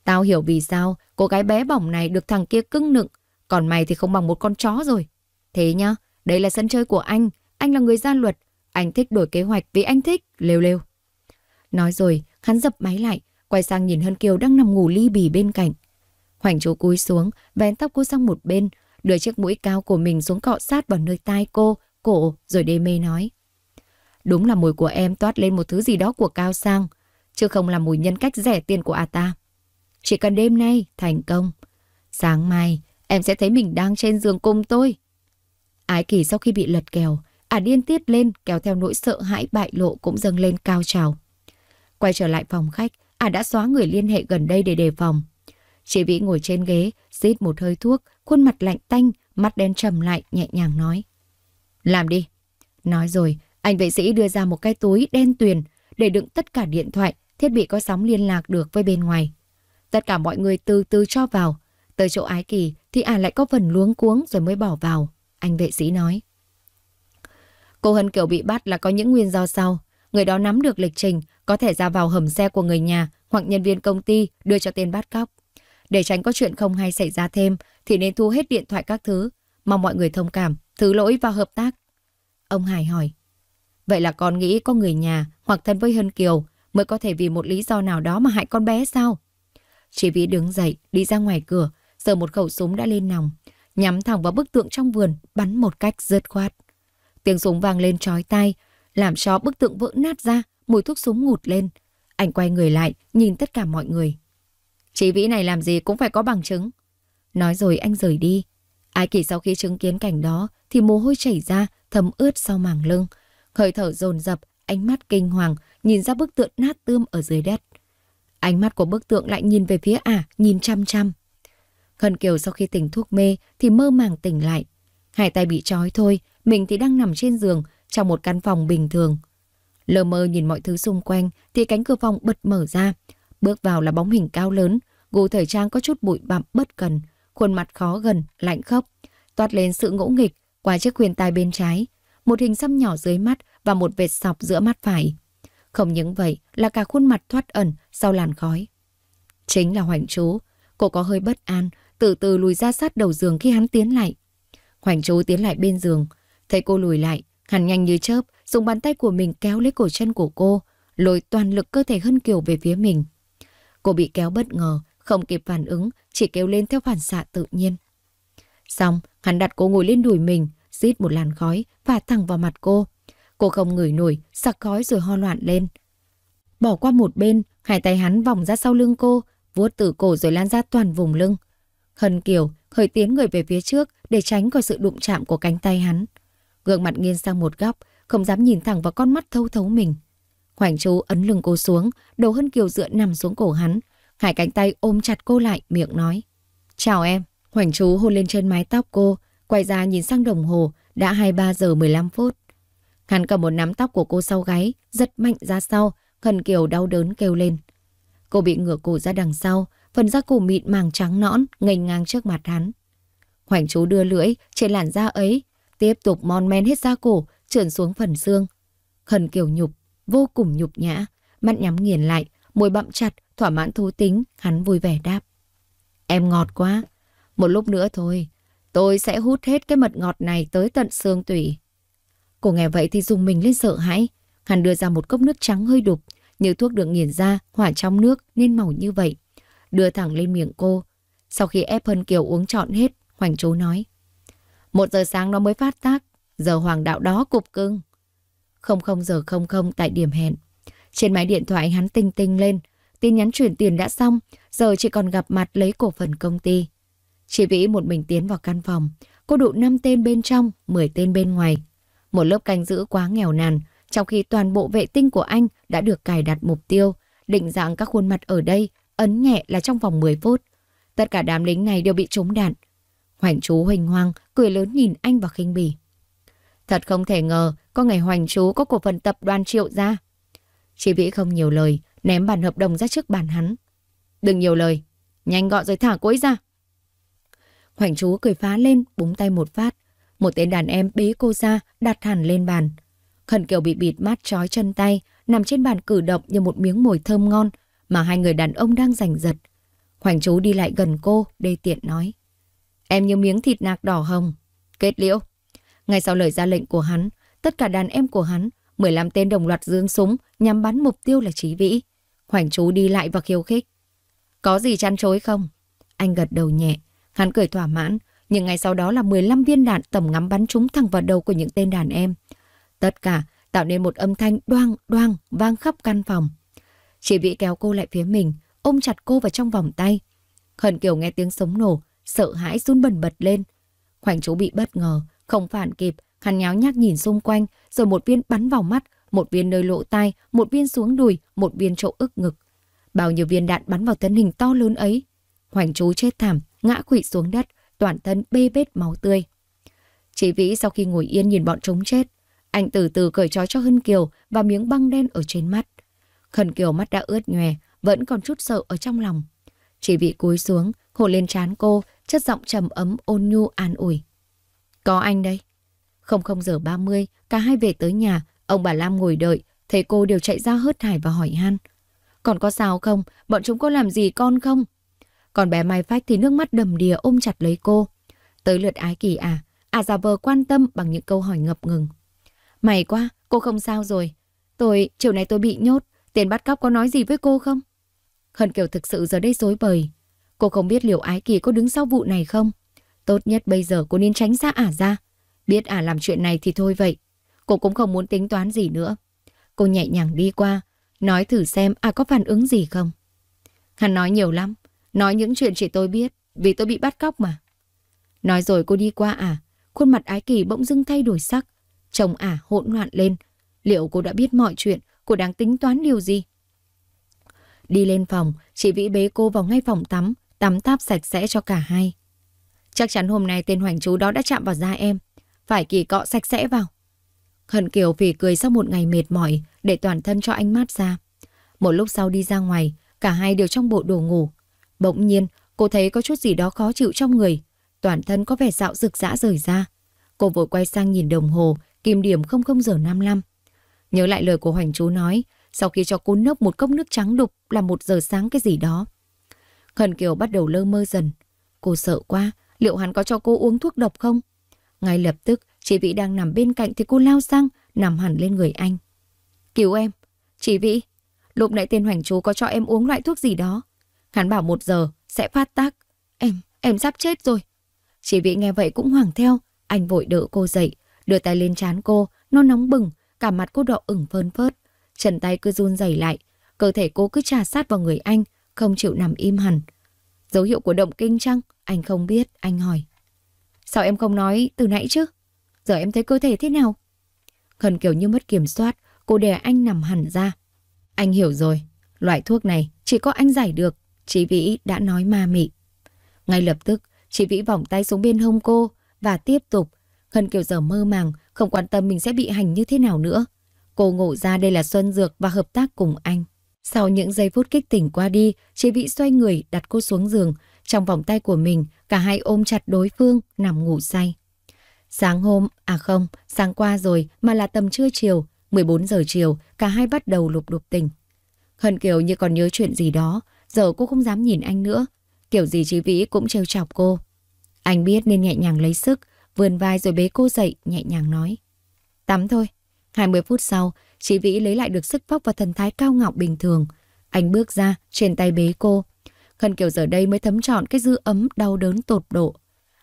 Tao hiểu vì sao cô gái bé bỏng này được thằng kia cưng nựng, còn mày thì không bằng một con chó rồi. Thế nhá, đây là sân chơi của anh, anh là người ra luật, anh thích đổi kế hoạch vì anh thích, lêu lêu. Nói rồi, hắn dập máy lại, quay sang nhìn Hân Kiều đang nằm ngủ ly bì bên cạnh. Hoành chú cúi xuống, vén tóc cô sang một bên, đưa chiếc mũi cao của mình xuống cọ sát vào nơi tai cô, cổ, rồi đê mê nói. Đúng là mùi của em toát lên một thứ gì đó của cao sang, chứ không là mùi nhân cách rẻ tiền của A à ta. Chỉ cần đêm nay thành công, sáng mai em sẽ thấy mình đang trên giường cùng tôi. Ái kỳ sau khi bị lật kèo, à điên tiết lên kéo theo nỗi sợ hãi bại lộ cũng dâng lên cao trào. Quay trở lại phòng khách, à đã xóa người liên hệ gần đây để đề phòng. Chị Vĩ ngồi trên ghế, rít một hơi thuốc, khuôn mặt lạnh tanh, mắt đen trầm lại, nhẹ nhàng nói. Làm đi. Nói rồi, anh vệ sĩ đưa ra một cái túi đen tuyền để đựng tất cả điện thoại, thiết bị có sóng liên lạc được với bên ngoài. Tất cả mọi người từ từ cho vào. Tới chỗ ái kỳ thì à lại có phần luống cuống rồi mới bỏ vào. Anh vệ sĩ nói. Cô Hân Kiều bị bắt là có những nguyên do sau. Người đó nắm được lịch trình, có thể ra vào hầm xe của người nhà hoặc nhân viên công ty đưa cho tên bắt cóc. Để tránh có chuyện không hay xảy ra thêm thì nên thu hết điện thoại các thứ. Mong mọi người thông cảm, thứ lỗi và hợp tác. Ông Hải hỏi. Vậy là con nghĩ có người nhà hoặc thân với Hân Kiều mới có thể vì một lý do nào đó mà hại con bé sao? Chỉ vì đứng dậy, đi ra ngoài cửa, giờ một khẩu súng đã lên nòng, nhắm thẳng vào bức tượng trong vườn, bắn một cách rớt khoát. Tiếng súng vang lên trói tai, làm cho bức tượng vỡ nát ra, mùi thuốc súng ngụt lên. Anh quay người lại, nhìn tất cả mọi người. Chí vĩ này làm gì cũng phải có bằng chứng. Nói rồi anh rời đi. ai kỳ sau khi chứng kiến cảnh đó thì mồ hôi chảy ra, thấm ướt sau màng lưng. Hơi thở dồn dập, ánh mắt kinh hoàng, nhìn ra bức tượng nát tươm ở dưới đất. Ánh mắt của bức tượng lại nhìn về phía ả, nhìn chăm chăm. Khân Kiều sau khi tỉnh thuốc mê thì mơ màng tỉnh lại. Hai tay bị trói thôi, mình thì đang nằm trên giường, trong một căn phòng bình thường. lơ mơ nhìn mọi thứ xung quanh thì cánh cửa phòng bật mở ra. Bước vào là bóng hình cao lớn, gù thời trang có chút bụi bặm bất cần, khuôn mặt khó gần, lạnh khốc. Toát lên sự ngỗ nghịch qua chiếc khuyên tai bên trái, một hình xăm nhỏ dưới mắt và một vệt sọc giữa mắt phải. Không những vậy là cả khuôn mặt thoát ẩn sau làn khói. Chính là Hoành Chú. Cô có hơi bất an, từ từ lùi ra sát đầu giường khi hắn tiến lại. Hoành Chú tiến lại bên giường. Thấy cô lùi lại, hắn nhanh như chớp, dùng bàn tay của mình kéo lấy cổ chân của cô, lôi toàn lực cơ thể Hân Kiều về phía mình. Cô bị kéo bất ngờ, không kịp phản ứng, chỉ kêu lên theo phản xạ tự nhiên. Xong, hắn đặt cô ngồi lên đùi mình, rít một làn khói và thẳng vào mặt cô. Cô không ngửi nổi, sặc khói rồi ho loạn lên. Bỏ qua một bên, hai tay hắn vòng ra sau lưng cô, vuốt từ cổ rồi lan ra toàn vùng lưng. Hân Kiều hơi tiến người về phía trước để tránh khỏi sự đụng chạm của cánh tay hắn. Gương mặt nghiêng sang một góc, không dám nhìn thẳng vào con mắt thâu thấu mình. Hoành Chu ấn lưng cô xuống, đầu Hân Kiều dựa nằm xuống cổ hắn. Hai cánh tay ôm chặt cô lại, miệng nói. Chào em. Hoành Chu hôn lên trên mái tóc cô, quay ra nhìn sang đồng hồ, đã 23 giờ 15 phút. Hắn cầm một nắm tóc của cô sau gáy, giật mạnh ra sau, Hân Kiều đau đớn kêu lên. Cô bị ngửa cổ ra đằng sau, phần da cổ mịn màng trắng nõn, ngành ngang trước mặt hắn. Hoành chú đưa lưỡi trên làn da ấy, tiếp tục mon men hết da cổ, trườn xuống phần xương. Khẩn kiều nhục, vô cùng nhục nhã, mắt nhắm nghiền lại, môi bậm chặt, thỏa mãn thú tính, hắn vui vẻ đáp. Em ngọt quá, một lúc nữa thôi, tôi sẽ hút hết cái mật ngọt này tới tận xương tủy. Cô nghe vậy thì dùng mình lên sợ hãi, hắn đưa ra một cốc nước trắng hơi đục, như thuốc được nghiền ra, hỏa trong nước nên màu như vậy. Đưa thẳng lên miệng cô. Sau khi ép Hân Kiều uống trọn hết, Hoành Chú nói. Một giờ sáng nó mới phát tác, giờ hoàng đạo đó cục cưng. 00 giờ 00 tại điểm hẹn. Trên máy điện thoại hắn tinh tinh lên, tin nhắn chuyển tiền đã xong, giờ chỉ còn gặp mặt lấy cổ phần công ty. chỉ Vĩ một mình tiến vào căn phòng, cô đủ 5 tên bên trong, 10 tên bên ngoài. Một lớp canh giữ quá nghèo nàn, trong khi toàn bộ vệ tinh của anh đã được cài đặt mục tiêu, định dạng các khuôn mặt ở đây, ấn nhẹ là trong vòng 10 phút. Tất cả đám lính này đều bị trúng đạn. Hoành chú huỳnh hoang, cười lớn nhìn anh và khinh bỉ. Thật không thể ngờ, có ngày hoành chú có cổ phần tập đoàn triệu ra. Chị Vĩ không nhiều lời, ném bản hợp đồng ra trước bàn hắn. Đừng nhiều lời, nhanh gọn rồi thả cô ấy ra. Hoành chú cười phá lên, búng tay một phát. Một tên đàn em bế cô ra, đặt hẳn lên bàn. Khẩn Kiều bị bịt mát trói chân tay, nằm trên bàn cử động như một miếng mồi thơm ngon mà hai người đàn ông đang giành giật. Hoành chú đi lại gần cô, đê tiện nói. Em như miếng thịt nạc đỏ hồng. Kết liễu. Ngay sau lời ra lệnh của hắn, tất cả đàn em của hắn, 15 tên đồng loạt dương súng nhắm bắn mục tiêu là Chí Vĩ. Hoành chú đi lại và khiêu khích. Có gì chăn chối không? Anh gật đầu nhẹ, hắn cười thỏa mãn, nhưng ngay sau đó là 15 viên đạn tầm ngắm bắn trúng thẳng vào đầu của những tên đàn em. Tất cả tạo nên một âm thanh đoang đoang vang khắp căn phòng. Chị Vĩ kéo cô lại phía mình, ôm chặt cô vào trong vòng tay. Hận Kiều nghe tiếng súng nổ, sợ hãi run bần bật lên. Khoảnh chú bị bất ngờ, không phản kịp, Hắn nháo nhác nhìn xung quanh, rồi một viên bắn vào mắt, một viên nơi lộ tai, một viên xuống đùi, một viên chỗ ức ngực. Bao nhiêu viên đạn bắn vào thân hình to lớn ấy. Hoành chú chết thảm, ngã quỵ xuống đất, toàn thân bê bết máu tươi. Chị Vĩ sau khi ngồi yên nhìn bọn chúng chết, anh từ từ cởi trói cho Hân Kiều và miếng băng đen ở trên mắt. khẩn Kiều mắt đã ướt nhòe, vẫn còn chút sợ ở trong lòng. Chị Vĩ cúi xuống, hôn lên trán cô, chất giọng trầm ấm ôn nhu an ủi. Có anh đây không không giờ 30, cả hai về tới nhà, ông bà Lam ngồi đợi, thấy cô đều chạy ra hớt hải và hỏi han. Còn có sao không? Bọn chúng có làm gì con không? Còn bé Mai Phách thì nước mắt đầm đìa ôm chặt lấy cô. Tới lượt ái kỳ à, à già vờ quan tâm bằng những câu hỏi ngập ngừng. mày quá, cô không sao rồi. Tôi, chiều nay tôi bị nhốt, tiền bắt cóc có nói gì với cô không? Hân kiểu thực sự giờ đây dối bời. Cô không biết liệu ái kỳ có đứng sau vụ này không? Tốt nhất bây giờ cô nên tránh xa ả ra. Biết ả à làm chuyện này thì thôi vậy. Cô cũng không muốn tính toán gì nữa. Cô nhẹ nhàng đi qua, nói thử xem ả à có phản ứng gì không. Hắn nói nhiều lắm, nói những chuyện chỉ tôi biết, vì tôi bị bắt cóc mà. Nói rồi cô đi qua ả, à, khuôn mặt ái kỳ bỗng dưng thay đổi sắc. Chồng ả à, hỗn loạn lên. Liệu cô đã biết mọi chuyện, cô đang tính toán điều gì? Đi lên phòng, chị Vĩ bế cô vào ngay phòng tắm, tắm táp sạch sẽ cho cả hai. Chắc chắn hôm nay tên hoành chú đó đã chạm vào da em, phải kỳ cọ sạch sẽ vào. Hận Kiều phì cười sau một ngày mệt mỏi để toàn thân cho anh mát ra. Một lúc sau đi ra ngoài, cả hai đều trong bộ đồ ngủ. Bỗng nhiên, cô thấy có chút gì đó khó chịu trong người. Toàn thân có vẻ dạo rực rã rời ra. Cô vội quay sang nhìn đồng hồ, kim điểm 00 giờ 55. Nhớ lại lời của Hoành chú nói, sau khi cho cô nốc một cốc nước trắng đục là một giờ sáng cái gì đó. Hận Kiều bắt đầu lơ mơ dần. Cô sợ quá, liệu hắn có cho cô uống thuốc độc không? Ngay lập tức, chị Vĩ đang nằm bên cạnh thì cô lao sang, nằm hẳn lên người anh. Cứu em. Chị Vĩ, lúc nãy tên Hoành chú có cho em uống loại thuốc gì đó. Hắn bảo một giờ, sẽ phát tác. Em, em sắp chết rồi. Chị Vĩ nghe vậy cũng hoảng theo, anh vội đỡ cô dậy, đưa tay lên trán cô, nó nóng bừng, cả mặt cô đỏ ửng phơn phớt. Chân tay cứ run rẩy lại, cơ thể cô cứ trà sát vào người anh, không chịu nằm im hẳn. Dấu hiệu của động kinh chăng? Anh không biết, anh hỏi. Sao em không nói từ nãy chứ? Giờ em thấy cơ thể thế nào? Khẩn kiểu như mất kiểm soát, cô đè anh nằm hẳn ra. Anh hiểu rồi, loại thuốc này chỉ có anh giải được, chị Vĩ đã nói ma mị. Ngay lập tức, chị Vĩ vòng tay xuống bên hông cô và tiếp tục. Khẩn kiểu giờ mơ màng, không quan tâm mình sẽ bị hành như thế nào nữa. Cô ngộ ra đây là Xuân Dược và hợp tác cùng anh. Sau những giây phút kích tỉnh qua đi, chị Vĩ xoay người đặt cô xuống giường, trong vòng tay của mình, cả hai ôm chặt đối phương, nằm ngủ say. Sáng hôm, à không, sáng qua rồi mà là tầm trưa chiều, 14 giờ chiều, cả hai bắt đầu lục đục tình. Hân Kiều như còn nhớ chuyện gì đó, giờ cô không dám nhìn anh nữa. Kiểu gì Chí Vĩ cũng trêu chọc cô. Anh biết nên nhẹ nhàng lấy sức, vươn vai rồi bế cô dậy, nhẹ nhàng nói. Tắm thôi. 20 phút sau, chị Vĩ lấy lại được sức phóc và thần thái cao ngạo bình thường. Anh bước ra, trên tay bế cô, Khân Kiều giờ đây mới thấm trọn cái dư ấm đau đớn tột độ.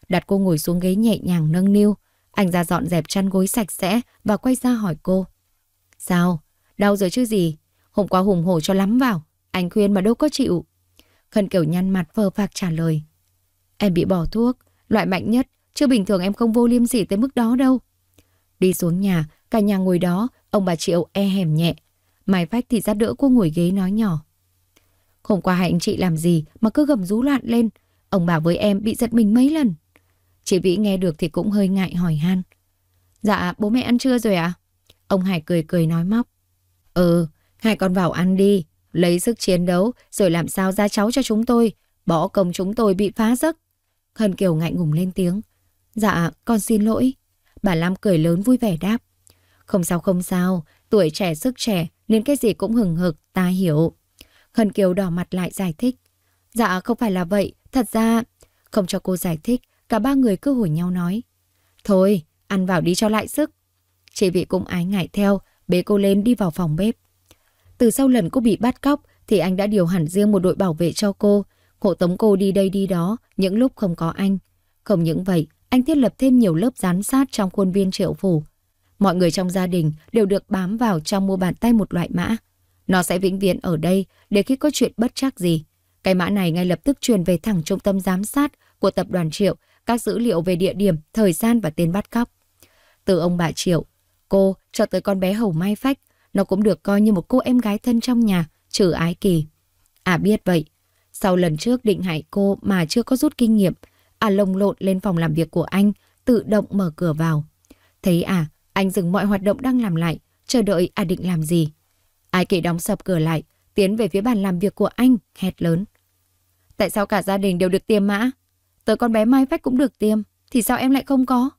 Đặt cô ngồi xuống ghế nhẹ nhàng nâng niu. Anh ra dọn dẹp chăn gối sạch sẽ và quay ra hỏi cô. Sao? Đau rồi chứ gì? Hôm qua hùng hổ cho lắm vào. Anh khuyên mà đâu có chịu. Khân Kiều nhăn mặt phờ phạc trả lời. Em bị bỏ thuốc, loại mạnh nhất. Chứ bình thường em không vô liêm sỉ tới mức đó đâu. Đi xuống nhà, cả nhà ngồi đó, ông bà Triệu e hẻm nhẹ. Mái phách thì ra đỡ cô ngồi ghế nói nhỏ. Hôm qua hai anh chị làm gì mà cứ gầm rú loạn lên. Ông bảo với em bị giật mình mấy lần. Chị Vĩ nghe được thì cũng hơi ngại hỏi han. Dạ, bố mẹ ăn trưa rồi ạ? À? Ông Hải cười cười nói móc. Ừ, hai con vào ăn đi. Lấy sức chiến đấu rồi làm sao ra cháu cho chúng tôi. Bỏ công chúng tôi bị phá giấc. Hân Kiều ngại ngùng lên tiếng. Dạ, con xin lỗi. Bà Lam cười lớn vui vẻ đáp. Không sao không sao, tuổi trẻ sức trẻ nên cái gì cũng hừng hực, ta hiểu. Khân Kiều đỏ mặt lại giải thích. Dạ không phải là vậy, thật ra... Không cho cô giải thích, cả ba người cứ hủi nhau nói. Thôi, ăn vào đi cho lại sức. Chị vị cũng ái ngại theo, bế cô lên đi vào phòng bếp. Từ sau lần cô bị bắt cóc thì anh đã điều hẳn riêng một đội bảo vệ cho cô, hộ tống cô đi đây đi đó những lúc không có anh. Không những vậy, anh thiết lập thêm nhiều lớp giám sát trong khuôn viên triệu phủ. Mọi người trong gia đình đều được bám vào trong mua bàn tay một loại mã. Nó sẽ vĩnh viễn ở đây để khi có chuyện bất trắc gì. Cái mã này ngay lập tức truyền về thẳng trung tâm giám sát của tập đoàn Triệu các dữ liệu về địa điểm, thời gian và tên bắt cóc. Từ ông bà Triệu, cô cho tới con bé Hầu Mai Phách, nó cũng được coi như một cô em gái thân trong nhà, trừ ái kỳ. À biết vậy, sau lần trước định hại cô mà chưa có rút kinh nghiệm, à lồng lộn lên phòng làm việc của anh, tự động mở cửa vào. Thấy à, anh dừng mọi hoạt động đang làm lại, chờ đợi à định làm gì. Ai kỳ đóng sập cửa lại, tiến về phía bàn làm việc của anh, hét lớn. Tại sao cả gia đình đều được tiêm mã? Tới con bé Mai Phách cũng được tiêm, thì sao em lại không có?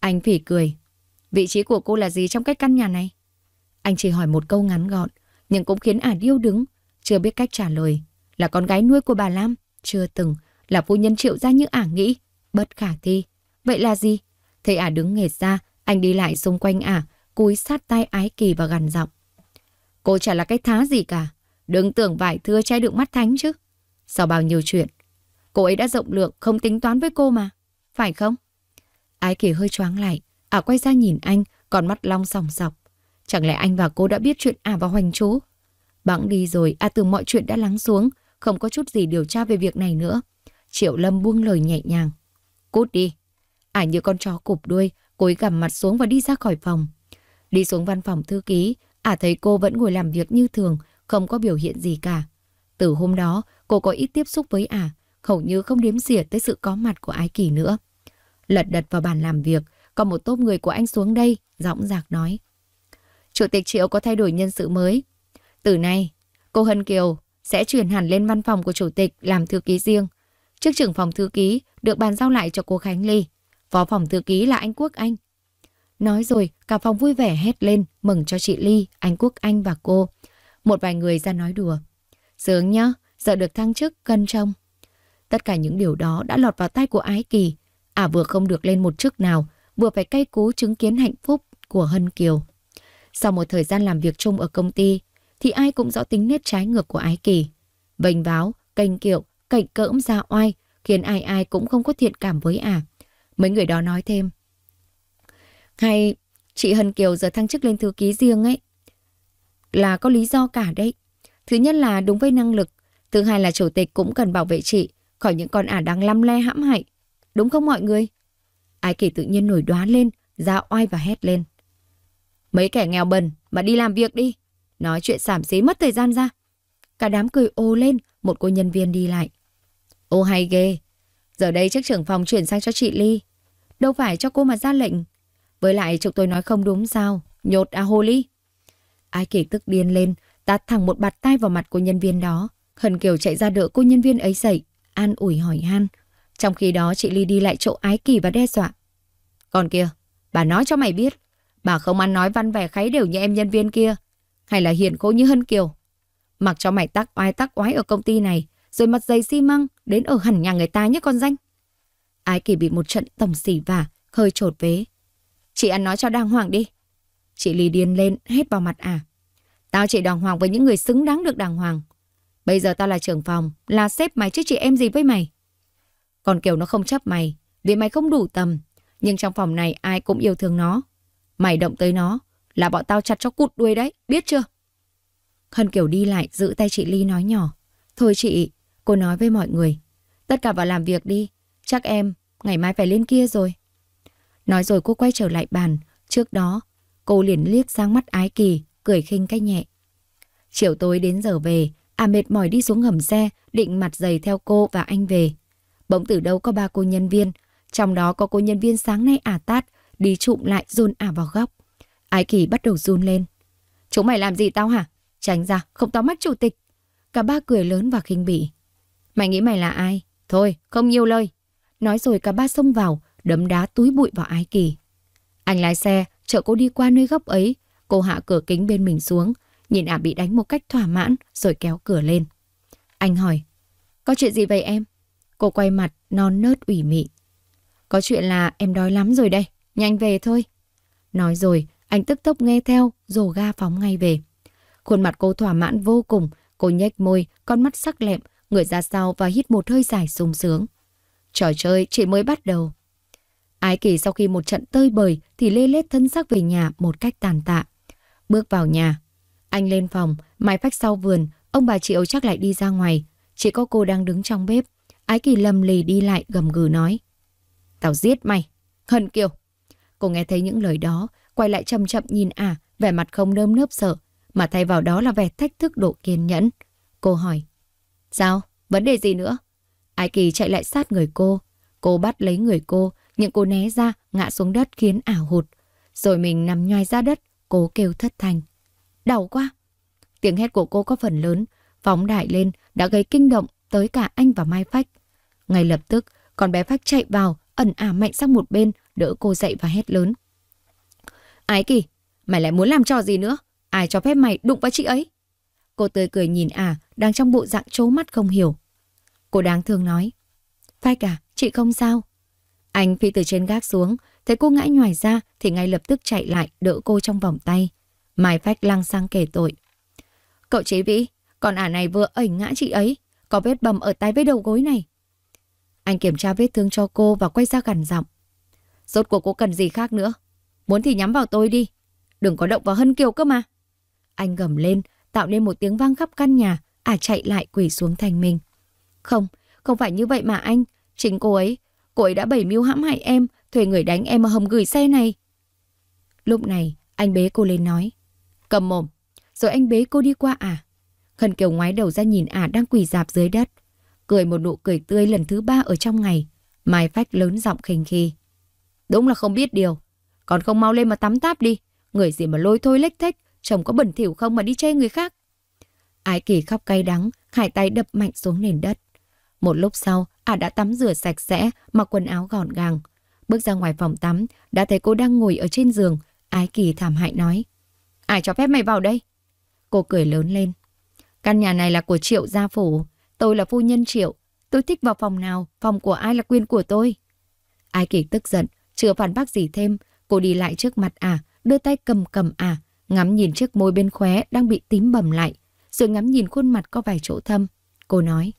Anh phỉ cười. Vị trí của cô là gì trong cái căn nhà này? Anh chỉ hỏi một câu ngắn gọn, nhưng cũng khiến ả điêu đứng, chưa biết cách trả lời. Là con gái nuôi của bà Lam, chưa từng, là phu nhân triệu ra như ả nghĩ, bất khả thi. Vậy là gì? Thấy ả đứng nghệt ra, anh đi lại xung quanh ả, cúi sát tay ái kỳ và gằn giọng. Cô chả là cái thá gì cả. Đừng tưởng vải thưa trai được mắt thánh chứ. Sau bao nhiêu chuyện, cô ấy đã rộng lượng không tính toán với cô mà. Phải không? Ái kỳ hơi choáng lại. Ả à, quay ra nhìn anh, còn mắt long sòng sọc. Chẳng lẽ anh và cô đã biết chuyện Ả à và Hoành chú? Bẵng đi rồi, A à, từ mọi chuyện đã lắng xuống, không có chút gì điều tra về việc này nữa. Triệu Lâm buông lời nhẹ nhàng. Cút đi. Ả à, như con chó cụp đuôi, cúi gằm mặt xuống và đi ra khỏi phòng. Đi xuống văn phòng thư ký, Ả à, thấy cô vẫn ngồi làm việc như thường, không có biểu hiện gì cả. Từ hôm đó, cô có ít tiếp xúc với Ả, à, hầu như không đếm xỉa tới sự có mặt của Ái Kỳ nữa. Lật đật vào bàn làm việc, còn một tốp người của anh xuống đây, giọng giạc nói. Chủ tịch Triệu có thay đổi nhân sự mới. Từ nay, cô Hân Kiều sẽ chuyển hẳn lên văn phòng của chủ tịch làm thư ký riêng. Trước trưởng phòng thư ký được bàn giao lại cho cô Khánh Ly. Phó phòng thư ký là anh Quốc Anh, Nói rồi, cả phòng vui vẻ hét lên, mừng cho chị Ly, anh Quốc Anh và cô. Một vài người ra nói đùa. Sướng nhá, giờ được thăng chức, cân trông. Tất cả những điều đó đã lọt vào tay của Ái Kỳ. à, vừa không được lên một chức nào, vừa phải cay cú chứng kiến hạnh phúc của Hân Kiều. Sau một thời gian làm việc chung ở công ty, thì ai cũng rõ tính nét trái ngược của Ái Kỳ. Bành báo cành kiệu, cạnh cỡm ra oai, khiến ai ai cũng không có thiện cảm với À. Mấy người đó nói thêm. Hay chị Hân Kiều giờ thăng chức lên thư ký riêng ấy. Là có lý do cả đấy. Thứ nhất là đúng với năng lực. Thứ hai là chủ tịch cũng cần bảo vệ chị khỏi những con ả đang lăm le hãm hại. Đúng không mọi người? Ai kỳ tự nhiên nổi đoán lên, ra oai và hét lên. Mấy kẻ nghèo bần mà đi làm việc đi. Nói chuyện xảm xí mất thời gian ra. Cả đám cười ô lên, một cô nhân viên đi lại. Ô hay ghê, giờ đây chức trưởng phòng chuyển sang cho chị Ly. Đâu phải cho cô mà ra lệnh, với lại chúng tôi nói không đúng sao? Nhột à hô ly. Ai kỳ tức điên lên, tát thẳng một bạt tay vào mặt của nhân viên đó. Hân Kiều chạy ra đỡ cô nhân viên ấy dậy, an ủi hỏi han. Trong khi đó chị Ly đi lại chỗ ái kỳ và đe dọa. Còn kia, bà nói cho mày biết, bà không ăn nói văn vẻ kháy đều như em nhân viên kia, hay là hiền khô như Hân Kiều. Mặc cho mày tắc oai tắc oái ở công ty này, rồi mặt dày xi măng, đến ở hẳn nhà người ta nhé con danh. Ái kỳ bị một trận tổng xỉ vả, hơi trột vế. Chị ăn nói cho đàng hoàng đi. Chị Ly điên lên, hét vào mặt à. Tao chỉ đàng hoàng với những người xứng đáng được đàng hoàng. Bây giờ tao là trưởng phòng, là sếp mày chứ chị em gì với mày. Còn kiểu nó không chấp mày, vì mày không đủ tầm. Nhưng trong phòng này ai cũng yêu thương nó. Mày động tới nó, là bọn tao chặt cho cụt đuôi đấy, biết chưa? Hân kiểu đi lại giữ tay chị Ly nói nhỏ. Thôi chị, cô nói với mọi người. Tất cả vào làm việc đi, chắc em ngày mai phải lên kia rồi. Nói rồi cô quay trở lại bàn. Trước đó, cô liền liếc sang mắt ái kỳ, cười khinh cách nhẹ. Chiều tối đến giờ về, à mệt mỏi đi xuống hầm xe, định mặt giày theo cô và anh về. Bỗng từ đâu có ba cô nhân viên, trong đó có cô nhân viên sáng nay ả à tát, đi trụm lại run ả à vào góc. Ái kỳ bắt đầu run lên. Chúng mày làm gì tao hả? Tránh ra, không tao mắt chủ tịch. Cả ba cười lớn và khinh bỉ. Mày nghĩ mày là ai? Thôi, không nhiều lời. Nói rồi cả ba xông vào, đấm đá túi bụi vào Ái Kỳ. Anh lái xe, chở cô đi qua nơi góc ấy, cô hạ cửa kính bên mình xuống, nhìn ả bị đánh một cách thỏa mãn rồi kéo cửa lên. Anh hỏi, có chuyện gì vậy em? Cô quay mặt non nớt ủy mị. Có chuyện là em đói lắm rồi đây, nhanh về thôi. Nói rồi, anh tức tốc nghe theo, rồ ga phóng ngay về. Khuôn mặt cô thỏa mãn vô cùng, cô nhếch môi, con mắt sắc lẹm, người ra sau và hít một hơi dài sung sướng. Trò chơi chỉ mới bắt đầu, Ái kỳ sau khi một trận tơi bời thì lê lết thân xác về nhà một cách tàn tạ. Bước vào nhà, anh lên phòng, mái phách sau vườn, ông bà chị Âu chắc lại đi ra ngoài. Chỉ có cô đang đứng trong bếp. Ái kỳ lầm lì đi lại gầm gừ nói. Tao giết mày, hận kiều. Cô nghe thấy những lời đó, quay lại chậm chậm nhìn à, vẻ mặt không nơm nớp sợ, mà thay vào đó là vẻ thách thức độ kiên nhẫn. Cô hỏi, sao, vấn đề gì nữa? Ái kỳ chạy lại sát người cô, cô bắt lấy người cô, nhưng cô né ra, ngã xuống đất khiến ảo hụt. Rồi mình nằm nhoai ra đất, cố kêu thất thanh. Đau quá! Tiếng hét của cô có phần lớn, phóng đại lên đã gây kinh động tới cả anh và Mai Phách. Ngay lập tức, con bé Phách chạy vào, ẩn ả mạnh sang một bên, đỡ cô dậy và hét lớn. Ái kỳ, mày lại muốn làm trò gì nữa? Ai cho phép mày đụng vào chị ấy? Cô tươi cười nhìn ả, à, đang trong bộ dạng trố mắt không hiểu. Cô đáng thương nói. Phách à, chị không sao. Anh phi từ trên gác xuống, thấy cô ngã ngoài ra thì ngay lập tức chạy lại đỡ cô trong vòng tay. Mai Phách lăng sang kể tội. Cậu chế vĩ, con ả này vừa ẩy ngã chị ấy, có vết bầm ở tay với đầu gối này. Anh kiểm tra vết thương cho cô và quay ra gần giọng. Rốt cuộc cô cần gì khác nữa? Muốn thì nhắm vào tôi đi. Đừng có động vào Hân Kiều cơ mà. Anh gầm lên, tạo nên một tiếng vang khắp căn nhà, ả à chạy lại quỷ xuống thành mình. Không, không phải như vậy mà anh. Chính cô ấy cô ấy đã bày mưu hãm hại em, thuê người đánh em ở hầm gửi xe này. Lúc này, anh bế cô lên nói. Cầm mồm, rồi anh bế cô đi qua à? Khẩn Kiều ngoái đầu ra nhìn à đang quỳ dạp dưới đất. Cười một nụ cười tươi lần thứ ba ở trong ngày. Mai Phách lớn giọng khinh khi. Đúng là không biết điều. Còn không mau lên mà tắm táp đi. Người gì mà lôi thôi lếch thách. Chồng có bẩn thỉu không mà đi chê người khác. Ái kỳ khóc cay đắng. Khải tay đập mạnh xuống nền đất. Một lúc sau, Ả à đã tắm rửa sạch sẽ, mặc quần áo gọn gàng. Bước ra ngoài phòng tắm, đã thấy cô đang ngồi ở trên giường. Ái kỳ thảm hại nói. Ai cho phép mày vào đây? Cô cười lớn lên. Căn nhà này là của Triệu Gia Phủ. Tôi là phu nhân Triệu. Tôi thích vào phòng nào, phòng của ai là quyền của tôi. Ái kỳ tức giận, chưa phản bác gì thêm. Cô đi lại trước mặt Ả, à, đưa tay cầm cầm Ả, à, ngắm nhìn chiếc môi bên khóe đang bị tím bầm lại. Rồi ngắm nhìn khuôn mặt có vài chỗ thâm. Cô nói.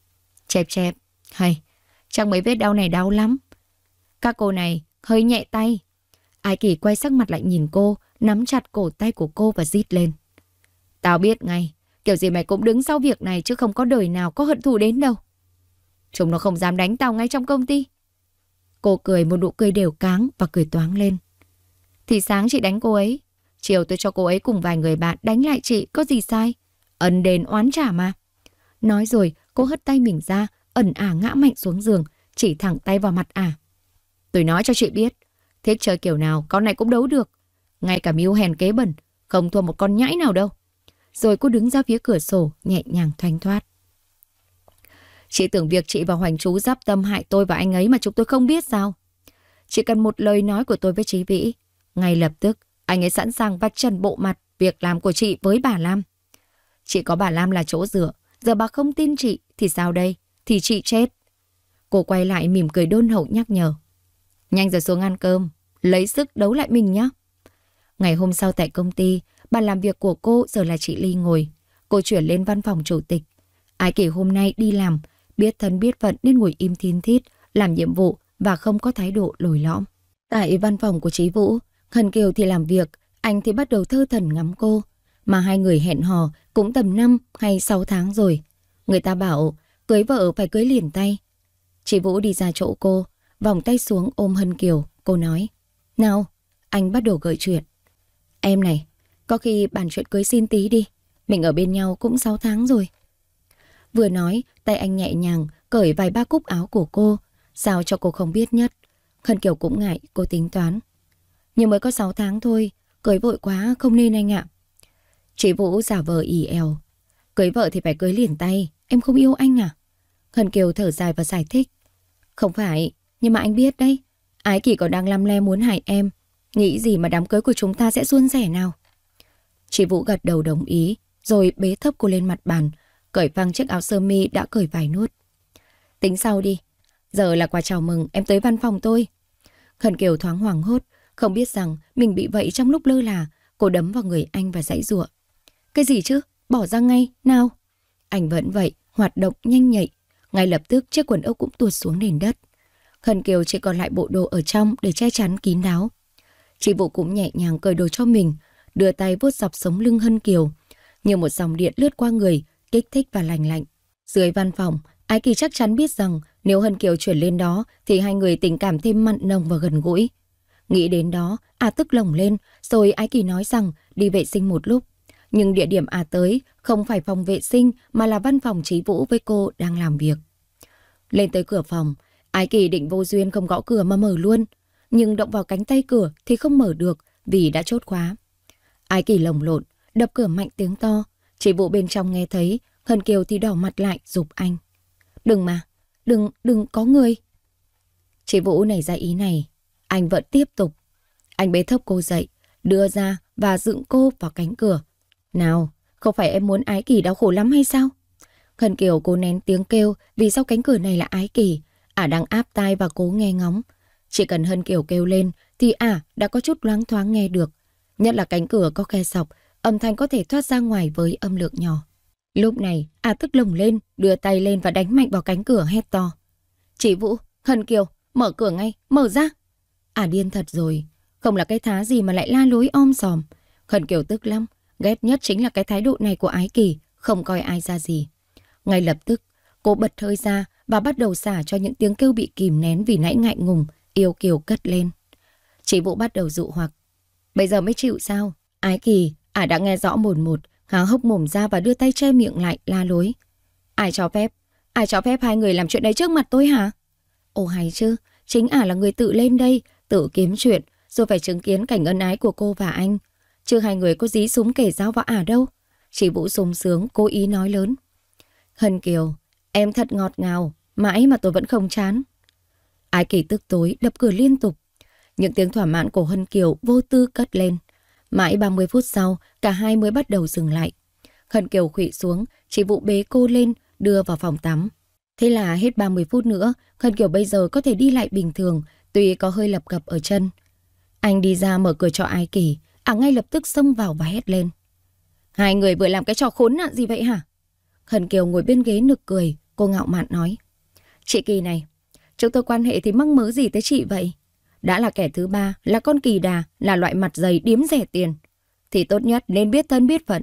Chẹp chẹp. Hay, chẳng mấy vết đau này đau lắm. Các cô này hơi nhẹ tay. Ai kỳ quay sắc mặt lại nhìn cô, nắm chặt cổ tay của cô và rít lên. Tao biết ngay, kiểu gì mày cũng đứng sau việc này chứ không có đời nào có hận thù đến đâu. Chúng nó không dám đánh tao ngay trong công ty. Cô cười một nụ cười đều cáng và cười toáng lên. Thì sáng chị đánh cô ấy, chiều tôi cho cô ấy cùng vài người bạn đánh lại chị, có gì sai? Ấn đền oán trả mà. Nói rồi, cô hất tay mình ra, ẩn à ngã mạnh xuống giường, chỉ thẳng tay vào mặt À. Tôi nói cho chị biết, thích chơi kiểu nào con này cũng đấu được. Ngay cả mưu hèn kế bẩn, không thua một con nhãi nào đâu. Rồi cô đứng ra phía cửa sổ, nhẹ nhàng thoanh thoát. Chị tưởng việc chị và Hoành Chú giáp tâm hại tôi và anh ấy mà chúng tôi không biết sao? Chỉ cần một lời nói của tôi với Chí Vĩ. Ngay lập tức, anh ấy sẵn sàng vạch trần bộ mặt việc làm của chị với bà Lam. Chị có bà Lam là chỗ dựa, giờ bà không tin chị thì sao đây? thì chị chết. Cô quay lại mỉm cười đôn hậu nhắc nhở. Nhanh giờ xuống ăn cơm, lấy sức đấu lại mình nhé. Ngày hôm sau tại công ty, bàn làm việc của cô giờ là chị Ly ngồi. Cô chuyển lên văn phòng chủ tịch. ai kỷ hôm nay đi làm, biết thân biết phận nên ngồi im thiên thít, làm nhiệm vụ và không có thái độ lồi lõm. Tại văn phòng của trí Vũ, Hân Kiều thì làm việc, anh thì bắt đầu thơ thần ngắm cô. Mà hai người hẹn hò cũng tầm 5 hay 6 tháng rồi. Người ta bảo cưới vợ phải cưới liền tay. Chị Vũ đi ra chỗ cô, vòng tay xuống ôm Hân Kiều, cô nói. Nào, anh bắt đầu gợi chuyện. Em này, có khi bàn chuyện cưới xin tí đi, mình ở bên nhau cũng 6 tháng rồi. Vừa nói, tay anh nhẹ nhàng cởi vài ba cúc áo của cô, sao cho cô không biết nhất. Hân Kiều cũng ngại, cô tính toán. Nhưng mới có 6 tháng thôi, cưới vội quá không nên anh ạ. Chị Vũ giả vờ ỉ èo. Cưới vợ thì phải cưới liền tay, em không yêu anh à? Khẩn Kiều thở dài và giải thích. Không phải, nhưng mà anh biết đấy, Ái Kỷ còn đang lăm le muốn hại em, nghĩ gì mà đám cưới của chúng ta sẽ suôn sẻ nào. Chị Vũ gật đầu đồng ý, rồi bế thấp cô lên mặt bàn, cởi phăng chiếc áo sơ mi đã cởi vài nút. Tính sau đi, giờ là quà chào mừng em tới văn phòng tôi. Khẩn Kiều thoáng hoảng hốt, không biết rằng mình bị vậy trong lúc lơ là, cô đấm vào người anh và dãy ruộng. Cái gì chứ, bỏ ra ngay, nào. Anh vẫn vậy, hoạt động nhanh nhạy, ngay lập tức chiếc quần ốc cũng tuột xuống nền đất. Khẩn Kiều chỉ còn lại bộ đồ ở trong để che chắn kín đáo. Chị Vũ cũng nhẹ nhàng cởi đồ cho mình, đưa tay vuốt dọc sống lưng Hân Kiều. Như một dòng điện lướt qua người, kích thích và lành lạnh. Dưới văn phòng, Ái Kỳ chắc chắn biết rằng nếu Hân Kiều chuyển lên đó thì hai người tình cảm thêm mặn nồng và gần gũi. Nghĩ đến đó, à tức lồng lên, rồi Ái Kỳ nói rằng đi vệ sinh một lúc. Nhưng địa điểm à tới không phải phòng vệ sinh mà là văn phòng trí vũ với cô đang làm việc. Lên tới cửa phòng, Ái Kỳ định vô duyên không gõ cửa mà mở luôn. Nhưng động vào cánh tay cửa thì không mở được vì đã chốt khóa. Ái Kỳ lồng lộn, đập cửa mạnh tiếng to. Trí vũ bên trong nghe thấy, Hân Kiều thì đỏ mặt lại giục anh. Đừng mà, đừng, đừng có người. trí Vũ nảy ra ý này, anh vẫn tiếp tục. Anh bế thốc cô dậy, đưa ra và dựng cô vào cánh cửa, nào, không phải em muốn ái kỳ đau khổ lắm hay sao? Khẩn Kiều cố nén tiếng kêu vì sau cánh cửa này là ái kỳ. Ả à đang áp tai và cố nghe ngóng. Chỉ cần Hân Kiều kêu lên thì Ả à, đã có chút loáng thoáng nghe được. Nhất là cánh cửa có khe sọc, âm thanh có thể thoát ra ngoài với âm lượng nhỏ. Lúc này, Ả à tức lồng lên, đưa tay lên và đánh mạnh vào cánh cửa hét to. Chị Vũ, Hân Kiều, mở cửa ngay, mở ra. Ả điên thật rồi, không là cái thá gì mà lại la lối om sòm. Hân Kiều tức lắm, Ghét nhất chính là cái thái độ này của Ái Kỳ, không coi ai ra gì. Ngay lập tức, cô bật hơi ra và bắt đầu xả cho những tiếng kêu bị kìm nén vì nãy ngại ngùng, yêu kiều cất lên. Chị Vũ bắt đầu dụ hoặc. Bây giờ mới chịu sao? Ái Kỳ, ả đã nghe rõ mồn một, há hốc mồm ra và đưa tay che miệng lại, la lối. Ai cho phép? Ai cho phép hai người làm chuyện đấy trước mặt tôi hả? Ồ hay chứ, chính ả là người tự lên đây, tự kiếm chuyện, rồi phải chứng kiến cảnh ân ái của cô và anh chưa hai người có dí súng kể giáo võ ả à đâu. Chị Vũ sung sướng, cố ý nói lớn. Hân Kiều, em thật ngọt ngào, mãi mà tôi vẫn không chán. Ái kỳ tức tối, đập cửa liên tục. Những tiếng thỏa mãn của Hân Kiều vô tư cất lên. Mãi 30 phút sau, cả hai mới bắt đầu dừng lại. Hân Kiều khụy xuống, chị Vũ bế cô lên, đưa vào phòng tắm. Thế là hết 30 phút nữa, Hân Kiều bây giờ có thể đi lại bình thường, tuy có hơi lập cập ở chân. Anh đi ra mở cửa cho Ái Kỳ, Ả à, ngay lập tức xông vào và hét lên. Hai người vừa làm cái trò khốn nạn gì vậy hả? Khẩn Kiều ngồi bên ghế nực cười, cô ngạo mạn nói. Chị Kỳ này, chúng tôi quan hệ thì mắc mớ gì tới chị vậy? Đã là kẻ thứ ba, là con kỳ đà, là loại mặt dày điếm rẻ tiền. Thì tốt nhất nên biết thân biết phận.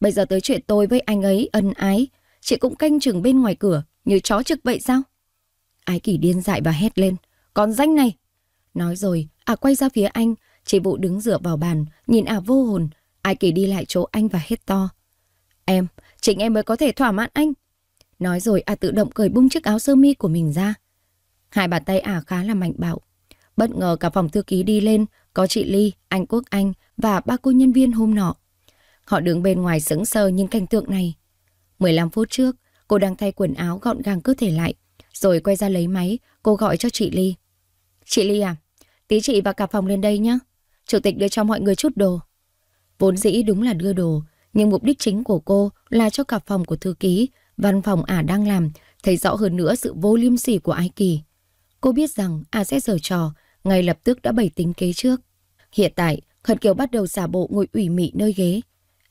Bây giờ tới chuyện tôi với anh ấy ân ái, chị cũng canh chừng bên ngoài cửa như chó trực vậy sao? Ái kỳ điên dại và hét lên. Còn danh này! Nói rồi, à quay ra phía anh, Chị Vũ đứng dựa vào bàn, nhìn ả vô hồn. Ai kỳ đi lại chỗ anh và hét to. Em, chính em mới có thể thỏa mãn anh. Nói rồi ả tự động cởi bung chiếc áo sơ mi của mình ra. Hai bàn tay ả khá là mạnh bạo. Bất ngờ cả phòng thư ký đi lên, có chị Ly, anh Quốc Anh và ba cô nhân viên hôm nọ. Họ đứng bên ngoài sững sờ nhìn cảnh tượng này. 15 phút trước, cô đang thay quần áo gọn gàng cơ thể lại. Rồi quay ra lấy máy, cô gọi cho chị Ly. Chị Ly à, tí chị và cả phòng lên đây nhé. Chủ tịch đưa cho mọi người chút đồ. Vốn dĩ đúng là đưa đồ, nhưng mục đích chính của cô là cho cặp phòng của thư ký, văn phòng ả đang làm, thấy rõ hơn nữa sự vô liêm sỉ của Ai Kỳ. Cô biết rằng ả sẽ giở trò, ngay lập tức đã bày tính kế trước. Hiện tại, Hận Kiều bắt đầu giả bộ ngồi ủy mị nơi ghế.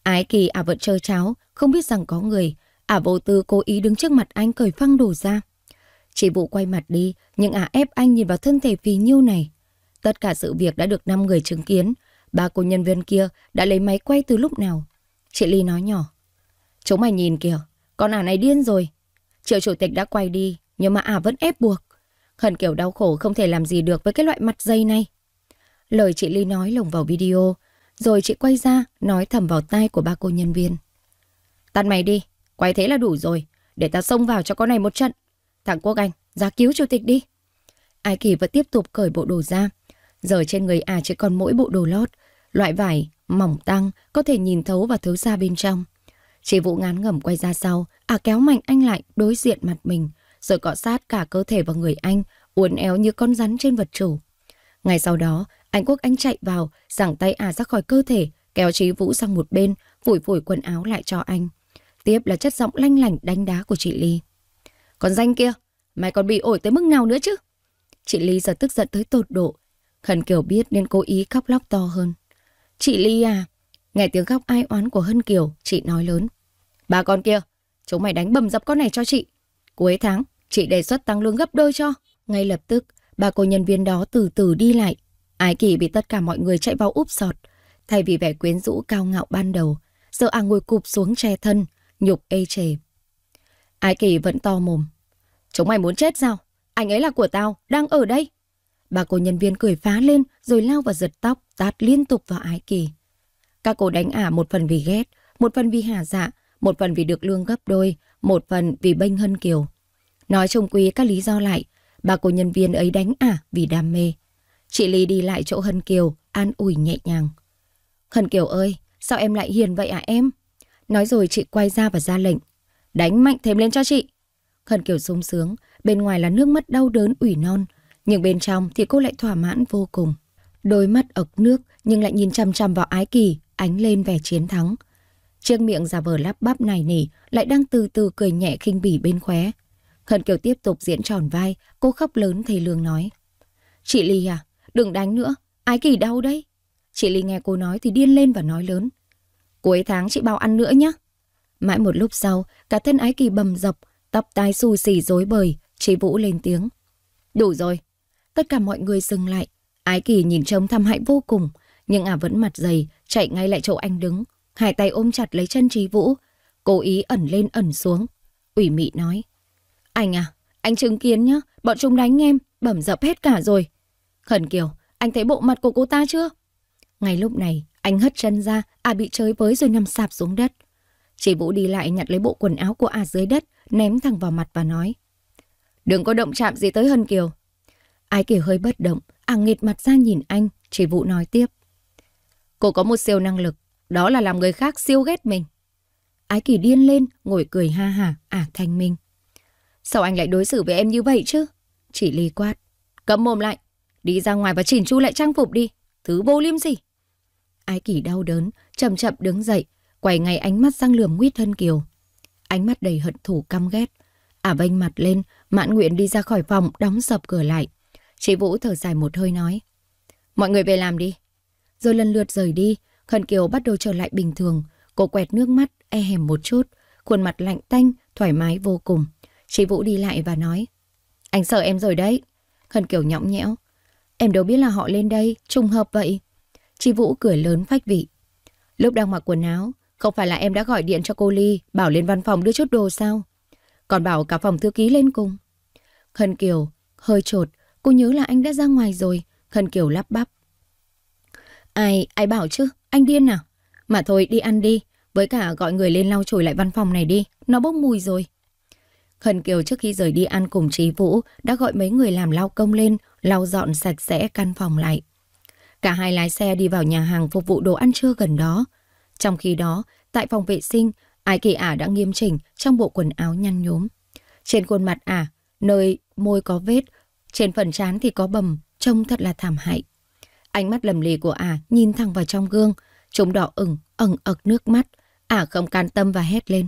Ái Kỳ ả vẫn chơi cháo, không biết rằng có người. Ả vô tư cố ý đứng trước mặt anh cởi phăng đồ ra. Chị vụ quay mặt đi, nhưng ả ép anh nhìn vào thân thể phì nhiêu này. Tất cả sự việc đã được 5 người chứng kiến. Ba cô nhân viên kia đã lấy máy quay từ lúc nào? Chị Ly nói nhỏ. Chúng mày nhìn kìa, con ả à này điên rồi. Triệu chủ tịch đã quay đi, nhưng mà ả à vẫn ép buộc. Khẩn kiểu đau khổ không thể làm gì được với cái loại mặt dây này. Lời chị Ly nói lồng vào video, rồi chị quay ra nói thầm vào tai của ba cô nhân viên. Tắt mày đi, quay thế là đủ rồi, để ta xông vào cho con này một trận. Thằng Quốc Anh, ra cứu chủ tịch đi. Ai kỳ vẫn tiếp tục cởi bộ đồ ra, Giờ trên người à chỉ còn mỗi bộ đồ lót, loại vải, mỏng tăng, có thể nhìn thấu và thấu ra bên trong. Chị Vũ ngán ngẩm quay ra sau, à kéo mạnh anh lại đối diện mặt mình, rồi cọ sát cả cơ thể vào người anh, uốn éo như con rắn trên vật chủ. ngày sau đó, anh Quốc Anh chạy vào, giằng tay à ra khỏi cơ thể, kéo Chí Vũ sang một bên, phủi phủi quần áo lại cho anh. Tiếp là chất giọng lanh lảnh đánh đá của chị Ly. Còn danh kia, mày còn bị ổi tới mức nào nữa chứ? Chị Ly giờ tức giận tới tột độ, Hân Kiều biết nên cố ý khóc lóc to hơn. Chị Ly à, nghe tiếng khóc ai oán của Hân Kiều, chị nói lớn. Bà con kia, chúng mày đánh bầm dập con này cho chị. Cuối tháng, chị đề xuất tăng lương gấp đôi cho. Ngay lập tức, bà cô nhân viên đó từ từ đi lại. Ái kỳ bị tất cả mọi người chạy vào úp sọt. Thay vì vẻ quyến rũ cao ngạo ban đầu, giờ à ngồi cụp xuống che thân, nhục ê chề. Ái kỳ vẫn to mồm. Chúng mày muốn chết sao? Anh ấy là của tao, đang ở đây. Bà cô nhân viên cười phá lên rồi lao vào giật tóc, tát liên tục vào ái kỳ. Các cô đánh ả một phần vì ghét, một phần vì hà dạ, một phần vì được lương gấp đôi, một phần vì bênh hân kiều. Nói chung quý các lý do lại, bà cô nhân viên ấy đánh ả vì đam mê. Chị Ly đi lại chỗ Hân Kiều, an ủi nhẹ nhàng. Hân Kiều ơi, sao em lại hiền vậy à em? Nói rồi chị quay ra và ra lệnh. Đánh mạnh thêm lên cho chị. Hân Kiều sung sướng, bên ngoài là nước mắt đau đớn ủy non, nhưng bên trong thì cô lại thỏa mãn vô cùng. Đôi mắt ực nước nhưng lại nhìn chăm chăm vào ái kỳ, ánh lên vẻ chiến thắng. Chiếc miệng giả vờ lắp bắp này nỉ lại đang từ từ cười nhẹ khinh bỉ bên khóe. Hân Kiều tiếp tục diễn tròn vai, cô khóc lớn thầy Lương nói. Chị Ly à, đừng đánh nữa, ái kỳ đau đấy. Chị Ly nghe cô nói thì điên lên và nói lớn. Cuối tháng chị bao ăn nữa nhé. Mãi một lúc sau, cả thân ái kỳ bầm dập, tóc tai xù xì rối bời, chị Vũ lên tiếng. Đủ rồi, Tất cả mọi người dừng lại. Ái Kỳ nhìn trông thăm hại vô cùng, nhưng ả à vẫn mặt dày, chạy ngay lại chỗ anh đứng. Hai tay ôm chặt lấy chân Trí Vũ, cố ý ẩn lên ẩn xuống. Ủy mị nói, anh à, anh chứng kiến nhá, bọn chúng đánh em, bẩm dập hết cả rồi. Khẩn Kiều, anh thấy bộ mặt của cô ta chưa? Ngay lúc này, anh hất chân ra, à bị chơi với rồi nằm sạp xuống đất. Chị Vũ đi lại nhặt lấy bộ quần áo của à dưới đất, ném thẳng vào mặt và nói. Đừng có động chạm gì tới Hân Kiều, Ái kỷ hơi bất động, ả à nghịt mặt ra nhìn anh, chỉ vụ nói tiếp. Cô có một siêu năng lực, đó là làm người khác siêu ghét mình. Ái kỳ điên lên, ngồi cười ha hả, ả à thanh minh. Sao anh lại đối xử với em như vậy chứ? Chỉ ly quát. Cấm mồm lại, đi ra ngoài và chỉnh chu lại trang phục đi. Thứ vô liêm gì? Ái kỳ đau đớn, chậm chậm đứng dậy, quay ngay ánh mắt sang lườm nguyết thân kiều. Ánh mắt đầy hận thù căm ghét. Ả à vênh mặt lên, mãn nguyện đi ra khỏi phòng, đóng sập cửa lại. Chị Vũ thở dài một hơi nói. Mọi người về làm đi. Rồi lần lượt rời đi, Khẩn Kiều bắt đầu trở lại bình thường. Cô quẹt nước mắt, e hèm một chút, khuôn mặt lạnh tanh, thoải mái vô cùng. Chị Vũ đi lại và nói. Anh sợ em rồi đấy. Khẩn Kiều nhõng nhẽo. Em đâu biết là họ lên đây, trùng hợp vậy. Chị Vũ cười lớn phách vị. Lúc đang mặc quần áo, không phải là em đã gọi điện cho cô Ly, bảo lên văn phòng đưa chút đồ sao? Còn bảo cả phòng thư ký lên cùng. Khẩn Kiều, hơi trột, Cô nhớ là anh đã ra ngoài rồi, khẩn Kiều lắp bắp. Ai, ai bảo chứ, anh điên à? Mà thôi đi ăn đi, với cả gọi người lên lau chùi lại văn phòng này đi, nó bốc mùi rồi. Khẩn Kiều trước khi rời đi ăn cùng Trí Vũ đã gọi mấy người làm lao công lên, lau dọn sạch sẽ căn phòng lại. Cả hai lái xe đi vào nhà hàng phục vụ đồ ăn trưa gần đó. Trong khi đó, tại phòng vệ sinh, Ai Kỳ Ả à đã nghiêm chỉnh trong bộ quần áo nhăn nhúm. Trên khuôn mặt Ả, nơi môi có vết, trên phần trán thì có bầm, trông thật là thảm hại. Ánh mắt lầm lì của ả à nhìn thẳng vào trong gương, chúng đỏ ửng, ẩn ực nước mắt. Ả à không can tâm và hét lên.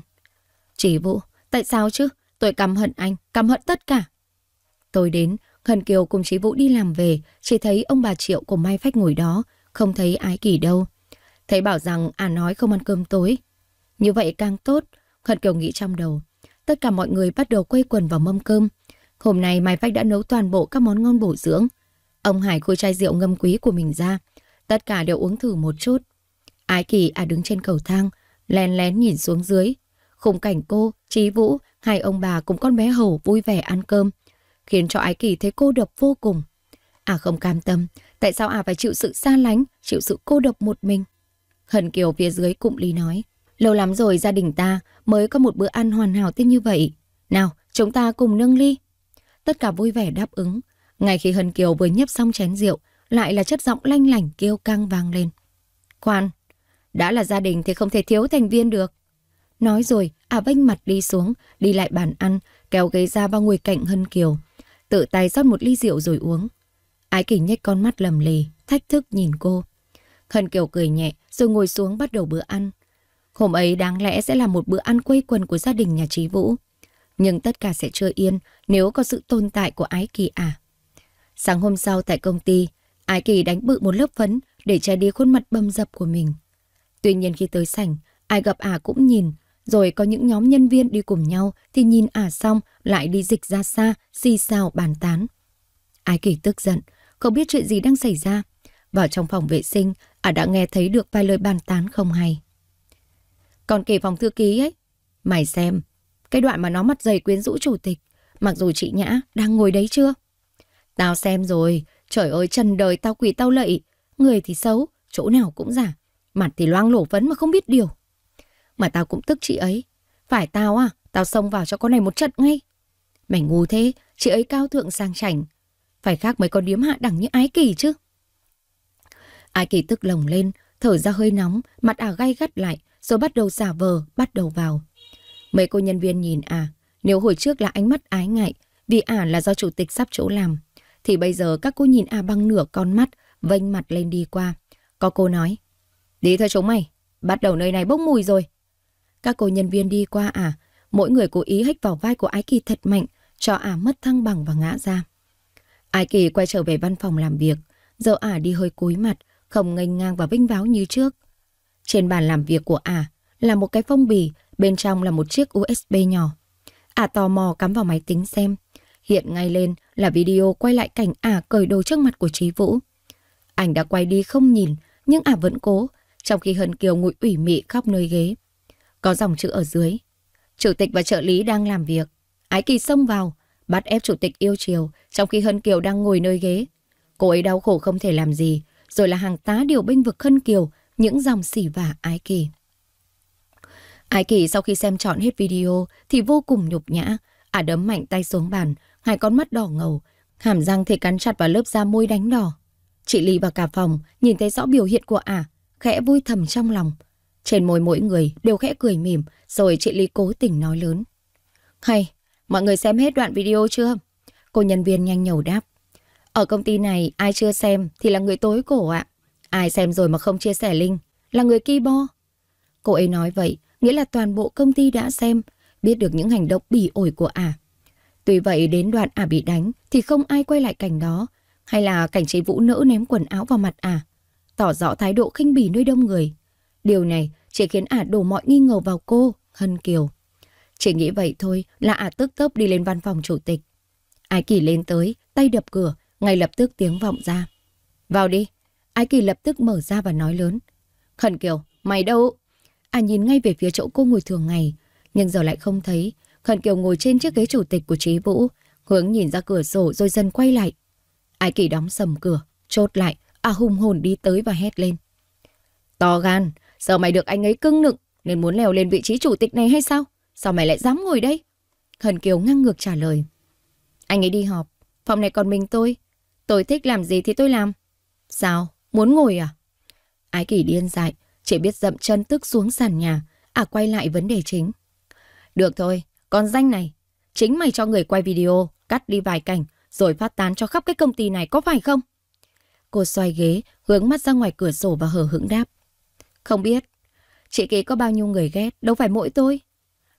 Chỉ Vũ, tại sao chứ? Tôi căm hận anh, căm hận tất cả. Tôi đến, Hân Kiều cùng Chí Vũ đi làm về, chỉ thấy ông bà Triệu cùng Mai Phách ngồi đó, không thấy ái kỳ đâu. Thấy bảo rằng à nói không ăn cơm tối. Như vậy càng tốt, Hân Kiều nghĩ trong đầu. Tất cả mọi người bắt đầu quây quần vào mâm cơm. Hôm nay Mai Phách đã nấu toàn bộ các món ngon bổ dưỡng. Ông Hải khui chai rượu ngâm quý của mình ra. Tất cả đều uống thử một chút. Ái kỳ à đứng trên cầu thang, lén lén nhìn xuống dưới. Khung cảnh cô, Trí Vũ, hai ông bà cùng con bé hầu vui vẻ ăn cơm. Khiến cho Ái kỳ thấy cô độc vô cùng. À không cam tâm, tại sao à phải chịu sự xa lánh, chịu sự cô độc một mình? Hần Kiều phía dưới cụm ly nói. Lâu lắm rồi gia đình ta mới có một bữa ăn hoàn hảo tiết như vậy. Nào, chúng ta cùng nâng ly tất cả vui vẻ đáp ứng. Ngay khi Hân Kiều vừa nhấp xong chén rượu, lại là chất giọng lanh lảnh kêu căng vang lên. Khoan, đã là gia đình thì không thể thiếu thành viên được. Nói rồi, à bênh mặt đi xuống, đi lại bàn ăn, kéo ghế ra và ngồi cạnh Hân Kiều. Tự tay rót một ly rượu rồi uống. Ái kỷ nhếch con mắt lầm lì, thách thức nhìn cô. Hân Kiều cười nhẹ rồi ngồi xuống bắt đầu bữa ăn. Hôm ấy đáng lẽ sẽ là một bữa ăn quây quần của gia đình nhà Trí Vũ. Nhưng tất cả sẽ chưa yên nếu có sự tồn tại của Ái Kỳ à. Sáng hôm sau tại công ty, Ái Kỳ đánh bự một lớp phấn để che đi khuôn mặt bầm dập của mình. Tuy nhiên khi tới sảnh, ai gặp ả à cũng nhìn, rồi có những nhóm nhân viên đi cùng nhau thì nhìn ả à xong lại đi dịch ra xa, xì xào bàn tán. Ái Kỳ tức giận, không biết chuyện gì đang xảy ra. Vào trong phòng vệ sinh, ả à đã nghe thấy được vài lời bàn tán không hay. Còn kể phòng thư ký ấy, mày xem, cái đoạn mà nó mặt dày quyến rũ chủ tịch, Mặc dù chị Nhã đang ngồi đấy chưa? Tao xem rồi, trời ơi trần đời tao quỷ tao lậy. Người thì xấu, chỗ nào cũng giả. Mặt thì loang lổ vấn mà không biết điều. Mà tao cũng tức chị ấy. Phải tao à, tao xông vào cho con này một trận ngay. Mày ngu thế, chị ấy cao thượng sang chảnh. Phải khác mấy con điếm hạ đẳng như Ái Kỳ chứ. Ái Kỳ tức lồng lên, thở ra hơi nóng, mặt ả à gay gắt lại, rồi bắt đầu xả vờ, bắt đầu vào. Mấy cô nhân viên nhìn à, nếu hồi trước là ánh mắt ái ngại, vì ả là do chủ tịch sắp chỗ làm, thì bây giờ các cô nhìn ả bằng nửa con mắt, vênh mặt lên đi qua. Có cô nói, đi thôi chúng mày, bắt đầu nơi này bốc mùi rồi. Các cô nhân viên đi qua ả, mỗi người cố ý hít vào vai của ái kỳ thật mạnh, cho ả mất thăng bằng và ngã ra. Ái kỳ quay trở về văn phòng làm việc, giờ ả đi hơi cúi mặt, không ngênh ngang và vinh váo như trước. Trên bàn làm việc của ả là một cái phong bì, bên trong là một chiếc USB nhỏ. Ả à, tò mò cắm vào máy tính xem. Hiện ngay lên là video quay lại cảnh Ả cởi đồ trước mặt của Trí Vũ. Ảnh đã quay đi không nhìn, nhưng Ả vẫn cố, trong khi Hân Kiều ngụy ủy mị khóc nơi ghế. Có dòng chữ ở dưới. Chủ tịch và trợ lý đang làm việc. Ái Kỳ xông vào, bắt ép chủ tịch yêu chiều, trong khi Hân Kiều đang ngồi nơi ghế. Cô ấy đau khổ không thể làm gì, rồi là hàng tá điều binh vực Hân Kiều, những dòng xỉ vả Ái Kỳ. Ái kỳ sau khi xem trọn hết video thì vô cùng nhục nhã. Ả à đấm mạnh tay xuống bàn, hai con mắt đỏ ngầu, hàm răng thì cắn chặt vào lớp da môi đánh đỏ. Chị Ly và cả phòng nhìn thấy rõ biểu hiện của Ả, à, khẽ vui thầm trong lòng. Trên môi mỗi người đều khẽ cười mỉm, rồi chị Ly cố tình nói lớn. Hay, mọi người xem hết đoạn video chưa? Cô nhân viên nhanh nhầu đáp. Ở công ty này, ai chưa xem thì là người tối cổ ạ. À. Ai xem rồi mà không chia sẻ link, là người ki bo. Cô ấy nói vậy, nghĩa là toàn bộ công ty đã xem, biết được những hành động bỉ ổi của ả. Tuy vậy đến đoạn ả bị đánh thì không ai quay lại cảnh đó, hay là cảnh chế vũ nỡ ném quần áo vào mặt ả, tỏ rõ thái độ khinh bỉ nơi đông người. Điều này chỉ khiến ả đổ mọi nghi ngờ vào cô, Hân Kiều. Chỉ nghĩ vậy thôi là ả tức tốc đi lên văn phòng chủ tịch. Ái kỳ lên tới, tay đập cửa, ngay lập tức tiếng vọng ra. Vào đi. Ái kỳ lập tức mở ra và nói lớn. Khẩn Kiều, mày đâu? À nhìn ngay về phía chỗ cô ngồi thường ngày, nhưng giờ lại không thấy. Khẩn Kiều ngồi trên chiếc ghế chủ tịch của Trí Vũ, hướng nhìn ra cửa sổ rồi dần quay lại. ai Kỳ đóng sầm cửa, chốt lại, à hùng hồn đi tới và hét lên. To gan, giờ mày được anh ấy cưng nựng nên muốn leo lên vị trí chủ tịch này hay sao? Sao mày lại dám ngồi đây? Khẩn Kiều ngang ngược trả lời. Anh ấy đi họp, phòng này còn mình tôi. Tôi thích làm gì thì tôi làm. Sao? Muốn ngồi à? Ái Kỳ điên dại, chỉ biết dậm chân tức xuống sàn nhà, à quay lại vấn đề chính. Được thôi, còn danh này, chính mày cho người quay video, cắt đi vài cảnh, rồi phát tán cho khắp cái công ty này có phải không? Cô xoay ghế, hướng mắt ra ngoài cửa sổ và hờ hững đáp. Không biết, chị kế có bao nhiêu người ghét, đâu phải mỗi tôi.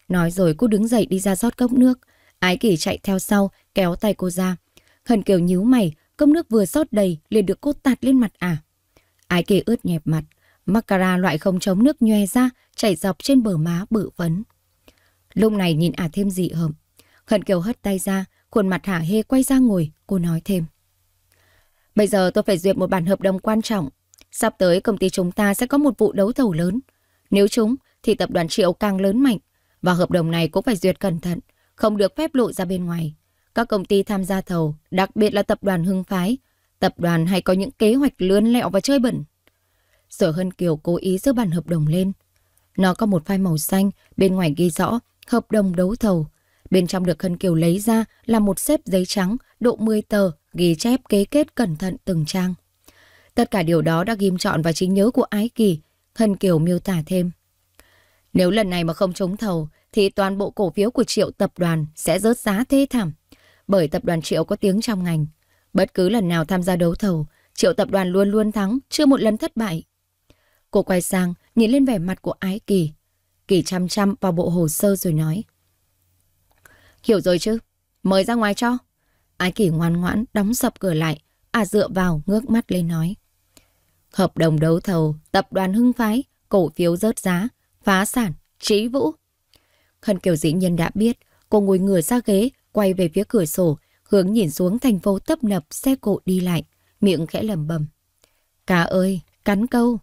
Nói rồi cô đứng dậy đi ra rót cốc nước. Ái kỷ chạy theo sau, kéo tay cô ra. Hần kiều nhíu mày, cốc nước vừa rót đầy liền được cô tạt lên mặt à. Ái kỷ ướt nhẹp mặt, Mascara loại không chống nước nhoe ra, chảy dọc trên bờ má bự vấn. Lúc này nhìn ả thêm dị hợm. Hận Kiều hất tay ra, khuôn mặt hả hê quay ra ngồi, cô nói thêm. Bây giờ tôi phải duyệt một bản hợp đồng quan trọng. Sắp tới công ty chúng ta sẽ có một vụ đấu thầu lớn. Nếu chúng thì tập đoàn triệu càng lớn mạnh và hợp đồng này cũng phải duyệt cẩn thận, không được phép lộ ra bên ngoài. Các công ty tham gia thầu, đặc biệt là tập đoàn Hưng Phái, tập đoàn hay có những kế hoạch lươn lẹo và chơi bẩn. Sở Hân Kiều cố ý giữ bản hợp đồng lên. Nó có một file màu xanh, bên ngoài ghi rõ hợp đồng đấu thầu. Bên trong được Hân Kiều lấy ra là một xếp giấy trắng, độ 10 tờ, ghi chép kế kết cẩn thận từng trang. Tất cả điều đó đã ghim trọn vào trí nhớ của Ái Kỳ, Hân Kiều miêu tả thêm. Nếu lần này mà không trúng thầu, thì toàn bộ cổ phiếu của triệu tập đoàn sẽ rớt giá thê thảm. Bởi tập đoàn triệu có tiếng trong ngành. Bất cứ lần nào tham gia đấu thầu, triệu tập đoàn luôn luôn thắng, chưa một lần thất bại. Cô quay sang, nhìn lên vẻ mặt của Ái Kỳ. Kỳ chăm chăm vào bộ hồ sơ rồi nói. Hiểu rồi chứ, mời ra ngoài cho. Ái Kỳ ngoan ngoãn đóng sập cửa lại, à dựa vào ngước mắt lên nói. Hợp đồng đấu thầu, tập đoàn hưng phái, cổ phiếu rớt giá, phá sản, trí vũ. Khân Kiều dĩ nhiên đã biết, cô ngồi ngửa ra ghế, quay về phía cửa sổ, hướng nhìn xuống thành phố tấp nập xe cộ đi lại, miệng khẽ lầm bầm. Cá ơi, cắn câu.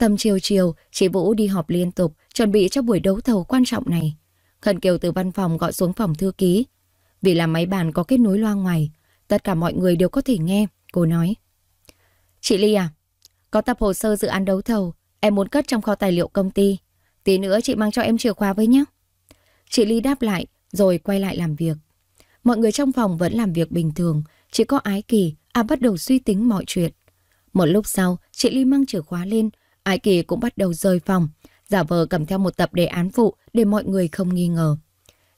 Tầm chiều chiều, chị Vũ đi họp liên tục, chuẩn bị cho buổi đấu thầu quan trọng này. Khẩn Kiều từ văn phòng gọi xuống phòng thư ký. Vì là máy bàn có kết nối loa ngoài, tất cả mọi người đều có thể nghe, cô nói. Chị Ly à, có tập hồ sơ dự án đấu thầu, em muốn cất trong kho tài liệu công ty. Tí nữa chị mang cho em chìa khóa với nhé. Chị Ly đáp lại, rồi quay lại làm việc. Mọi người trong phòng vẫn làm việc bình thường, chỉ có ái kỳ, à bắt đầu suy tính mọi chuyện. Một lúc sau, chị Ly mang chìa khóa lên Ai Kỳ cũng bắt đầu rời phòng, giả vờ cầm theo một tập đề án phụ để mọi người không nghi ngờ.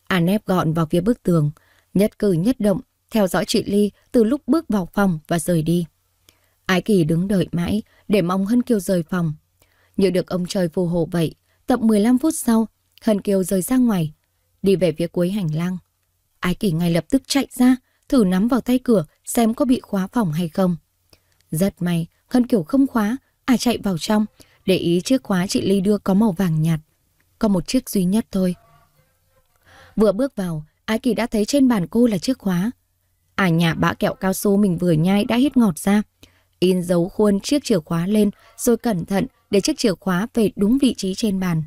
A à nép gọn vào phía bức tường, nhất cử nhất động, theo dõi chị Ly từ lúc bước vào phòng và rời đi. Ái Kỳ đứng đợi mãi để mong Hân Kiều rời phòng. Như được ông trời phù hộ vậy, tầm 15 phút sau, Hân Kiều rời ra ngoài, đi về phía cuối hành lang. Ái Kỳ ngay lập tức chạy ra, thử nắm vào tay cửa xem có bị khóa phòng hay không. Rất may, Hân Kiều không khóa À chạy vào trong, để ý chiếc khóa chị Ly đưa có màu vàng nhạt. Có một chiếc duy nhất thôi. Vừa bước vào, Ái Kỳ đã thấy trên bàn cô là chiếc khóa. À nhà bã kẹo cao su mình vừa nhai đã hít ngọt ra. In dấu khuôn chiếc chìa khóa lên rồi cẩn thận để chiếc chìa khóa về đúng vị trí trên bàn.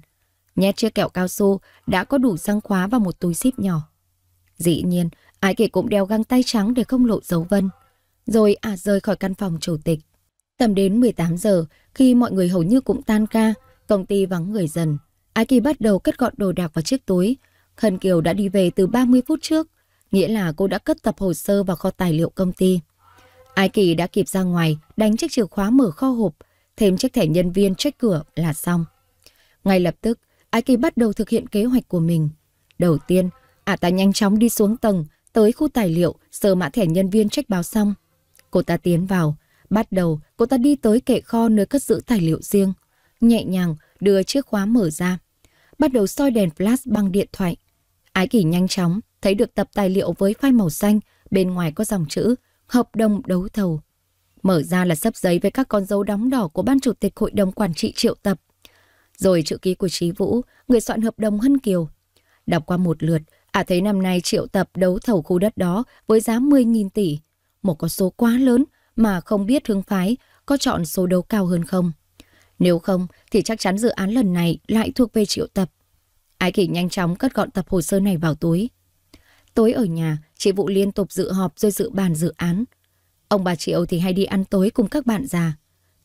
Nhét chiếc kẹo cao su đã có đủ răng khóa vào một túi zip nhỏ. Dĩ nhiên, Ái Kỳ cũng đeo găng tay trắng để không lộ dấu vân. Rồi à rời khỏi căn phòng chủ tịch. Tầm đến 18 giờ, khi mọi người hầu như cũng tan ca, công ty vắng người dần. ai Kỳ bắt đầu cất gọn đồ đạc vào chiếc túi. Khân Kiều đã đi về từ 30 phút trước, nghĩa là cô đã cất tập hồ sơ vào kho tài liệu công ty. ai Kỳ đã kịp ra ngoài, đánh chiếc chìa khóa mở kho hộp, thêm chiếc thẻ nhân viên check cửa là xong. Ngay lập tức, ai Kỳ bắt đầu thực hiện kế hoạch của mình. Đầu tiên, Ả à ta nhanh chóng đi xuống tầng, tới khu tài liệu, sờ mã thẻ nhân viên check báo xong. Cô ta tiến vào, Bắt đầu, cô ta đi tới kệ kho nơi cất giữ tài liệu riêng, nhẹ nhàng đưa chiếc khóa mở ra. Bắt đầu soi đèn flash bằng điện thoại. Ái kỷ nhanh chóng, thấy được tập tài liệu với phai màu xanh, bên ngoài có dòng chữ hợp đồng đấu thầu. Mở ra là sấp giấy với các con dấu đóng đỏ của ban chủ tịch hội đồng quản trị triệu tập. Rồi chữ ký của Trí Vũ, người soạn hợp đồng Hân Kiều. Đọc qua một lượt, à thấy năm nay triệu tập đấu thầu khu đất đó với giá 10.000 tỷ. Một con số quá lớn, mà không biết Hưng Phái có chọn số đấu cao hơn không. Nếu không thì chắc chắn dự án lần này lại thuộc về triệu tập. Ái kỷ nhanh chóng cất gọn tập hồ sơ này vào túi. Tối ở nhà, chị Vũ liên tục dự họp rồi dự bàn dự án. Ông bà Triệu thì hay đi ăn tối cùng các bạn già.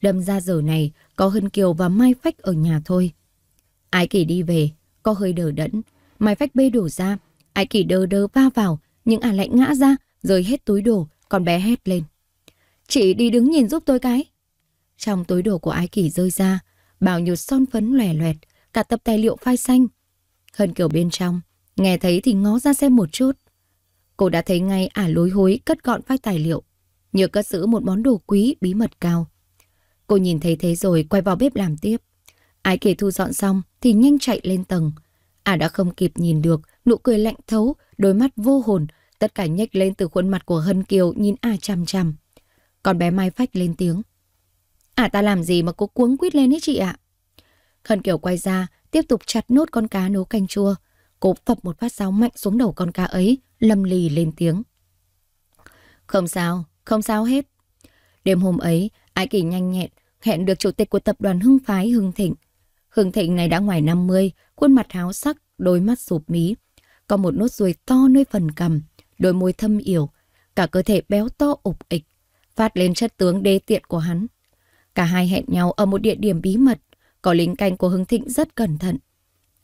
Đâm ra giờ này có Hân Kiều và Mai Phách ở nhà thôi. Ái kỷ đi về, có hơi đờ đẫn. Mai Phách bê đổ ra, Ái kỷ đờ đờ va vào, nhưng ả à lại ngã ra, rơi hết túi đồ, còn bé hét lên. Chị đi đứng nhìn giúp tôi cái. Trong túi đồ của Ái Kỳ rơi ra, bao nhiêu son phấn lòe loẹt, cả tập tài liệu phai xanh. Hân kiều bên trong, nghe thấy thì ngó ra xem một chút. Cô đã thấy ngay ả lối hối cất gọn phai tài liệu, như cất giữ một món đồ quý bí mật cao. Cô nhìn thấy thế rồi quay vào bếp làm tiếp. Ái Kỳ thu dọn xong thì nhanh chạy lên tầng. Ả đã không kịp nhìn được, nụ cười lạnh thấu, đôi mắt vô hồn, tất cả nhếch lên từ khuôn mặt của Hân Kiều nhìn ả chằm chằm con bé Mai Phách lên tiếng. À ta làm gì mà cô cuống quýt lên ấy chị ạ? Khẩn kiểu quay ra, tiếp tục chặt nốt con cá nấu canh chua. Cô phập một phát sáo mạnh xuống đầu con cá ấy, lâm lì lên tiếng. Không sao, không sao hết. Đêm hôm ấy, Ái Kỳ nhanh nhẹn, hẹn được chủ tịch của tập đoàn Hưng Phái Hưng Thịnh. Hưng Thịnh này đã ngoài 50, khuôn mặt háo sắc, đôi mắt sụp mí. Có một nốt ruồi to nơi phần cằm, đôi môi thâm yểu, cả cơ thể béo to ục ịch phát lên chất tướng đê tiện của hắn. Cả hai hẹn nhau ở một địa điểm bí mật, có lính canh của Hưng Thịnh rất cẩn thận.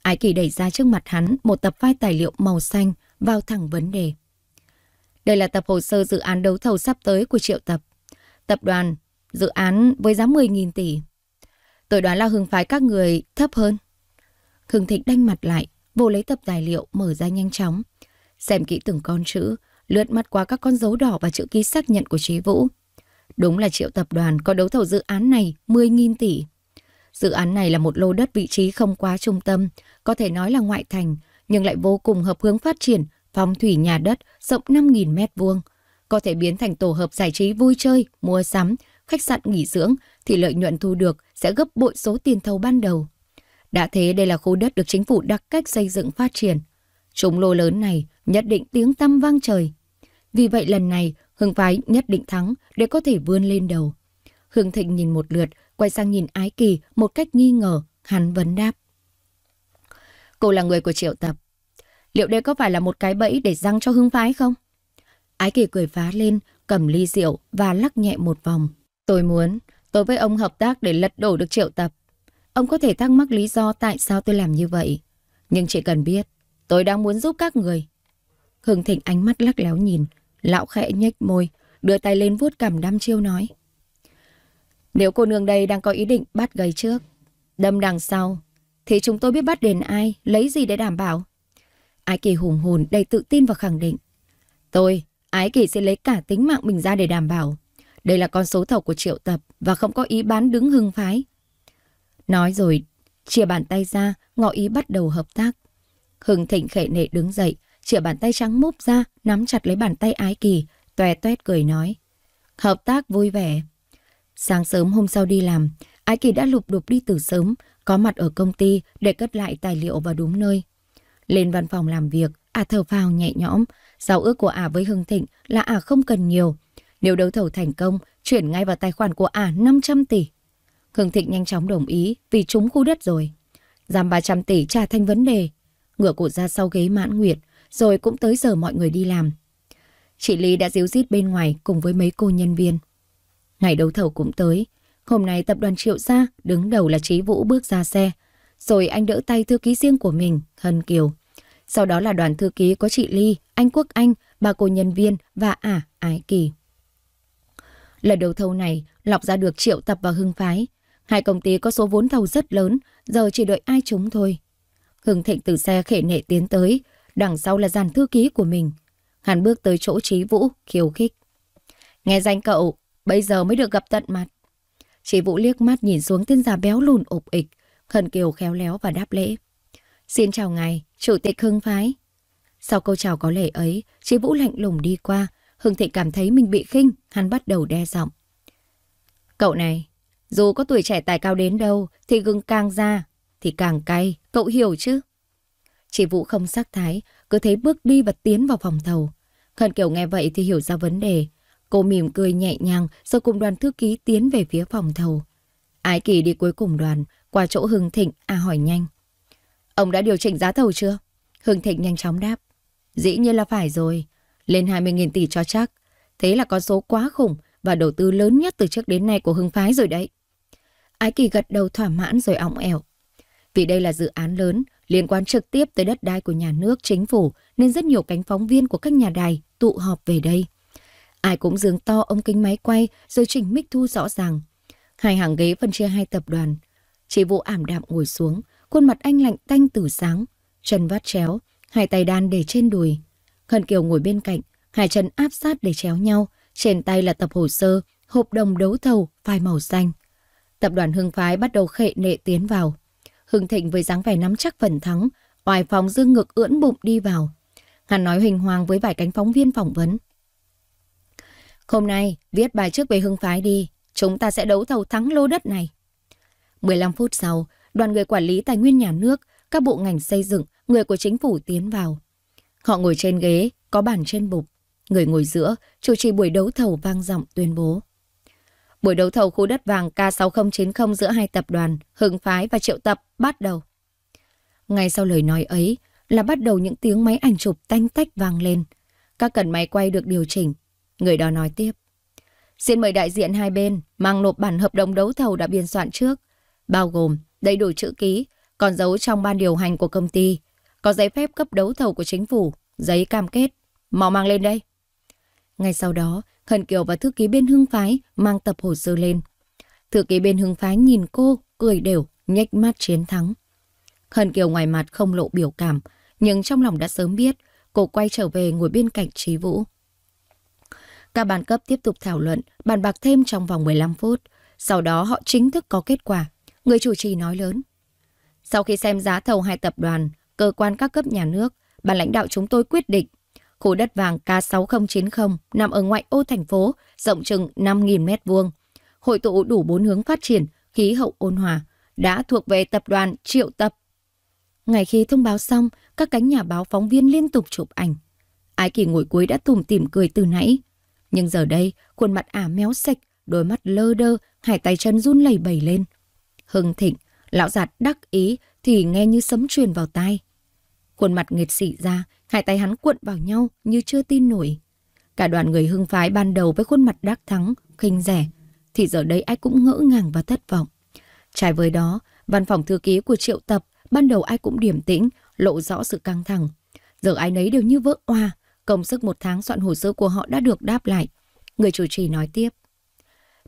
Ái Kỳ đẩy ra trước mặt hắn một tập file tài liệu màu xanh vào thẳng vấn đề. Đây là tập hồ sơ dự án đấu thầu sắp tới của triệu tập. Tập đoàn, dự án với giá 10.000 tỷ. Tôi đoán là hưng phái các người thấp hơn. Hưng Thịnh đanh mặt lại, vô lấy tập tài liệu mở ra nhanh chóng. Xem kỹ từng con chữ, lướt mắt qua các con dấu đỏ và chữ ký xác nhận của chế Vũ. Đúng là triệu tập đoàn có đấu thầu dự án này 10.000 tỷ. Dự án này là một lô đất vị trí không quá trung tâm, có thể nói là ngoại thành, nhưng lại vô cùng hợp hướng phát triển, phong thủy nhà đất rộng 5.000 mét vuông. Có thể biến thành tổ hợp giải trí vui chơi, mua sắm, khách sạn nghỉ dưỡng thì lợi nhuận thu được sẽ gấp bội số tiền thầu ban đầu. Đã thế đây là khu đất được chính phủ đặc cách xây dựng phát triển. Trúng lô lớn này nhất định tiếng tăm vang trời, vì vậy lần này, Hưng Phái nhất định thắng để có thể vươn lên đầu. Hương Thịnh nhìn một lượt, quay sang nhìn Ái Kỳ một cách nghi ngờ, hắn vấn đáp. Cô là người của triệu tập. Liệu đây có phải là một cái bẫy để răng cho Hưng Phái không? Ái Kỳ cười phá lên, cầm ly rượu và lắc nhẹ một vòng. Tôi muốn, tôi với ông hợp tác để lật đổ được triệu tập. Ông có thể thắc mắc lý do tại sao tôi làm như vậy. Nhưng chỉ cần biết, tôi đang muốn giúp các người. Hương Thịnh ánh mắt lắc léo nhìn, Lão khẽ nhếch môi, đưa tay lên vuốt cằm đăm chiêu nói. Nếu cô nương đây đang có ý định bắt gầy trước, đâm đằng sau, thì chúng tôi biết bắt đền ai, lấy gì để đảm bảo. Ái kỳ hùng hồn đầy tự tin và khẳng định. Tôi, ái kỳ sẽ lấy cả tính mạng mình ra để đảm bảo. Đây là con số thầu của triệu tập và không có ý bán đứng hưng phái. Nói rồi, chia bàn tay ra, ngọ ý bắt đầu hợp tác. Hưng thịnh khệ nệ đứng dậy, chĩa bàn tay trắng múp ra, nắm chặt lấy bàn tay ái kỳ, toe toét cười nói. Hợp tác vui vẻ. Sáng sớm hôm sau đi làm, ái kỳ đã lục đục đi từ sớm, có mặt ở công ty để cất lại tài liệu vào đúng nơi. Lên văn phòng làm việc, à thở phào nhẹ nhõm, giao ước của à với Hưng Thịnh là à không cần nhiều. Nếu đấu thầu thành công, chuyển ngay vào tài khoản của ả 500 tỷ. Hưng Thịnh nhanh chóng đồng ý vì trúng khu đất rồi. Giảm 300 tỷ trả thành vấn đề. Ngửa cổ ra sau ghế mãn nguyệt, rồi cũng tới giờ mọi người đi làm. Chị Lý đã díu dít bên ngoài cùng với mấy cô nhân viên. Ngày đấu thầu cũng tới, hôm nay tập đoàn Triệu Gia đứng đầu là Trí Vũ bước ra xe, rồi anh đỡ tay thư ký riêng của mình, Hân Kiều. Sau đó là đoàn thư ký có chị Ly, anh Quốc Anh, ba cô nhân viên và ả à, Ái Kỳ. Lần đầu thầu này, lọc ra được Triệu Tập và Hưng Phái. Hai công ty có số vốn thầu rất lớn, giờ chỉ đợi ai chúng thôi. Hưng Thịnh từ xe khể nệ tiến tới, đằng sau là dàn thư ký của mình. Hắn bước tới chỗ Trí Vũ, khiêu khích. Nghe danh cậu, bây giờ mới được gặp tận mặt. Trí Vũ liếc mắt nhìn xuống tên già béo lùn ụp ịch, Khẩn Kiều khéo léo và đáp lễ. Xin chào ngài, Chủ tịch Hưng Phái. Sau câu chào có lễ ấy, Trí Vũ lạnh lùng đi qua, Hưng Thịnh cảm thấy mình bị khinh, hắn bắt đầu đe giọng. Cậu này, dù có tuổi trẻ tài cao đến đâu thì gừng càng ra thì càng cay, cậu hiểu chứ? Chị Vũ không sắc thái, cứ thấy bước đi và tiến vào phòng thầu. Khẩn kiểu nghe vậy thì hiểu ra vấn đề. Cô mỉm cười nhẹ nhàng rồi cùng đoàn thư ký tiến về phía phòng thầu. Ái kỳ đi cuối cùng đoàn, qua chỗ Hưng Thịnh, à hỏi nhanh. Ông đã điều chỉnh giá thầu chưa? Hưng Thịnh nhanh chóng đáp. Dĩ nhiên là phải rồi, lên 20.000 tỷ cho chắc. Thế là con số quá khủng và đầu tư lớn nhất từ trước đến nay của Hưng Phái rồi đấy. Ái kỳ gật đầu thỏa mãn rồi ỏng ẻo. Vì đây là dự án lớn, liên quan trực tiếp tới đất đai của nhà nước, chính phủ, nên rất nhiều cánh phóng viên của các nhà đài tụ họp về đây. Ai cũng dường to ông kính máy quay rồi chỉnh mic thu rõ ràng. Hai hàng ghế phân chia hai tập đoàn. Chị vũ ảm đạm ngồi xuống, khuôn mặt anh lạnh tanh từ sáng, chân vắt chéo, hai tay đan để trên đùi. Khân Kiều ngồi bên cạnh, hai chân áp sát để chéo nhau, trên tay là tập hồ sơ, hộp đồng đấu thầu, phai màu xanh. Tập đoàn Hưng Phái bắt đầu khệ nệ tiến vào. Hưng Thịnh với dáng vẻ nắm chắc phần thắng, oai phóng dương ngực ưỡn bụng đi vào. Hắn nói hình hoàng với vài cánh phóng viên phỏng vấn. Hôm nay, viết bài trước về Hưng Phái đi, chúng ta sẽ đấu thầu thắng lô đất này. 15 phút sau, đoàn người quản lý tài nguyên nhà nước, các bộ ngành xây dựng, người của chính phủ tiến vào. Họ ngồi trên ghế, có bàn trên bục. Người ngồi giữa, chủ trì buổi đấu thầu vang giọng tuyên bố. Buổi đấu thầu khu đất vàng K6090 giữa hai tập đoàn, Hưng Phái và Triệu Tập bắt đầu. Ngay sau lời nói ấy là bắt đầu những tiếng máy ảnh chụp tanh tách vang lên. Các cần máy quay được điều chỉnh. Người đó nói tiếp. Xin mời đại diện hai bên mang nộp bản hợp đồng đấu thầu đã biên soạn trước, bao gồm đầy đủ chữ ký, còn dấu trong ban điều hành của công ty, có giấy phép cấp đấu thầu của chính phủ, giấy cam kết. Mau mang lên đây. Ngay sau đó, Khẩn Kiều và thư ký bên Hưng Phái mang tập hồ sơ lên. Thư ký bên Hưng Phái nhìn cô, cười đều, nhếch mắt chiến thắng. Khẩn Kiều ngoài mặt không lộ biểu cảm, nhưng trong lòng đã sớm biết, cô quay trở về ngồi bên cạnh Trí Vũ. Các bàn cấp tiếp tục thảo luận, bàn bạc thêm trong vòng 15 phút. Sau đó họ chính thức có kết quả. Người chủ trì nói lớn. Sau khi xem giá thầu hai tập đoàn, cơ quan các cấp nhà nước, ban lãnh đạo chúng tôi quyết định Khu đất vàng K6090 nằm ở ngoại ô thành phố, rộng chừng 5.000 m2. Hội tụ đủ bốn hướng phát triển, khí hậu ôn hòa, đã thuộc về tập đoàn Triệu Tập. Ngày khi thông báo xong, các cánh nhà báo phóng viên liên tục chụp ảnh. Ái kỳ ngồi cuối đã tủm tỉm cười từ nãy. Nhưng giờ đây, khuôn mặt ả méo sạch, đôi mắt lơ đơ, hai tay chân run lẩy bẩy lên. Hưng thịnh, lão giạt đắc ý thì nghe như sấm truyền vào tai. Khuôn mặt nghệt xị ra, Hai tay hắn cuộn vào nhau như chưa tin nổi. Cả đoàn người hưng phái ban đầu với khuôn mặt đắc thắng, khinh rẻ, thì giờ đây ai cũng ngỡ ngàng và thất vọng. Trái với đó, văn phòng thư ký của triệu tập, ban đầu ai cũng điềm tĩnh, lộ rõ sự căng thẳng. Giờ ai nấy đều như vỡ oa, công sức một tháng soạn hồ sơ của họ đã được đáp lại. Người chủ trì nói tiếp.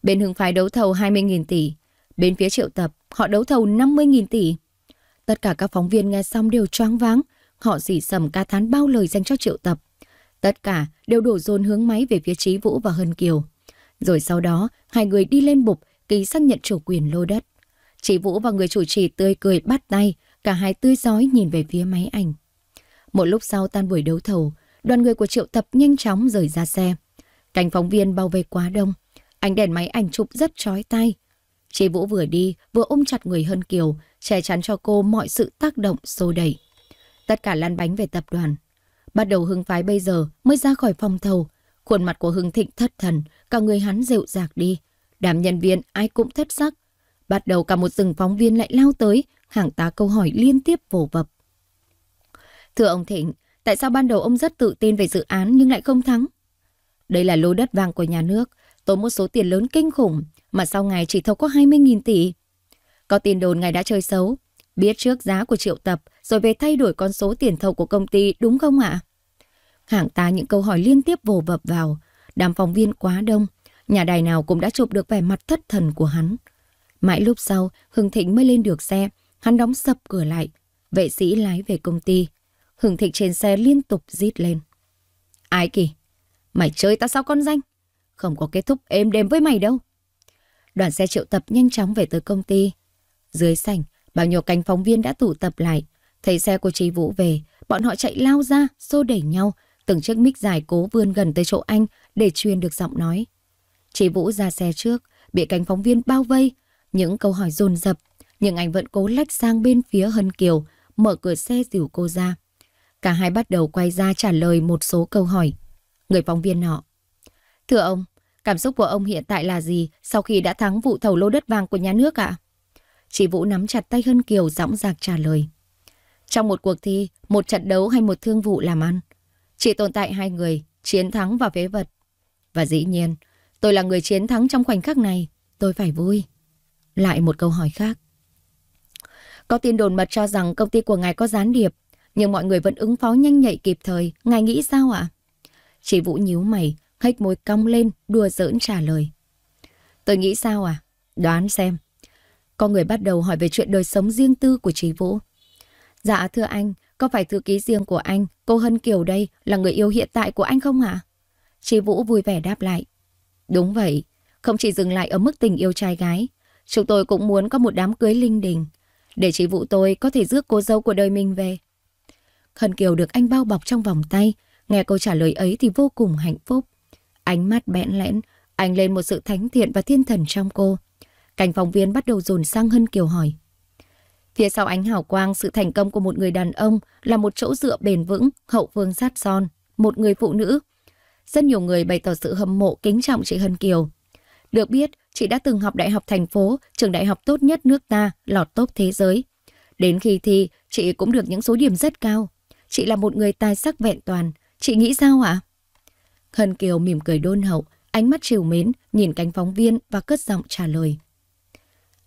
Bên hưng phái đấu thầu 20.000 tỷ, bên phía triệu tập họ đấu thầu 50.000 tỷ. Tất cả các phóng viên nghe xong đều choáng váng, Họ dì sầm ca thán bao lời dành cho triệu tập. Tất cả đều đổ dồn hướng máy về phía Trí Vũ và Hân Kiều. Rồi sau đó, hai người đi lên bục, ký xác nhận chủ quyền lô đất. Trí Vũ và người chủ trì tươi cười bắt tay, cả hai tươi giói nhìn về phía máy ảnh. Một lúc sau tan buổi đấu thầu, đoàn người của triệu tập nhanh chóng rời ra xe. cảnh phóng viên bao vây quá đông, ánh đèn máy ảnh chụp rất chói tai. Chị Vũ vừa đi, vừa ôm chặt người Hân Kiều, che chắn cho cô mọi sự tác động sâu đẩy. Tất cả lăn bánh về tập đoàn. Bắt đầu Hưng Phái bây giờ mới ra khỏi phòng thầu. Khuôn mặt của Hưng Thịnh thất thần, cả người hắn rệu rạc đi. Đám nhân viên ai cũng thất sắc. Bắt đầu cả một rừng phóng viên lại lao tới, hàng tá câu hỏi liên tiếp vồ vập. Thưa ông Thịnh, tại sao ban đầu ông rất tự tin về dự án nhưng lại không thắng? Đây là lô đất vàng của nhà nước, tốn một số tiền lớn kinh khủng mà sau ngày chỉ thâu có 20.000 tỷ. Có tin đồn ngài đã chơi xấu, biết trước giá của triệu tập rồi về thay đổi con số tiền thầu của công ty đúng không ạ? Hàng ta những câu hỏi liên tiếp vồ vập vào, đám phóng viên quá đông, nhà đài nào cũng đã chụp được vẻ mặt thất thần của hắn. Mãi lúc sau, Hưng Thịnh mới lên được xe, hắn đóng sập cửa lại, vệ sĩ lái về công ty. Hưng Thịnh trên xe liên tục rít lên. Ai kì? Mày chơi ta sao con danh? Không có kết thúc êm đềm với mày đâu. Đoàn xe triệu tập nhanh chóng về tới công ty. Dưới sảnh, bao nhiêu cánh phóng viên đã tụ tập lại, Thấy xe của chị Vũ về, bọn họ chạy lao ra, xô đẩy nhau, từng chiếc mic dài cố vươn gần tới chỗ anh để truyền được giọng nói. Chị Vũ ra xe trước, bị cánh phóng viên bao vây, những câu hỏi dồn dập, nhưng anh vẫn cố lách sang bên phía Hân Kiều, mở cửa xe dìu cô ra. Cả hai bắt đầu quay ra trả lời một số câu hỏi. Người phóng viên nọ. Thưa ông, cảm xúc của ông hiện tại là gì sau khi đã thắng vụ thầu lô đất vàng của nhà nước ạ? À? Chị Vũ nắm chặt tay Hân Kiều dõng dạc trả lời. Trong một cuộc thi, một trận đấu hay một thương vụ làm ăn, chỉ tồn tại hai người, chiến thắng và phế vật. Và dĩ nhiên, tôi là người chiến thắng trong khoảnh khắc này, tôi phải vui. Lại một câu hỏi khác. Có tin đồn mật cho rằng công ty của ngài có gián điệp, nhưng mọi người vẫn ứng phó nhanh nhạy kịp thời, ngài nghĩ sao ạ? À? Chị Vũ nhíu mày, hếch môi cong lên, đùa giỡn trả lời. Tôi nghĩ sao à? Đoán xem. Có người bắt đầu hỏi về chuyện đời sống riêng tư của chị Vũ. Dạ thưa anh, có phải thư ký riêng của anh, cô Hân Kiều đây, là người yêu hiện tại của anh không hả? Chị Vũ vui vẻ đáp lại. Đúng vậy, không chỉ dừng lại ở mức tình yêu trai gái, chúng tôi cũng muốn có một đám cưới linh đình, để chị Vũ tôi có thể rước cô dâu của đời mình về. Hân Kiều được anh bao bọc trong vòng tay, nghe câu trả lời ấy thì vô cùng hạnh phúc. Ánh mắt bẽn lẽn, anh lên một sự thánh thiện và thiên thần trong cô. Cảnh phóng viên bắt đầu dồn sang Hân Kiều hỏi. Phía sau ánh hào quang, sự thành công của một người đàn ông là một chỗ dựa bền vững, hậu phương sát son, một người phụ nữ. Rất nhiều người bày tỏ sự hâm mộ kính trọng chị Hân Kiều. Được biết, chị đã từng học đại học thành phố, trường đại học tốt nhất nước ta, lọt top thế giới. Đến khi thi, chị cũng được những số điểm rất cao. Chị là một người tài sắc vẹn toàn. Chị nghĩ sao ạ? Hân Kiều mỉm cười đôn hậu, ánh mắt trìu mến, nhìn cánh phóng viên và cất giọng trả lời.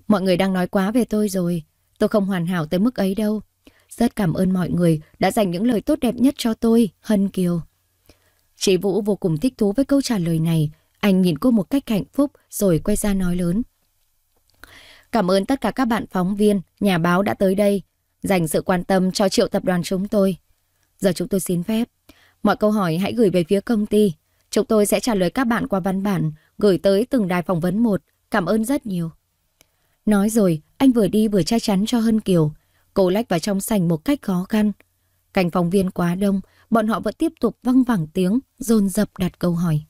Mọi người đang nói quá về tôi rồi. Tôi không hoàn hảo tới mức ấy đâu. Rất cảm ơn mọi người đã dành những lời tốt đẹp nhất cho tôi, Hân Kiều. Chị Vũ vô cùng thích thú với câu trả lời này. Anh nhìn cô một cách hạnh phúc rồi quay ra nói lớn. Cảm ơn tất cả các bạn phóng viên, nhà báo đã tới đây, dành sự quan tâm cho triệu tập đoàn chúng tôi. Giờ chúng tôi xin phép. Mọi câu hỏi hãy gửi về phía công ty. Chúng tôi sẽ trả lời các bạn qua văn bản, gửi tới từng đài phỏng vấn một. Cảm ơn rất nhiều. Nói rồi, anh vừa đi vừa che chắn cho Hân Kiều. Cô lách vào trong sảnh một cách khó khăn. Cảnh phóng viên quá đông, bọn họ vẫn tiếp tục văng vẳng tiếng, dồn dập đặt câu hỏi.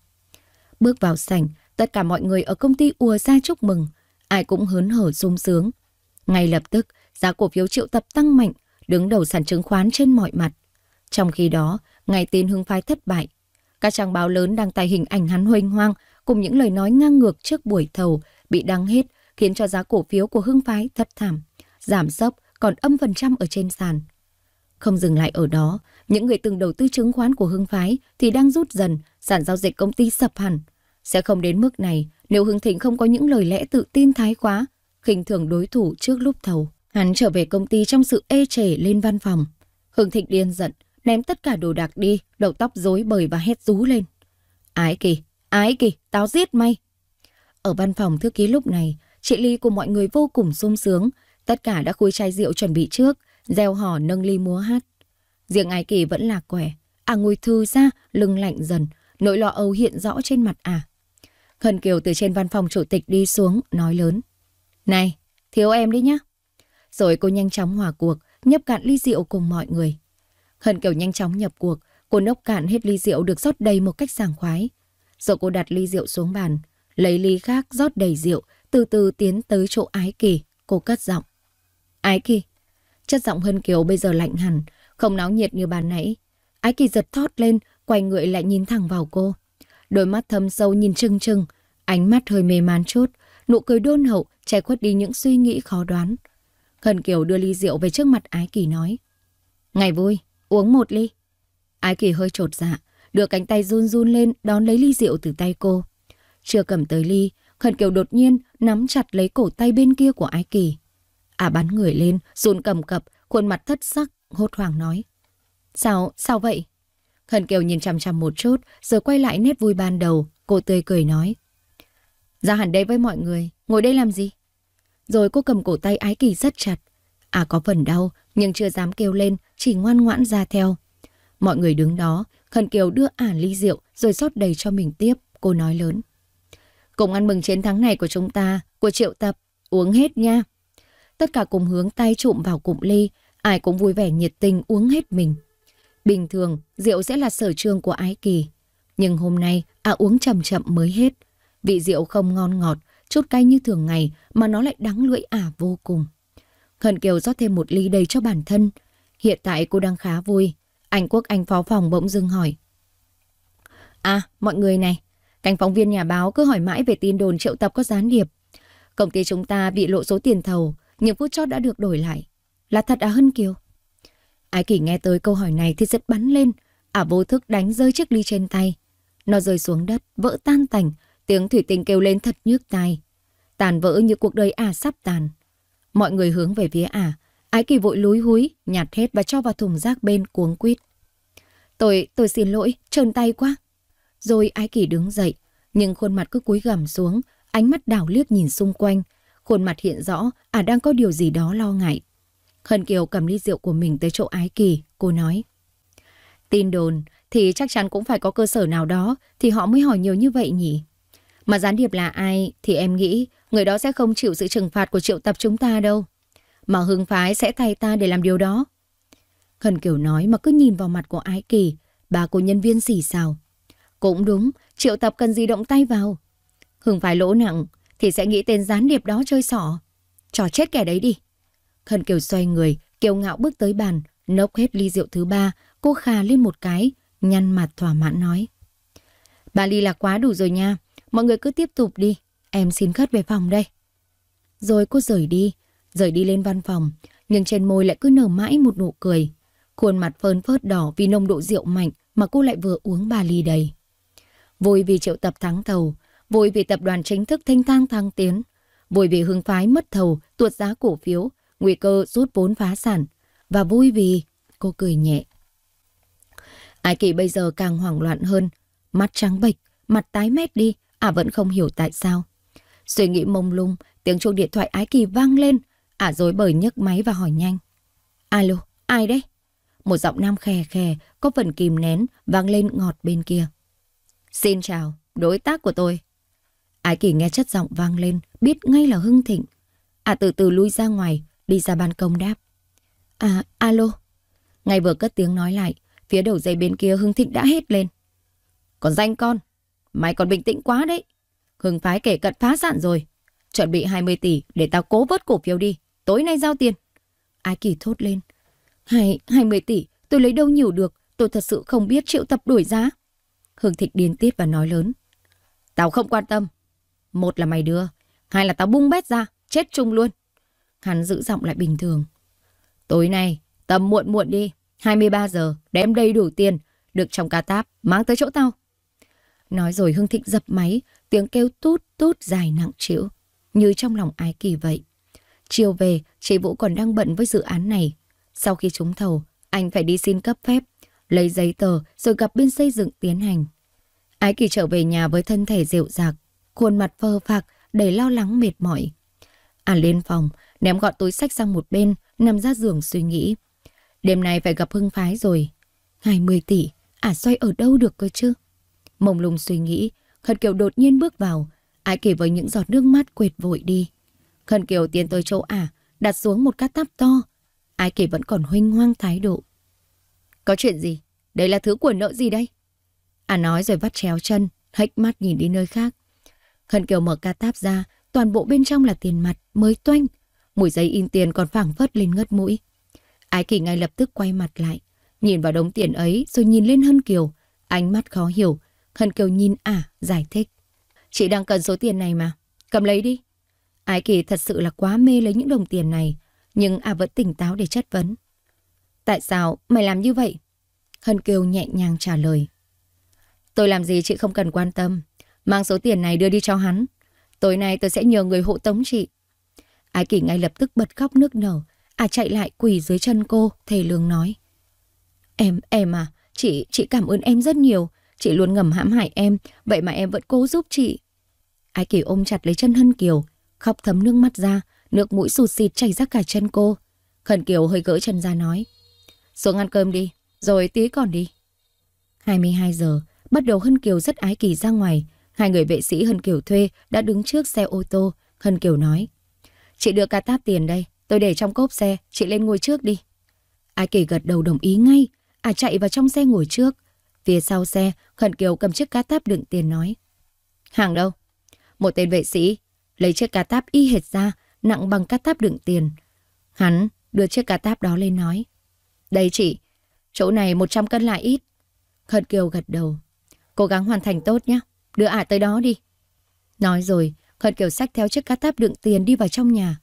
Bước vào sảnh, tất cả mọi người ở công ty ùa ra chúc mừng. Ai cũng hớn hở sung sướng. Ngay lập tức, giá cổ phiếu triệu tập tăng mạnh, đứng đầu sàn chứng khoán trên mọi mặt. Trong khi đó, ngày tin hưng phái thất bại. Các trang báo lớn đăng tài hình ảnh hắn huênh hoang cùng những lời nói ngang ngược trước buổi thầu bị đăng hết khiến cho giá cổ phiếu của Hưng Phái thất thảm, giảm sốc còn âm phần trăm ở trên sàn. Không dừng lại ở đó, những người từng đầu tư chứng khoán của Hưng Phái thì đang rút dần, sản giao dịch công ty sập hẳn. Sẽ không đến mức này nếu Hưng Thịnh không có những lời lẽ tự tin thái quá, khinh thường đối thủ trước lúc thầu. Hắn trở về công ty trong sự ê chề lên văn phòng. Hưng Thịnh điên giận, ném tất cả đồ đạc đi, đầu tóc rối bời và hét rú lên. Ái kỳ, ái kỳ, tao giết mày. Ở văn phòng thư ký lúc này, Chị Ly cùng mọi người vô cùng sung sướng, tất cả đã khui chai rượu chuẩn bị trước, gieo hò nâng ly múa hát. Riêng Ái Kỳ vẫn là quẻ, à ngồi thư ra, lưng lạnh dần, nỗi lo âu hiện rõ trên mặt à. hân Kiều từ trên văn phòng chủ tịch đi xuống, nói lớn. Này, thiếu em đi nhá. Rồi cô nhanh chóng hòa cuộc, nhấp cạn ly rượu cùng mọi người. hân Kiều nhanh chóng nhập cuộc, cô nốc cạn hết ly rượu được rót đầy một cách sảng khoái. Rồi cô đặt ly rượu xuống bàn, lấy ly khác rót đầy rượu, từ từ tiến tới chỗ Ái Kỳ, cô cất giọng. Ái Kỳ, chất giọng Hân Kiều bây giờ lạnh hẳn, không náo nhiệt như bà nãy. Ái Kỳ giật thót lên, quay người lại nhìn thẳng vào cô. Đôi mắt thâm sâu nhìn trưng trưng, ánh mắt hơi mê man chút, nụ cười đôn hậu che khuất đi những suy nghĩ khó đoán. Hân Kiều đưa ly rượu về trước mặt Ái Kỳ nói. Ngày vui, uống một ly. Ái Kỳ hơi trột dạ, đưa cánh tay run run lên đón lấy ly rượu từ tay cô. Chưa cầm tới ly, Khẩn Kiều đột nhiên nắm chặt lấy cổ tay bên kia của Ái Kỳ. à bắn người lên, run cầm cập, khuôn mặt thất sắc, hốt hoảng nói. Sao, sao vậy? Khẩn Kiều nhìn chằm chằm một chút, rồi quay lại nét vui ban đầu, cô tươi cười nói. Ra hẳn đây với mọi người, ngồi đây làm gì? Rồi cô cầm cổ tay Ái Kỳ rất chặt. À có phần đau, nhưng chưa dám kêu lên, chỉ ngoan ngoãn ra theo. Mọi người đứng đó, Khẩn Kiều đưa ả ly rượu rồi rót đầy cho mình tiếp, cô nói lớn. Cùng ăn mừng chiến thắng này của chúng ta, của triệu tập, uống hết nha. Tất cả cùng hướng tay trụm vào cụm ly, ai cũng vui vẻ nhiệt tình uống hết mình. Bình thường, rượu sẽ là sở trường của Ái Kỳ. Nhưng hôm nay, à uống chậm chậm mới hết. Vị rượu không ngon ngọt, chút cay như thường ngày mà nó lại đắng lưỡi à vô cùng. Hận Kiều rót thêm một ly đầy cho bản thân. Hiện tại cô đang khá vui. Anh Quốc Anh phó phòng bỗng dưng hỏi. À, mọi người này, Cánh phóng viên nhà báo cứ hỏi mãi về tin đồn triệu tập có gián điệp. Công ty chúng ta bị lộ số tiền thầu, những phút chót đã được đổi lại. Là thật à Hân Kiều? Ái kỷ nghe tới câu hỏi này thì giật bắn lên, ả à, vô thức đánh rơi chiếc ly trên tay. Nó rơi xuống đất, vỡ tan tành, tiếng thủy tinh kêu lên thật nhức tai. Tàn vỡ như cuộc đời ả à sắp tàn. Mọi người hướng về phía ả, à. ái kỳ vội lúi húi, nhặt hết và cho vào thùng rác bên cuống quýt. Tôi, tôi xin lỗi, trơn tay quá, rồi Ái Kỳ đứng dậy, nhưng khuôn mặt cứ cúi gằm xuống, ánh mắt đảo liếc nhìn xung quanh. Khuôn mặt hiện rõ, à đang có điều gì đó lo ngại. Hân Kiều cầm ly rượu của mình tới chỗ Ái Kỳ, cô nói. Tin đồn thì chắc chắn cũng phải có cơ sở nào đó thì họ mới hỏi nhiều như vậy nhỉ. Mà gián điệp là ai thì em nghĩ người đó sẽ không chịu sự trừng phạt của triệu tập chúng ta đâu. Mà Hương phái sẽ thay ta để làm điều đó. Khẩn Kiều nói mà cứ nhìn vào mặt của Ái Kỳ, bà của nhân viên gì sao? Cũng đúng, triệu tập cần gì động tay vào. Hưng phải lỗ nặng, thì sẽ nghĩ tên gián điệp đó chơi sỏ. Cho chết kẻ đấy đi. Khân Kiều xoay người, kiều ngạo bước tới bàn, nốc hết ly rượu thứ ba, cô khà lên một cái, nhăn mặt thỏa mãn nói. Ba ly là quá đủ rồi nha, mọi người cứ tiếp tục đi, em xin khất về phòng đây. Rồi cô rời đi, rời đi lên văn phòng, nhưng trên môi lại cứ nở mãi một nụ cười. Khuôn mặt phơn phớt đỏ vì nồng độ rượu mạnh mà cô lại vừa uống ba ly đầy. Vui vì triệu tập thắng thầu, vui vì tập đoàn chính thức thanh thang thăng tiến, vui vì hương phái mất thầu, tuột giá cổ phiếu, nguy cơ rút vốn phá sản. Và vui vì... Cô cười nhẹ. Ai kỳ bây giờ càng hoảng loạn hơn. Mắt trắng bệch, mặt tái mét đi, À vẫn không hiểu tại sao. Suy nghĩ mông lung, tiếng chuông điện thoại ái kỳ vang lên, À dối bời nhấc máy và hỏi nhanh. Alo, ai đấy? Một giọng nam khè khè, có phần kìm nén, vang lên ngọt bên kia. Xin chào, đối tác của tôi. Ái kỳ nghe chất giọng vang lên, biết ngay là Hưng Thịnh. À từ từ lui ra ngoài, đi ra ban công đáp. À, alo. Ngay vừa cất tiếng nói lại, phía đầu dây bên kia Hưng Thịnh đã hét lên. Còn danh con, mày còn bình tĩnh quá đấy. Hưng phái kể cận phá sản rồi. Chuẩn bị 20 tỷ để tao cố vớt cổ phiếu đi, tối nay giao tiền. Ái kỳ thốt lên. Hay, 20 tỷ, tôi lấy đâu nhiều được, tôi thật sự không biết triệu tập đuổi giá. Hương Thịnh điên tiết và nói lớn. Tao không quan tâm. Một là mày đưa, hai là tao bung bét ra, chết chung luôn. Hắn giữ giọng lại bình thường. Tối nay, tầm muộn muộn đi, 23 giờ, đem đầy đủ tiền, được trong ca táp, mang tới chỗ tao. Nói rồi Hương Thịnh dập máy, tiếng kêu tút tút dài nặng chịu, như trong lòng ai kỳ vậy. Chiều về, chị Vũ còn đang bận với dự án này. Sau khi trúng thầu, anh phải đi xin cấp phép lấy giấy tờ rồi gặp bên xây dựng tiến hành. Ái kỳ trở về nhà với thân thể dịu dạc, khuôn mặt phơ phạc, đầy lo lắng mệt mỏi. À lên phòng, ném gọn túi sách sang một bên, nằm ra giường suy nghĩ. Đêm nay phải gặp hưng phái rồi. Ngày 10 tỷ, à xoay ở đâu được cơ chứ? Mông lùng suy nghĩ, Khẩn Kiều đột nhiên bước vào, ái kỳ với những giọt nước mắt quệt vội đi. Khẩn Kiều tiến tới chỗ ả, à, đặt xuống một cát táp to. Ái kỳ vẫn còn huynh hoang thái độ. Có chuyện gì? Đây là thứ của nợ gì đây? À nói rồi vắt chéo chân, hách mắt nhìn đi nơi khác. Khẩn Kiều mở ca táp ra, toàn bộ bên trong là tiền mặt, mới toanh. Mùi giấy in tiền còn phảng phất lên ngất mũi. Ái kỳ ngay lập tức quay mặt lại, nhìn vào đống tiền ấy rồi nhìn lên Hân Kiều. Ánh mắt khó hiểu, Hân Kiều nhìn ả, à, giải thích. Chị đang cần số tiền này mà, cầm lấy đi. Ái kỳ thật sự là quá mê lấy những đồng tiền này, nhưng ả à vẫn tỉnh táo để chất vấn. Tại sao mày làm như vậy? Hân Kiều nhẹ nhàng trả lời. Tôi làm gì chị không cần quan tâm. Mang số tiền này đưa đi cho hắn. Tối nay tôi sẽ nhờ người hộ tống chị. Ái kỷ ngay lập tức bật khóc nước nở. À chạy lại quỳ dưới chân cô, thề lương nói. Em, em à, chị, chị cảm ơn em rất nhiều. Chị luôn ngầm hãm hại em, vậy mà em vẫn cố giúp chị. Ái kỷ ôm chặt lấy chân Hân Kiều, khóc thấm nước mắt ra, nước mũi sụt xịt chảy ra cả chân cô. Hân Kiều hơi gỡ chân ra nói. Xuống ăn cơm đi, rồi tí còn đi. 22 giờ, bắt đầu Hân Kiều rất ái kỳ ra ngoài. Hai người vệ sĩ Hân Kiều thuê đã đứng trước xe ô tô. Hân Kiều nói, chị đưa ca táp tiền đây, tôi để trong cốp xe, chị lên ngồi trước đi. Ái kỳ gật đầu đồng ý ngay, à chạy vào trong xe ngồi trước. Phía sau xe, Hân Kiều cầm chiếc cá táp đựng tiền nói. Hàng đâu? Một tên vệ sĩ lấy chiếc cá táp y hệt ra, nặng bằng cá táp đựng tiền. Hắn đưa chiếc cá táp đó lên nói. Đây chị, chỗ này 100 cân là ít. Hận Kiều gật đầu. Cố gắng hoàn thành tốt nhé, đưa ả tới đó đi. Nói rồi, Hận Kiều xách theo chiếc cá táp đựng tiền đi vào trong nhà.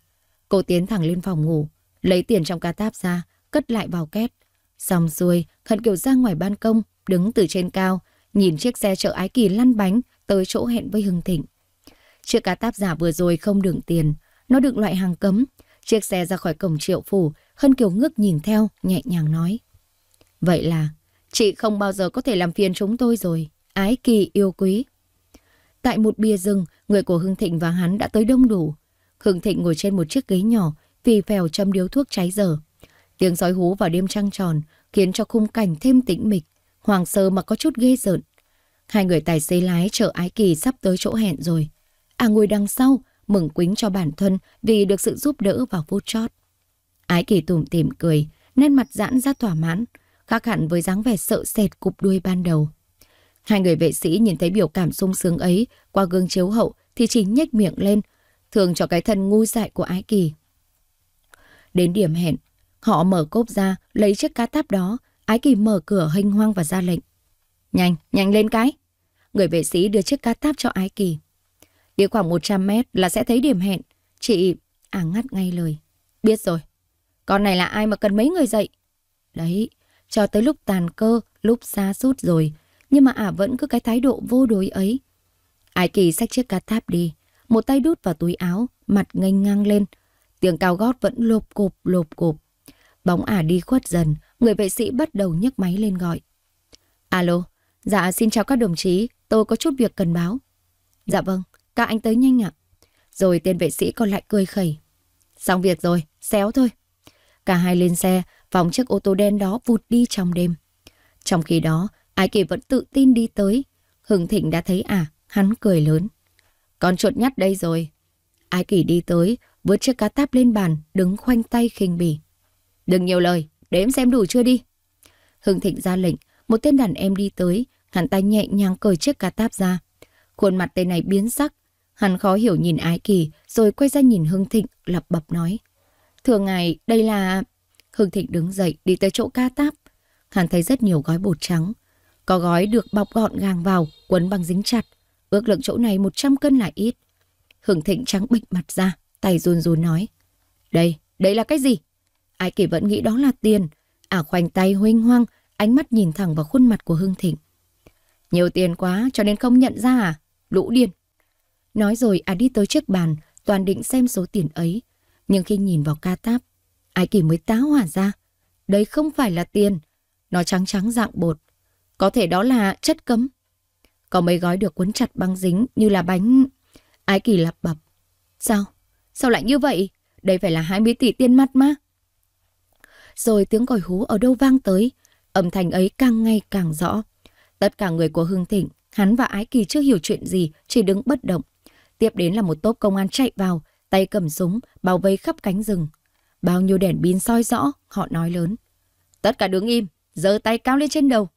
Cô tiến thẳng lên phòng ngủ, lấy tiền trong cá táp ra, cất lại vào két. Xong xuôi, Hận Kiều ra ngoài ban công, đứng từ trên cao, nhìn chiếc xe chợ ái kỳ lăn bánh tới chỗ hẹn với Hưng Thịnh. Chiếc cá táp giả vừa rồi không đựng tiền, nó đựng loại hàng cấm. Chiếc xe ra khỏi cổng triệu phủ, Hân Kiều ngước nhìn theo, nhẹ nhàng nói. Vậy là, chị không bao giờ có thể làm phiền chúng tôi rồi, ái kỳ yêu quý. Tại một bia rừng, người của Hưng Thịnh và hắn đã tới đông đủ. Hưng Thịnh ngồi trên một chiếc ghế nhỏ, vì phèo châm điếu thuốc cháy dở. Tiếng sói hú vào đêm trăng tròn khiến cho khung cảnh thêm tĩnh mịch, hoàng sơ mà có chút ghê rợn. Hai người tài xế lái chở Ái Kỳ sắp tới chỗ hẹn rồi. À ngồi đằng sau, mừng quính cho bản thân vì được sự giúp đỡ vào phút chót. Ái kỳ tủm tỉm cười, nét mặt giãn ra thỏa mãn, khác hẳn với dáng vẻ sợ sệt cục đuôi ban đầu. Hai người vệ sĩ nhìn thấy biểu cảm sung sướng ấy qua gương chiếu hậu thì chỉ nhếch miệng lên, thường cho cái thân ngu dại của Ái Kỳ. Đến điểm hẹn, họ mở cốp ra, lấy chiếc cá táp đó, Ái Kỳ mở cửa hênh hoang và ra lệnh. Nhanh, nhanh lên cái. Người vệ sĩ đưa chiếc cá táp cho Ái Kỳ. Đi khoảng 100 mét là sẽ thấy điểm hẹn. Chị, à ngắt ngay lời. Biết rồi, con này là ai mà cần mấy người dậy? Đấy, cho tới lúc tàn cơ, lúc xa sút rồi, nhưng mà ả à vẫn cứ cái thái độ vô đối ấy. Ai kỳ xách chiếc cà tháp đi, một tay đút vào túi áo, mặt nghênh ngang lên. Tiếng cao gót vẫn lộp cộp lộp cộp. Bóng ả à đi khuất dần, người vệ sĩ bắt đầu nhấc máy lên gọi. Alo, dạ xin chào các đồng chí, tôi có chút việc cần báo. Dạ vâng, các anh tới nhanh ạ. Rồi tên vệ sĩ còn lại cười khẩy. Xong việc rồi, xéo thôi. Cả hai lên xe, vòng chiếc ô tô đen đó vụt đi trong đêm. Trong khi đó, Ái Kỳ vẫn tự tin đi tới. Hưng Thịnh đã thấy à, hắn cười lớn. Con chuột nhắt đây rồi. Ái Kỳ đi tới, vớt chiếc cá táp lên bàn, đứng khoanh tay khinh bỉ. Đừng nhiều lời, đếm xem đủ chưa đi. Hưng Thịnh ra lệnh, một tên đàn em đi tới, hắn ta nhẹ nhàng cởi chiếc cá táp ra. Khuôn mặt tên này biến sắc, hắn khó hiểu nhìn Ái Kỳ rồi quay ra nhìn Hưng Thịnh lặp bập nói. Thường ngày, đây là... Hưng Thịnh đứng dậy đi tới chỗ ca táp. Hắn thấy rất nhiều gói bột trắng. Có gói được bọc gọn gàng vào, quấn bằng dính chặt. Ước lượng chỗ này 100 cân là ít. Hưng Thịnh trắng bệnh mặt ra, tay run run nói. Đây, đây là cái gì? Ai kỷ vẫn nghĩ đó là tiền. à, khoanh tay huynh hoang, ánh mắt nhìn thẳng vào khuôn mặt của Hưng Thịnh. Nhiều tiền quá cho nên không nhận ra à? Lũ điên. Nói rồi à đi tới trước bàn, toàn định xem số tiền ấy. Nhưng khi nhìn vào ca táp, Ái Kỳ mới tá hỏa ra. Đấy không phải là tiền. Nó trắng trắng dạng bột. Có thể đó là chất cấm. Có mấy gói được cuốn chặt băng dính như là bánh... Ái Kỳ lặp bập. Sao? Sao lại như vậy? Đây phải là 20 tỷ tiên mắt mà. Rồi tiếng còi hú ở đâu vang tới. Âm thanh ấy càng ngày càng rõ. Tất cả người của Hương Thịnh, hắn và Ái Kỳ chưa hiểu chuyện gì, chỉ đứng bất động. Tiếp đến là một tốp công an chạy vào, tay cầm súng, bao vây khắp cánh rừng. Bao nhiêu đèn pin soi rõ, họ nói lớn. Tất cả đứng im, giơ tay cao lên trên đầu.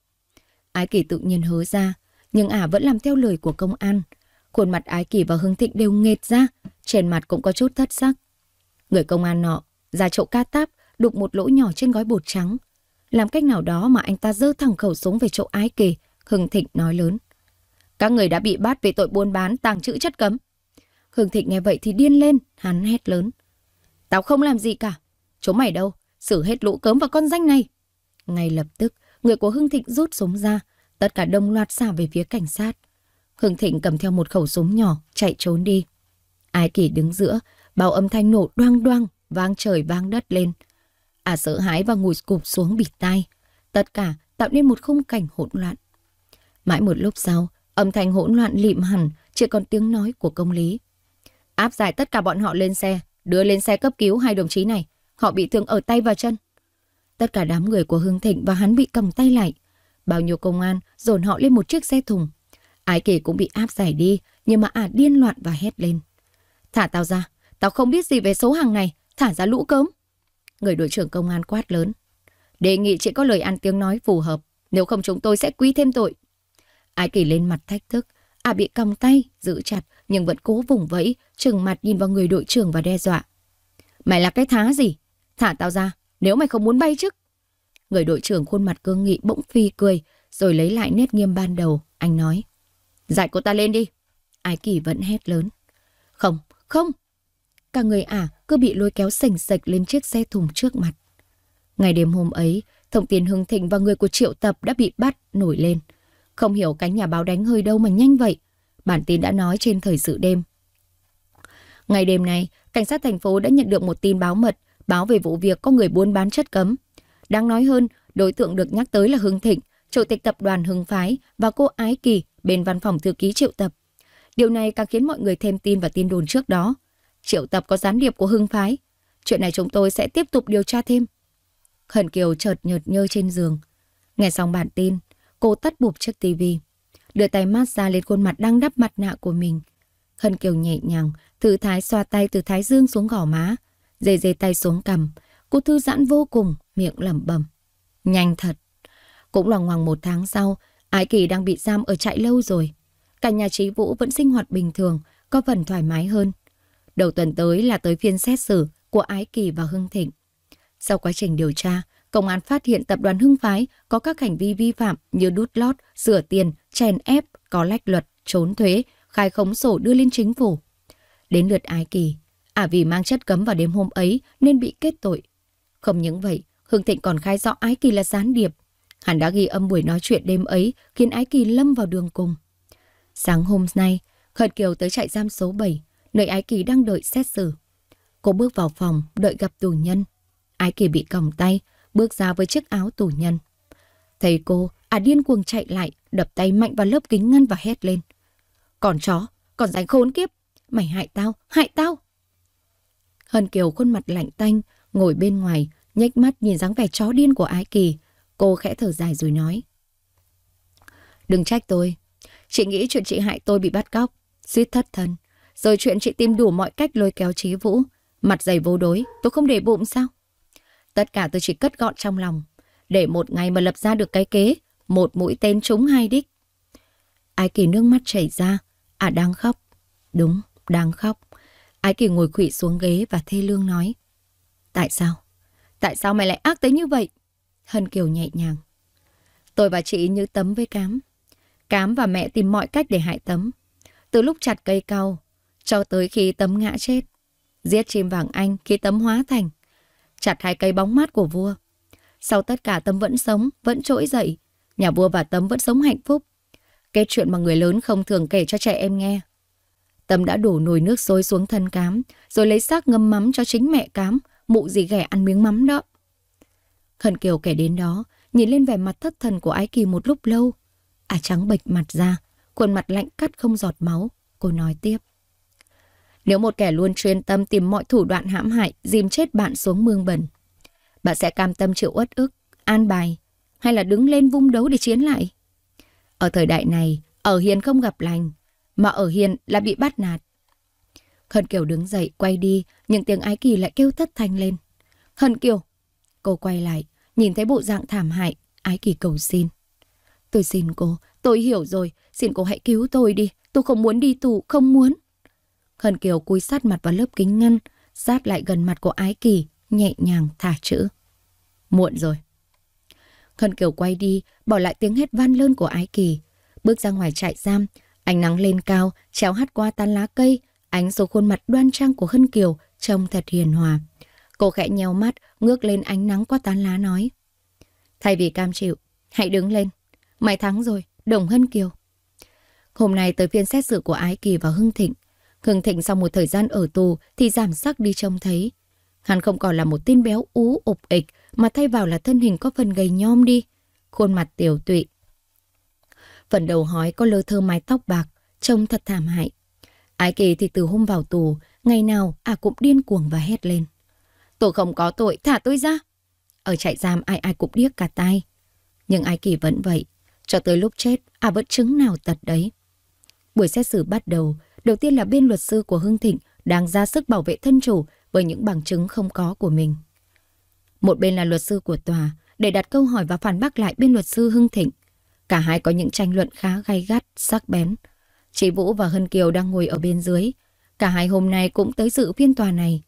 Ái Kỳ tự nhiên hứa ra, nhưng ả à vẫn làm theo lời của công an. Khuôn mặt Ái Kỳ và Hưng Thịnh đều nghệt ra, trên mặt cũng có chút thất sắc. Người công an nọ, ra chỗ ca táp, đục một lỗ nhỏ trên gói bột trắng. Làm cách nào đó mà anh ta dơ thẳng khẩu súng về chỗ Ái Kỳ, Hưng Thịnh nói lớn. Các người đã bị bắt về tội buôn bán tàng trữ chất cấm, Khương Thịnh nghe vậy thì điên lên, hắn hét lớn. Tao không làm gì cả. Chỗ mày đâu, xử hết lũ cớm và con danh này. Ngay lập tức, người của Hưng Thịnh rút súng ra, tất cả đồng loạt xả về phía cảnh sát. Hưng Thịnh cầm theo một khẩu súng nhỏ, chạy trốn đi. Ai kỳ đứng giữa, bao âm thanh nổ đoang đoang, vang trời vang đất lên. À sợ hãi và ngồi cụp xuống bịt tai. Tất cả tạo nên một khung cảnh hỗn loạn. Mãi một lúc sau, âm thanh hỗn loạn lịm hẳn, chỉ còn tiếng nói của công lý áp giải tất cả bọn họ lên xe, đưa lên xe cấp cứu hai đồng chí này. Họ bị thương ở tay và chân. Tất cả đám người của Hưng Thịnh và hắn bị cầm tay lại. Bao nhiêu công an dồn họ lên một chiếc xe thùng. Ái kỳ cũng bị áp giải đi, nhưng mà ả à điên loạn và hét lên. Thả tao ra, tao không biết gì về số hàng này, thả ra lũ cớm. Người đội trưởng công an quát lớn. Đề nghị chị có lời ăn tiếng nói phù hợp, nếu không chúng tôi sẽ quý thêm tội. Ái kỳ lên mặt thách thức, ả à bị cầm tay, giữ chặt, nhưng vẫn cố vùng vẫy, trừng mặt nhìn vào người đội trưởng và đe dọa. Mày là cái thá gì? Thả tao ra, nếu mày không muốn bay chứ. Người đội trưởng khuôn mặt cương nghị bỗng phi cười, rồi lấy lại nét nghiêm ban đầu, anh nói. Giải cô ta lên đi. Ái kỳ vẫn hét lớn. Không, không. Cả người ả cứ bị lôi kéo sành sạch lên chiếc xe thùng trước mặt. Ngày đêm hôm ấy, thông tin Hưng Thịnh và người của triệu tập đã bị bắt nổi lên. Không hiểu cánh nhà báo đánh hơi đâu mà nhanh vậy. Bản tin đã nói trên thời sự đêm Ngày đêm này, cảnh sát thành phố đã nhận được một tin báo mật, báo về vụ việc có người buôn bán chất cấm. Đáng nói hơn, đối tượng được nhắc tới là Hưng Thịnh, chủ tịch tập đoàn Hưng Phái và cô Ái Kỳ bên văn phòng thư ký triệu tập. Điều này càng khiến mọi người thêm tin vào tin đồn trước đó. Triệu tập có gián điệp của Hưng Phái. Chuyện này chúng tôi sẽ tiếp tục điều tra thêm. Khẩn Kiều chợt nhợt nhơ trên giường. Nghe xong bản tin, cô tắt bụp chiếc tivi, đưa tay mát ra lên khuôn mặt đang đắp mặt nạ của mình. Khẩn Kiều nhẹ nhàng Thư Thái xoa tay từ thái dương xuống gò má, dề dề tay xuống cầm. Cô thư giãn vô cùng, miệng lẩm bẩm. Nhanh thật. Cũng loằng ngoằng một tháng sau, Ái Kỳ đang bị giam ở trại lâu rồi. Cả nhà trí Vũ vẫn sinh hoạt bình thường, có phần thoải mái hơn. Đầu tuần tới là tới phiên xét xử của Ái Kỳ và Hưng Thịnh. Sau quá trình điều tra, công an phát hiện tập đoàn Hưng Phái có các hành vi vi phạm như đút lót, sửa tiền, chèn ép, có lách luật, trốn thuế, khai khống sổ đưa lên chính phủ. Đến lượt ái kỳ, à vì mang chất cấm vào đêm hôm ấy nên bị kết tội. Không những vậy, Hương Thịnh còn khai rõ ái kỳ là gián điệp. Hắn đã ghi âm buổi nói chuyện đêm ấy khiến ái kỳ lâm vào đường cùng. Sáng hôm nay, Khẩn Kiều tới trại giam số 7, nơi ái kỳ đang đợi xét xử. Cô bước vào phòng đợi gặp tù nhân. Ái kỳ bị còng tay, bước ra với chiếc áo tù nhân. Thấy cô, à điên cuồng chạy lại, đập tay mạnh vào lớp kính ngăn và hét lên. Còn chó, còn ránh khốn kiếp, Mày hại tao, hại tao! Hân Kiều khuôn mặt lạnh tanh, ngồi bên ngoài, nhếch mắt nhìn dáng vẻ chó điên của Ái Kỳ. Cô khẽ thở dài rồi nói. Đừng trách tôi. Chị nghĩ chuyện chị hại tôi bị bắt cóc, suýt thất thân. Rồi chuyện chị tìm đủ mọi cách lôi kéo Chí vũ. Mặt dày vô đối, tôi không để bụng sao? Tất cả tôi chỉ cất gọn trong lòng. Để một ngày mà lập ra được cái kế, một mũi tên trúng hai đích. Ái Kỳ nước mắt chảy ra, à đang khóc. Đúng, đang khóc. Ái kỳ ngồi quỵ xuống ghế và thê lương nói. Tại sao? Tại sao mày lại ác tới như vậy? Hân Kiều nhẹ nhàng. Tôi và chị như Tấm với Cám. Cám và mẹ tìm mọi cách để hại Tấm. Từ lúc chặt cây cau cho tới khi Tấm ngã chết. Giết chim vàng anh khi Tấm hóa thành. Chặt hai cây bóng mát của vua. Sau tất cả Tấm vẫn sống, vẫn trỗi dậy. Nhà vua và Tấm vẫn sống hạnh phúc. Cái chuyện mà người lớn không thường kể cho trẻ em nghe. Tâm đã đổ nồi nước sôi xuống thân cám, rồi lấy xác ngâm mắm cho chính mẹ cám, mụ gì ghẻ ăn miếng mắm đó. Khẩn Kiều kể đến đó, nhìn lên vẻ mặt thất thần của Ái Kỳ một lúc lâu. Ả à trắng bệch mặt ra, khuôn mặt lạnh cắt không giọt máu, cô nói tiếp. Nếu một kẻ luôn chuyên tâm tìm mọi thủ đoạn hãm hại, dìm chết bạn xuống mương bẩn, bạn sẽ cam tâm chịu uất ức, an bài, hay là đứng lên vung đấu để chiến lại. Ở thời đại này, ở hiền không gặp lành, mà ở hiền là bị bắt nạt. Hân Kiều đứng dậy, quay đi, nhưng tiếng ái kỳ lại kêu thất thanh lên. Hân Kiều! Cô quay lại, nhìn thấy bộ dạng thảm hại, ái kỳ cầu xin. Tôi xin cô, tôi hiểu rồi, xin cô hãy cứu tôi đi, tôi không muốn đi tù, không muốn. Hân Kiều cúi sát mặt vào lớp kính ngăn, sát lại gần mặt của ái kỳ, nhẹ nhàng thả chữ. Muộn rồi. Hân Kiều quay đi, bỏ lại tiếng hét van lơn của ái kỳ. Bước ra ngoài trại giam, Ánh nắng lên cao, chéo hắt qua tán lá cây, ánh xuống khuôn mặt đoan trang của Hân Kiều trông thật hiền hòa. Cô khẽ nheo mắt, ngước lên ánh nắng qua tán lá nói. Thay vì cam chịu, hãy đứng lên. Mày thắng rồi, đồng Hân Kiều. Hôm nay tới phiên xét xử của Ái Kỳ và Hưng Thịnh. Hưng Thịnh sau một thời gian ở tù thì giảm sắc đi trông thấy. Hắn không còn là một tin béo ú ục ịch mà thay vào là thân hình có phần gầy nhom đi. Khuôn mặt tiểu tụy, Phần đầu hói có lơ thơ mái tóc bạc, trông thật thảm hại. Ái kỳ thì từ hôm vào tù, ngày nào à cũng điên cuồng và hét lên. Tôi không có tội, thả tôi ra. Ở trại giam ai ai cũng điếc cả tai. Nhưng ai Kỳ vẫn vậy, cho tới lúc chết, à vẫn chứng nào tật đấy. Buổi xét xử bắt đầu, đầu tiên là bên luật sư của Hưng Thịnh đang ra sức bảo vệ thân chủ với những bằng chứng không có của mình. Một bên là luật sư của tòa để đặt câu hỏi và phản bác lại bên luật sư Hưng Thịnh. Cả hai có những tranh luận khá gay gắt, sắc bén. Chị Vũ và Hân Kiều đang ngồi ở bên dưới. Cả hai hôm nay cũng tới dự phiên tòa này.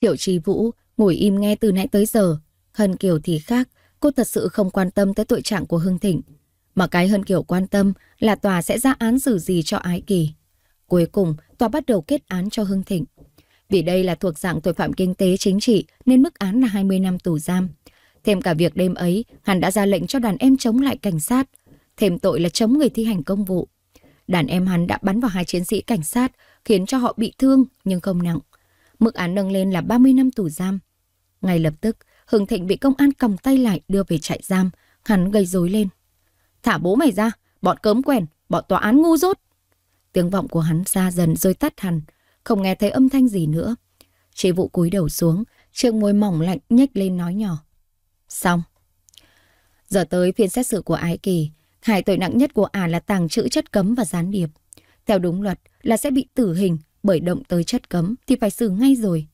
Triệu Trì Vũ ngồi im nghe từ nãy tới giờ. Hân Kiều thì khác, cô thật sự không quan tâm tới tội trạng của Hưng Thịnh. Mà cái Hân Kiều quan tâm là tòa sẽ ra án xử gì cho Ái Kỳ. Cuối cùng, tòa bắt đầu kết án cho Hưng Thịnh. Vì đây là thuộc dạng tội phạm kinh tế chính trị nên mức án là 20 năm tù giam. Thêm cả việc đêm ấy, hắn đã ra lệnh cho đoàn em chống lại cảnh sát thêm tội là chống người thi hành công vụ. Đàn em hắn đã bắn vào hai chiến sĩ cảnh sát, khiến cho họ bị thương nhưng không nặng. Mức án nâng lên là 30 năm tù giam. Ngay lập tức, Hưng Thịnh bị công an còng tay lại đưa về trại giam, hắn gây rối lên. Thả bố mày ra, bọn cớm quèn, bọn tòa án ngu dốt. Tiếng vọng của hắn xa dần rồi tắt hẳn, không nghe thấy âm thanh gì nữa. Chị vụ cúi đầu xuống, chiếc môi mỏng lạnh nhếch lên nói nhỏ. Xong. Giờ tới phiên xét xử của Ái Kỳ, Hai tội nặng nhất của ả là tàng trữ chất cấm và gián điệp. Theo đúng luật là sẽ bị tử hình bởi động tới chất cấm thì phải xử ngay rồi.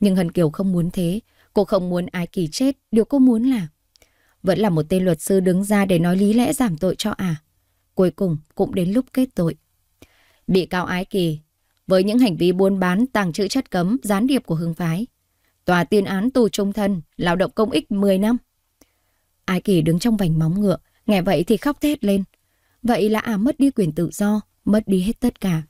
Nhưng Hân Kiều không muốn thế, cô không muốn ai kỳ chết, điều cô muốn là vẫn là một tên luật sư đứng ra để nói lý lẽ giảm tội cho ả. Cuối cùng cũng đến lúc kết tội. Bị cáo ái kỳ, với những hành vi buôn bán, tàng trữ chất cấm, gián điệp của hương phái. Tòa tuyên án tù trung thân, lao động công ích 10 năm. Ái kỳ đứng trong vành móng ngựa, Nghe vậy thì khóc thét lên. Vậy là ả à mất đi quyền tự do, mất đi hết tất cả.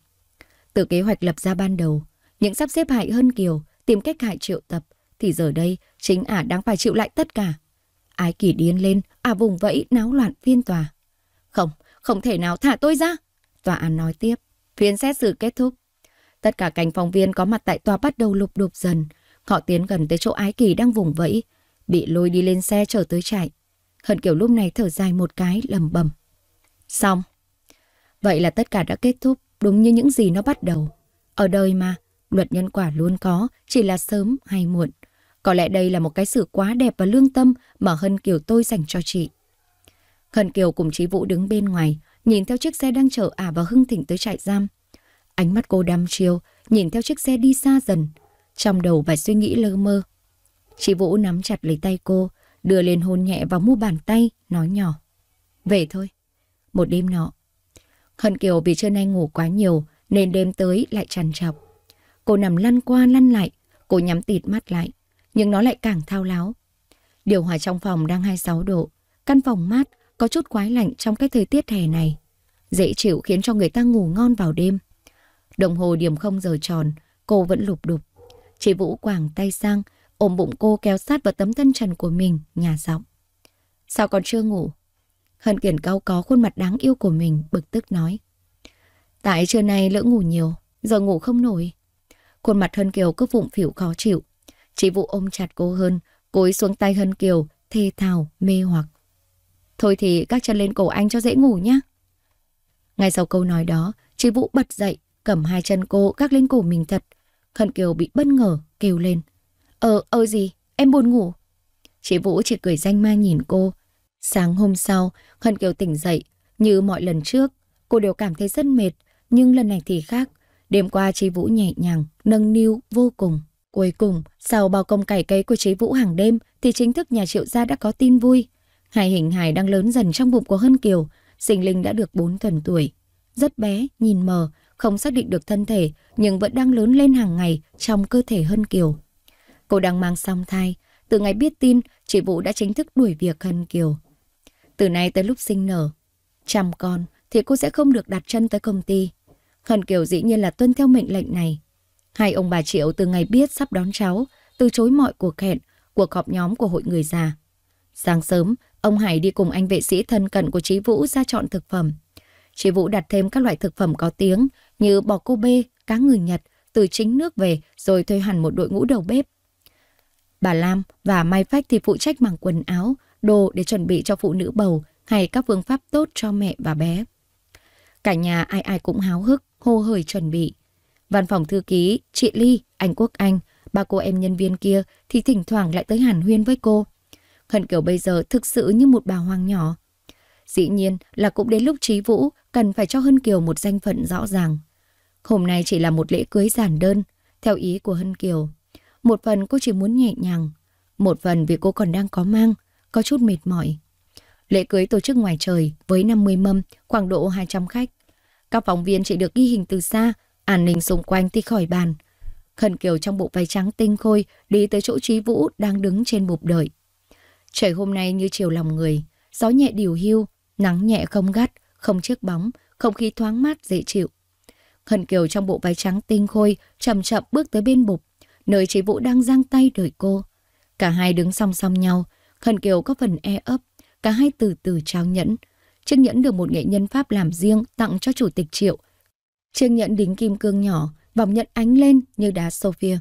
Từ kế hoạch lập ra ban đầu, những sắp xếp hại hơn Kiều, tìm cách hại triệu tập, thì giờ đây chính ả à đang phải chịu lại tất cả. Ái kỳ điên lên, ả à vùng vẫy náo loạn phiên tòa. Không, không thể nào thả tôi ra. Tòa án nói tiếp, phiên xét xử kết thúc. Tất cả cảnh phóng viên có mặt tại tòa bắt đầu lục đục dần. Họ tiến gần tới chỗ ái kỳ đang vùng vẫy, bị lôi đi lên xe chở tới trại. Hận Kiều lúc này thở dài một cái lầm bầm. Xong. Vậy là tất cả đã kết thúc đúng như những gì nó bắt đầu. Ở đời mà, luật nhân quả luôn có, chỉ là sớm hay muộn. Có lẽ đây là một cái sự quá đẹp và lương tâm mà Hân Kiều tôi dành cho chị. Hân Kiều cùng Chí Vũ đứng bên ngoài, nhìn theo chiếc xe đang chở ả và Hưng Thịnh tới trại giam. Ánh mắt cô đăm chiêu, nhìn theo chiếc xe đi xa dần, trong đầu vài suy nghĩ lơ mơ. Chí Vũ nắm chặt lấy tay cô, đưa lên hôn nhẹ vào mu bàn tay, nói nhỏ. Về thôi. Một đêm nọ. Hận Kiều vì trưa nay ngủ quá nhiều nên đêm tới lại trằn trọc. Cô nằm lăn qua lăn lại, cô nhắm tịt mắt lại, nhưng nó lại càng thao láo. Điều hòa trong phòng đang 26 độ, căn phòng mát, có chút quái lạnh trong cái thời tiết hè này. Dễ chịu khiến cho người ta ngủ ngon vào đêm. Đồng hồ điểm không giờ tròn, cô vẫn lục đục. Chị Vũ quàng tay sang, ôm bụng cô kéo sát vào tấm thân trần của mình, nhà giọng. Sao còn chưa ngủ? Hân Kiển cau có khuôn mặt đáng yêu của mình, bực tức nói. Tại trưa nay lỡ ngủ nhiều, giờ ngủ không nổi. Khuôn mặt Hân Kiều cứ vụng phỉu khó chịu. Chị Vũ ôm chặt cô hơn, cúi xuống tay Hân Kiều, thê thào, mê hoặc. Thôi thì các chân lên cổ anh cho dễ ngủ nhé. Ngay sau câu nói đó, chị Vũ bật dậy, cầm hai chân cô gác lên cổ mình thật. Hân Kiều bị bất ngờ, kêu lên. Ờ, ờ gì, em buồn ngủ. Chị Vũ chỉ cười danh ma nhìn cô. Sáng hôm sau, Hân Kiều tỉnh dậy. Như mọi lần trước, cô đều cảm thấy rất mệt. Nhưng lần này thì khác. Đêm qua chị Vũ nhẹ nhàng, nâng niu vô cùng. Cuối cùng, sau bao công cải cấy của chế vũ hàng đêm thì chính thức nhà triệu gia đã có tin vui. Hải hình hải đang lớn dần trong bụng của Hân Kiều, sinh linh đã được 4 tuần tuổi. Rất bé, nhìn mờ, không xác định được thân thể nhưng vẫn đang lớn lên hàng ngày trong cơ thể Hân Kiều. Cô đang mang song thai. Từ ngày biết tin, chị Vũ đã chính thức đuổi việc Hân Kiều. Từ nay tới lúc sinh nở, chăm con thì cô sẽ không được đặt chân tới công ty. Hân Kiều dĩ nhiên là tuân theo mệnh lệnh này. Hai ông bà Triệu từ ngày biết sắp đón cháu, từ chối mọi cuộc hẹn, cuộc họp nhóm của hội người già. Sáng sớm, ông Hải đi cùng anh vệ sĩ thân cận của Chí Vũ ra chọn thực phẩm. Chí Vũ đặt thêm các loại thực phẩm có tiếng như bò cô bê, cá ngừ Nhật từ chính nước về rồi thuê hẳn một đội ngũ đầu bếp. Bà Lam và Mai Phách thì phụ trách mảng quần áo, đồ để chuẩn bị cho phụ nữ bầu hay các phương pháp tốt cho mẹ và bé. Cả nhà ai ai cũng háo hức, hô hởi chuẩn bị. Văn phòng thư ký, chị Ly, anh Quốc Anh, ba cô em nhân viên kia thì thỉnh thoảng lại tới hàn huyên với cô. Hận kiểu bây giờ thực sự như một bà hoàng nhỏ. Dĩ nhiên là cũng đến lúc Trí Vũ cần phải cho Hân Kiều một danh phận rõ ràng. Hôm nay chỉ là một lễ cưới giản đơn, theo ý của Hân Kiều. Một phần cô chỉ muốn nhẹ nhàng, một phần vì cô còn đang có mang, có chút mệt mỏi. Lễ cưới tổ chức ngoài trời với 50 mâm, khoảng độ 200 khách. Các phóng viên chỉ được ghi hình từ xa, an ninh xung quanh thì khỏi bàn. Khẩn Kiều trong bộ váy trắng tinh khôi đi tới chỗ Trí Vũ đang đứng trên bục đợi. Trời hôm nay như chiều lòng người, gió nhẹ điều hưu, nắng nhẹ không gắt, không chiếc bóng, không khí thoáng mát dễ chịu. Khẩn Kiều trong bộ váy trắng tinh khôi chậm chậm bước tới bên bục, nơi chị Vũ đang giang tay đợi cô. Cả hai đứng song song nhau, Hân Kiều có phần e ấp, cả hai từ từ trao nhẫn. Chiếc nhẫn được một nghệ nhân Pháp làm riêng tặng cho Chủ tịch Triệu. Chiếc nhẫn đính kim cương nhỏ, vòng nhẫn ánh lên như đá Sophia.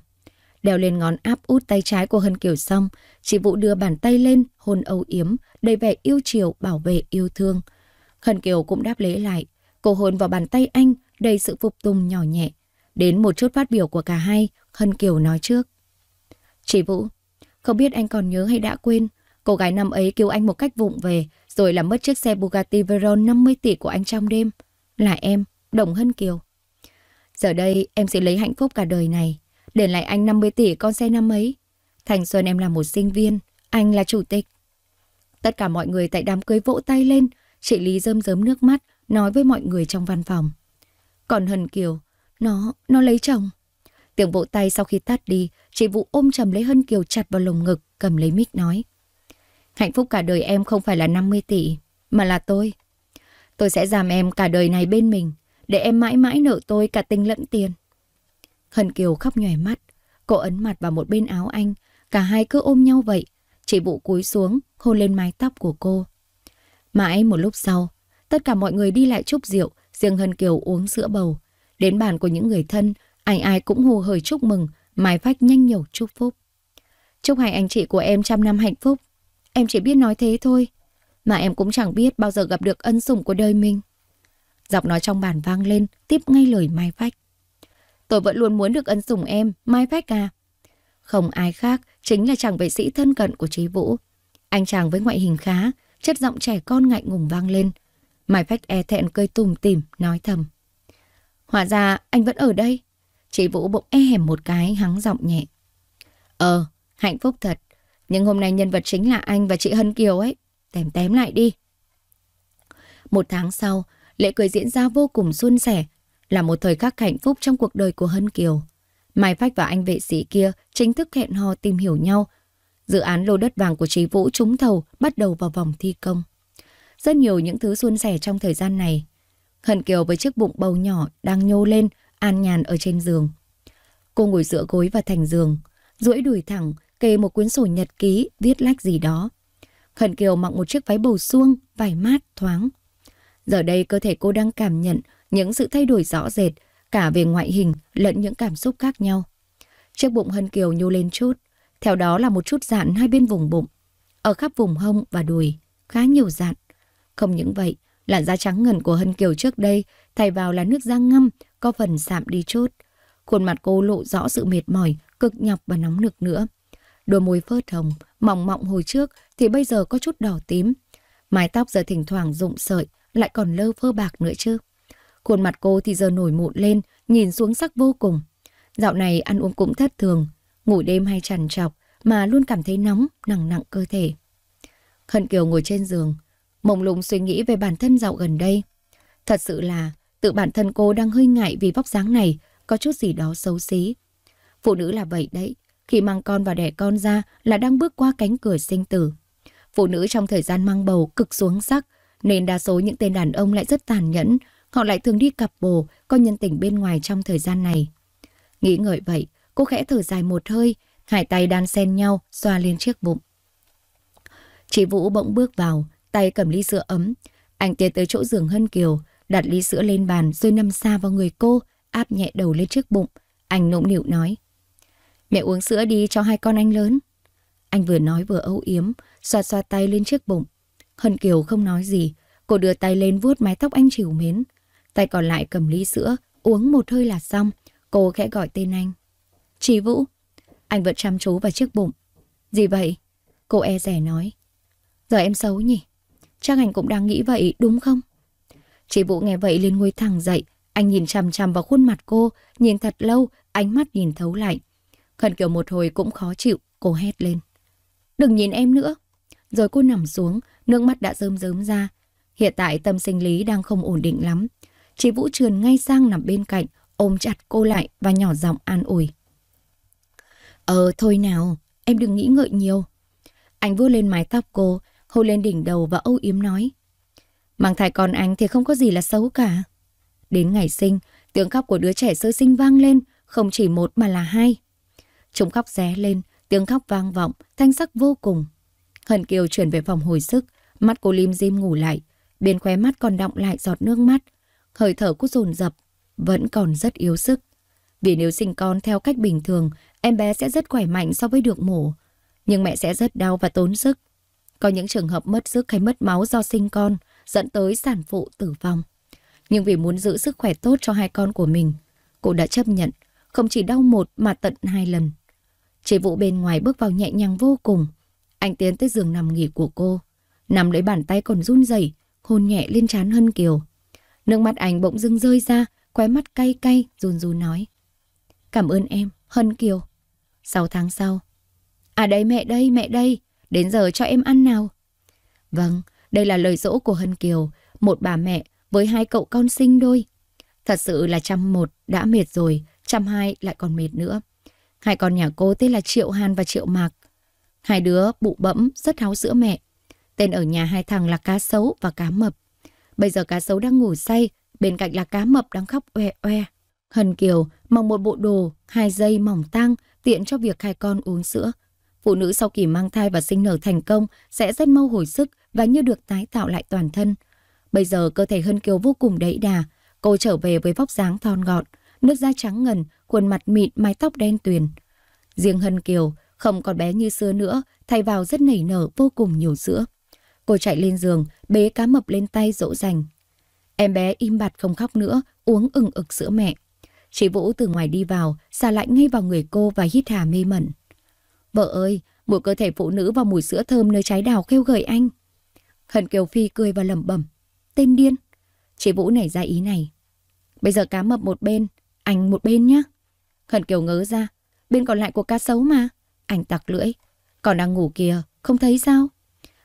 Đeo lên ngón áp út tay trái của Hân Kiều xong, chị Vũ đưa bàn tay lên, hôn âu yếm, đầy vẻ yêu chiều, bảo vệ, yêu thương. Hân Kiều cũng đáp lễ lại, cô hôn vào bàn tay anh, đầy sự phục tùng nhỏ nhẹ. Đến một chút phát biểu của cả hai, Hân Kiều nói trước. Chị Vũ, không biết anh còn nhớ hay đã quên, cô gái năm ấy cứu anh một cách vụng về, rồi làm mất chiếc xe Bugatti Veyron 50 tỷ của anh trong đêm. Là em, Đồng Hân Kiều. Giờ đây em sẽ lấy hạnh phúc cả đời này, để lại anh 50 tỷ con xe năm ấy. Thành Xuân em là một sinh viên, anh là chủ tịch. Tất cả mọi người tại đám cưới vỗ tay lên, chị Lý rơm rớm nước mắt, nói với mọi người trong văn phòng. Còn Hân Kiều, nó, nó lấy chồng. Tiếng vỗ tay sau khi tắt đi, chị Vũ ôm chầm lấy Hân Kiều chặt vào lồng ngực, cầm lấy mic nói. Hạnh phúc cả đời em không phải là 50 tỷ, mà là tôi. Tôi sẽ giảm em cả đời này bên mình, để em mãi mãi nợ tôi cả tình lẫn tiền. Hân Kiều khóc nhòe mắt, cô ấn mặt vào một bên áo anh, cả hai cứ ôm nhau vậy. Chị Vũ cúi xuống, hôn lên mái tóc của cô. Mãi một lúc sau, tất cả mọi người đi lại chúc rượu, riêng Hân Kiều uống sữa bầu. Đến bàn của những người thân, Ai ai cũng hồ hởi chúc mừng, mái vách nhanh nhẩu chúc phúc. Chúc hai anh chị của em trăm năm hạnh phúc. Em chỉ biết nói thế thôi, mà em cũng chẳng biết bao giờ gặp được ân sủng của đời mình. Giọng nói trong bàn vang lên, tiếp ngay lời Mai Phách. Tôi vẫn luôn muốn được ân sủng em, Mai Phách à. Không ai khác, chính là chàng vệ sĩ thân cận của Trí Vũ. Anh chàng với ngoại hình khá, chất giọng trẻ con ngại ngùng vang lên. Mai Phách e thẹn cơi tùm tìm, nói thầm. Hóa ra anh vẫn ở đây. Chị Vũ bỗng e hẻm một cái hắng giọng nhẹ. Ờ, hạnh phúc thật. Nhưng hôm nay nhân vật chính là anh và chị Hân Kiều ấy. Tém tém lại đi. Một tháng sau, lễ cưới diễn ra vô cùng xuân sẻ, là một thời khắc hạnh phúc trong cuộc đời của Hân Kiều. Mai Phách và anh vệ sĩ kia chính thức hẹn hò tìm hiểu nhau. Dự án lô đất vàng của chị Vũ trúng thầu bắt đầu vào vòng thi công. Rất nhiều những thứ xuân sẻ trong thời gian này. Hân Kiều với chiếc bụng bầu nhỏ đang nhô lên an nhàn ở trên giường. Cô ngồi dựa gối và thành giường, duỗi đùi thẳng, kê một cuốn sổ nhật ký viết lách gì đó. Khẩn Kiều mặc một chiếc váy bầu suông, vải mát, thoáng. Giờ đây cơ thể cô đang cảm nhận những sự thay đổi rõ rệt, cả về ngoại hình lẫn những cảm xúc khác nhau. Chiếc bụng Hân Kiều nhô lên chút, theo đó là một chút dạn hai bên vùng bụng, ở khắp vùng hông và đùi, khá nhiều dạn. Không những vậy, làn da trắng ngần của Hân Kiều trước đây thay vào là nước da ngâm có phần giảm đi chút. Khuôn mặt cô lộ rõ sự mệt mỏi, cực nhọc và nóng nực nữa. Đôi môi phớt hồng, mỏng mọng hồi trước thì bây giờ có chút đỏ tím. Mái tóc giờ thỉnh thoảng rụng sợi, lại còn lơ phơ bạc nữa chứ. Khuôn mặt cô thì giờ nổi mụn lên, nhìn xuống sắc vô cùng. Dạo này ăn uống cũng thất thường, ngủ đêm hay trằn trọc mà luôn cảm thấy nóng, nặng nặng cơ thể. Khẩn Kiều ngồi trên giường, mông lung suy nghĩ về bản thân dạo gần đây. Thật sự là Tự bản thân cô đang hơi ngại vì vóc dáng này, có chút gì đó xấu xí. Phụ nữ là vậy đấy, khi mang con và đẻ con ra là đang bước qua cánh cửa sinh tử. Phụ nữ trong thời gian mang bầu cực xuống sắc, nên đa số những tên đàn ông lại rất tàn nhẫn, họ lại thường đi cặp bồ, có nhân tình bên ngoài trong thời gian này. Nghĩ ngợi vậy, cô khẽ thở dài một hơi, hai tay đan xen nhau, xoa lên chiếc bụng. Chị Vũ bỗng bước vào, tay cầm ly sữa ấm. Anh tiến tới chỗ giường Hân Kiều, đặt ly sữa lên bàn rồi nằm xa vào người cô, áp nhẹ đầu lên trước bụng. Anh nũng nịu nói. Mẹ uống sữa đi cho hai con anh lớn. Anh vừa nói vừa âu yếm, xoa xoa tay lên trước bụng. Hân Kiều không nói gì, cô đưa tay lên vuốt mái tóc anh chịu mến. Tay còn lại cầm ly sữa, uống một hơi là xong. Cô khẽ gọi tên anh. Chí Vũ. Anh vẫn chăm chú vào chiếc bụng. Gì vậy? Cô e rẻ nói. Giờ em xấu nhỉ? Chắc anh cũng đang nghĩ vậy đúng không? Chị Vũ nghe vậy liền ngồi thẳng dậy, anh nhìn chằm chằm vào khuôn mặt cô, nhìn thật lâu, ánh mắt nhìn thấu lạnh. Khẩn kiểu một hồi cũng khó chịu, cô hét lên. Đừng nhìn em nữa. Rồi cô nằm xuống, nước mắt đã rơm rớm ra. Hiện tại tâm sinh lý đang không ổn định lắm. Chị Vũ trườn ngay sang nằm bên cạnh, ôm chặt cô lại và nhỏ giọng an ủi. Ờ, thôi nào, em đừng nghĩ ngợi nhiều. Anh vuốt lên mái tóc cô, hôn lên đỉnh đầu và âu yếm nói. Mang thai con anh thì không có gì là xấu cả. Đến ngày sinh, tiếng khóc của đứa trẻ sơ sinh vang lên, không chỉ một mà là hai. Chúng khóc ré lên, tiếng khóc vang vọng, thanh sắc vô cùng. hận Kiều chuyển về phòng hồi sức, mắt cô lim dim ngủ lại, bên khóe mắt còn đọng lại giọt nước mắt, hơi thở cũng dồn dập, vẫn còn rất yếu sức. Vì nếu sinh con theo cách bình thường, em bé sẽ rất khỏe mạnh so với được mổ, nhưng mẹ sẽ rất đau và tốn sức. Có những trường hợp mất sức hay mất máu do sinh con, dẫn tới sản phụ tử vong. Nhưng vì muốn giữ sức khỏe tốt cho hai con của mình, cô đã chấp nhận, không chỉ đau một mà tận hai lần. Chế vụ bên ngoài bước vào nhẹ nhàng vô cùng. Anh tiến tới giường nằm nghỉ của cô, nằm lấy bàn tay còn run rẩy, hôn nhẹ lên trán Hân Kiều. Nước mắt anh bỗng dưng rơi ra, khóe mắt cay cay, run run nói. Cảm ơn em, Hân Kiều. Sáu tháng sau. À đây mẹ đây, mẹ đây, đến giờ cho em ăn nào. Vâng, đây là lời dỗ của Hân Kiều, một bà mẹ với hai cậu con sinh đôi. Thật sự là trăm một đã mệt rồi, trăm hai lại còn mệt nữa. Hai con nhà cô tên là Triệu Hàn và Triệu Mạc. Hai đứa bụ bẫm, rất háo sữa mẹ. Tên ở nhà hai thằng là cá sấu và cá mập. Bây giờ cá sấu đang ngủ say, bên cạnh là cá mập đang khóc oe oe. Hân Kiều mong một bộ đồ, hai dây mỏng tang, tiện cho việc hai con uống sữa. Phụ nữ sau kỳ mang thai và sinh nở thành công sẽ rất mau hồi sức và như được tái tạo lại toàn thân. Bây giờ cơ thể Hân Kiều vô cùng đẫy đà, cô trở về với vóc dáng thon gọn, nước da trắng ngần, khuôn mặt mịn, mái tóc đen tuyền. Riêng Hân Kiều không còn bé như xưa nữa, thay vào rất nảy nở vô cùng nhiều sữa. Cô chạy lên giường, bế cá mập lên tay dỗ dành. Em bé im bặt không khóc nữa, uống ừng ực sữa mẹ. Chị Vũ từ ngoài đi vào, xà lạnh ngay vào người cô và hít hà mê mẩn. Vợ ơi, mùi cơ thể phụ nữ và mùi sữa thơm nơi trái đào khêu gợi anh. Hận Kiều Phi cười và lẩm bẩm. Tên điên. Chị Vũ nảy ra ý này. Bây giờ cá mập một bên, anh một bên nhá. Hận Kiều ngớ ra. Bên còn lại của cá sấu mà. anh tặc lưỡi. Còn đang ngủ kìa, không thấy sao?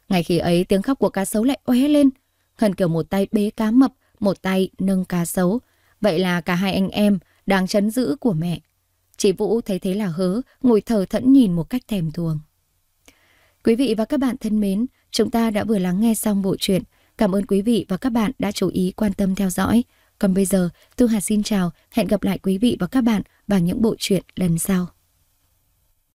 Ngày khi ấy tiếng khóc của cá sấu lại oé lên. Hận Kiều một tay bế cá mập, một tay nâng cá sấu. Vậy là cả hai anh em đang chấn giữ của mẹ. Chị Vũ thấy thế là hớ, ngồi thờ thẫn nhìn một cách thèm thuồng. Quý vị và các bạn thân mến, Chúng ta đã vừa lắng nghe xong bộ truyện. Cảm ơn quý vị và các bạn đã chú ý quan tâm theo dõi. Còn bây giờ, Tu Hà xin chào, hẹn gặp lại quý vị và các bạn vào những bộ truyện lần sau.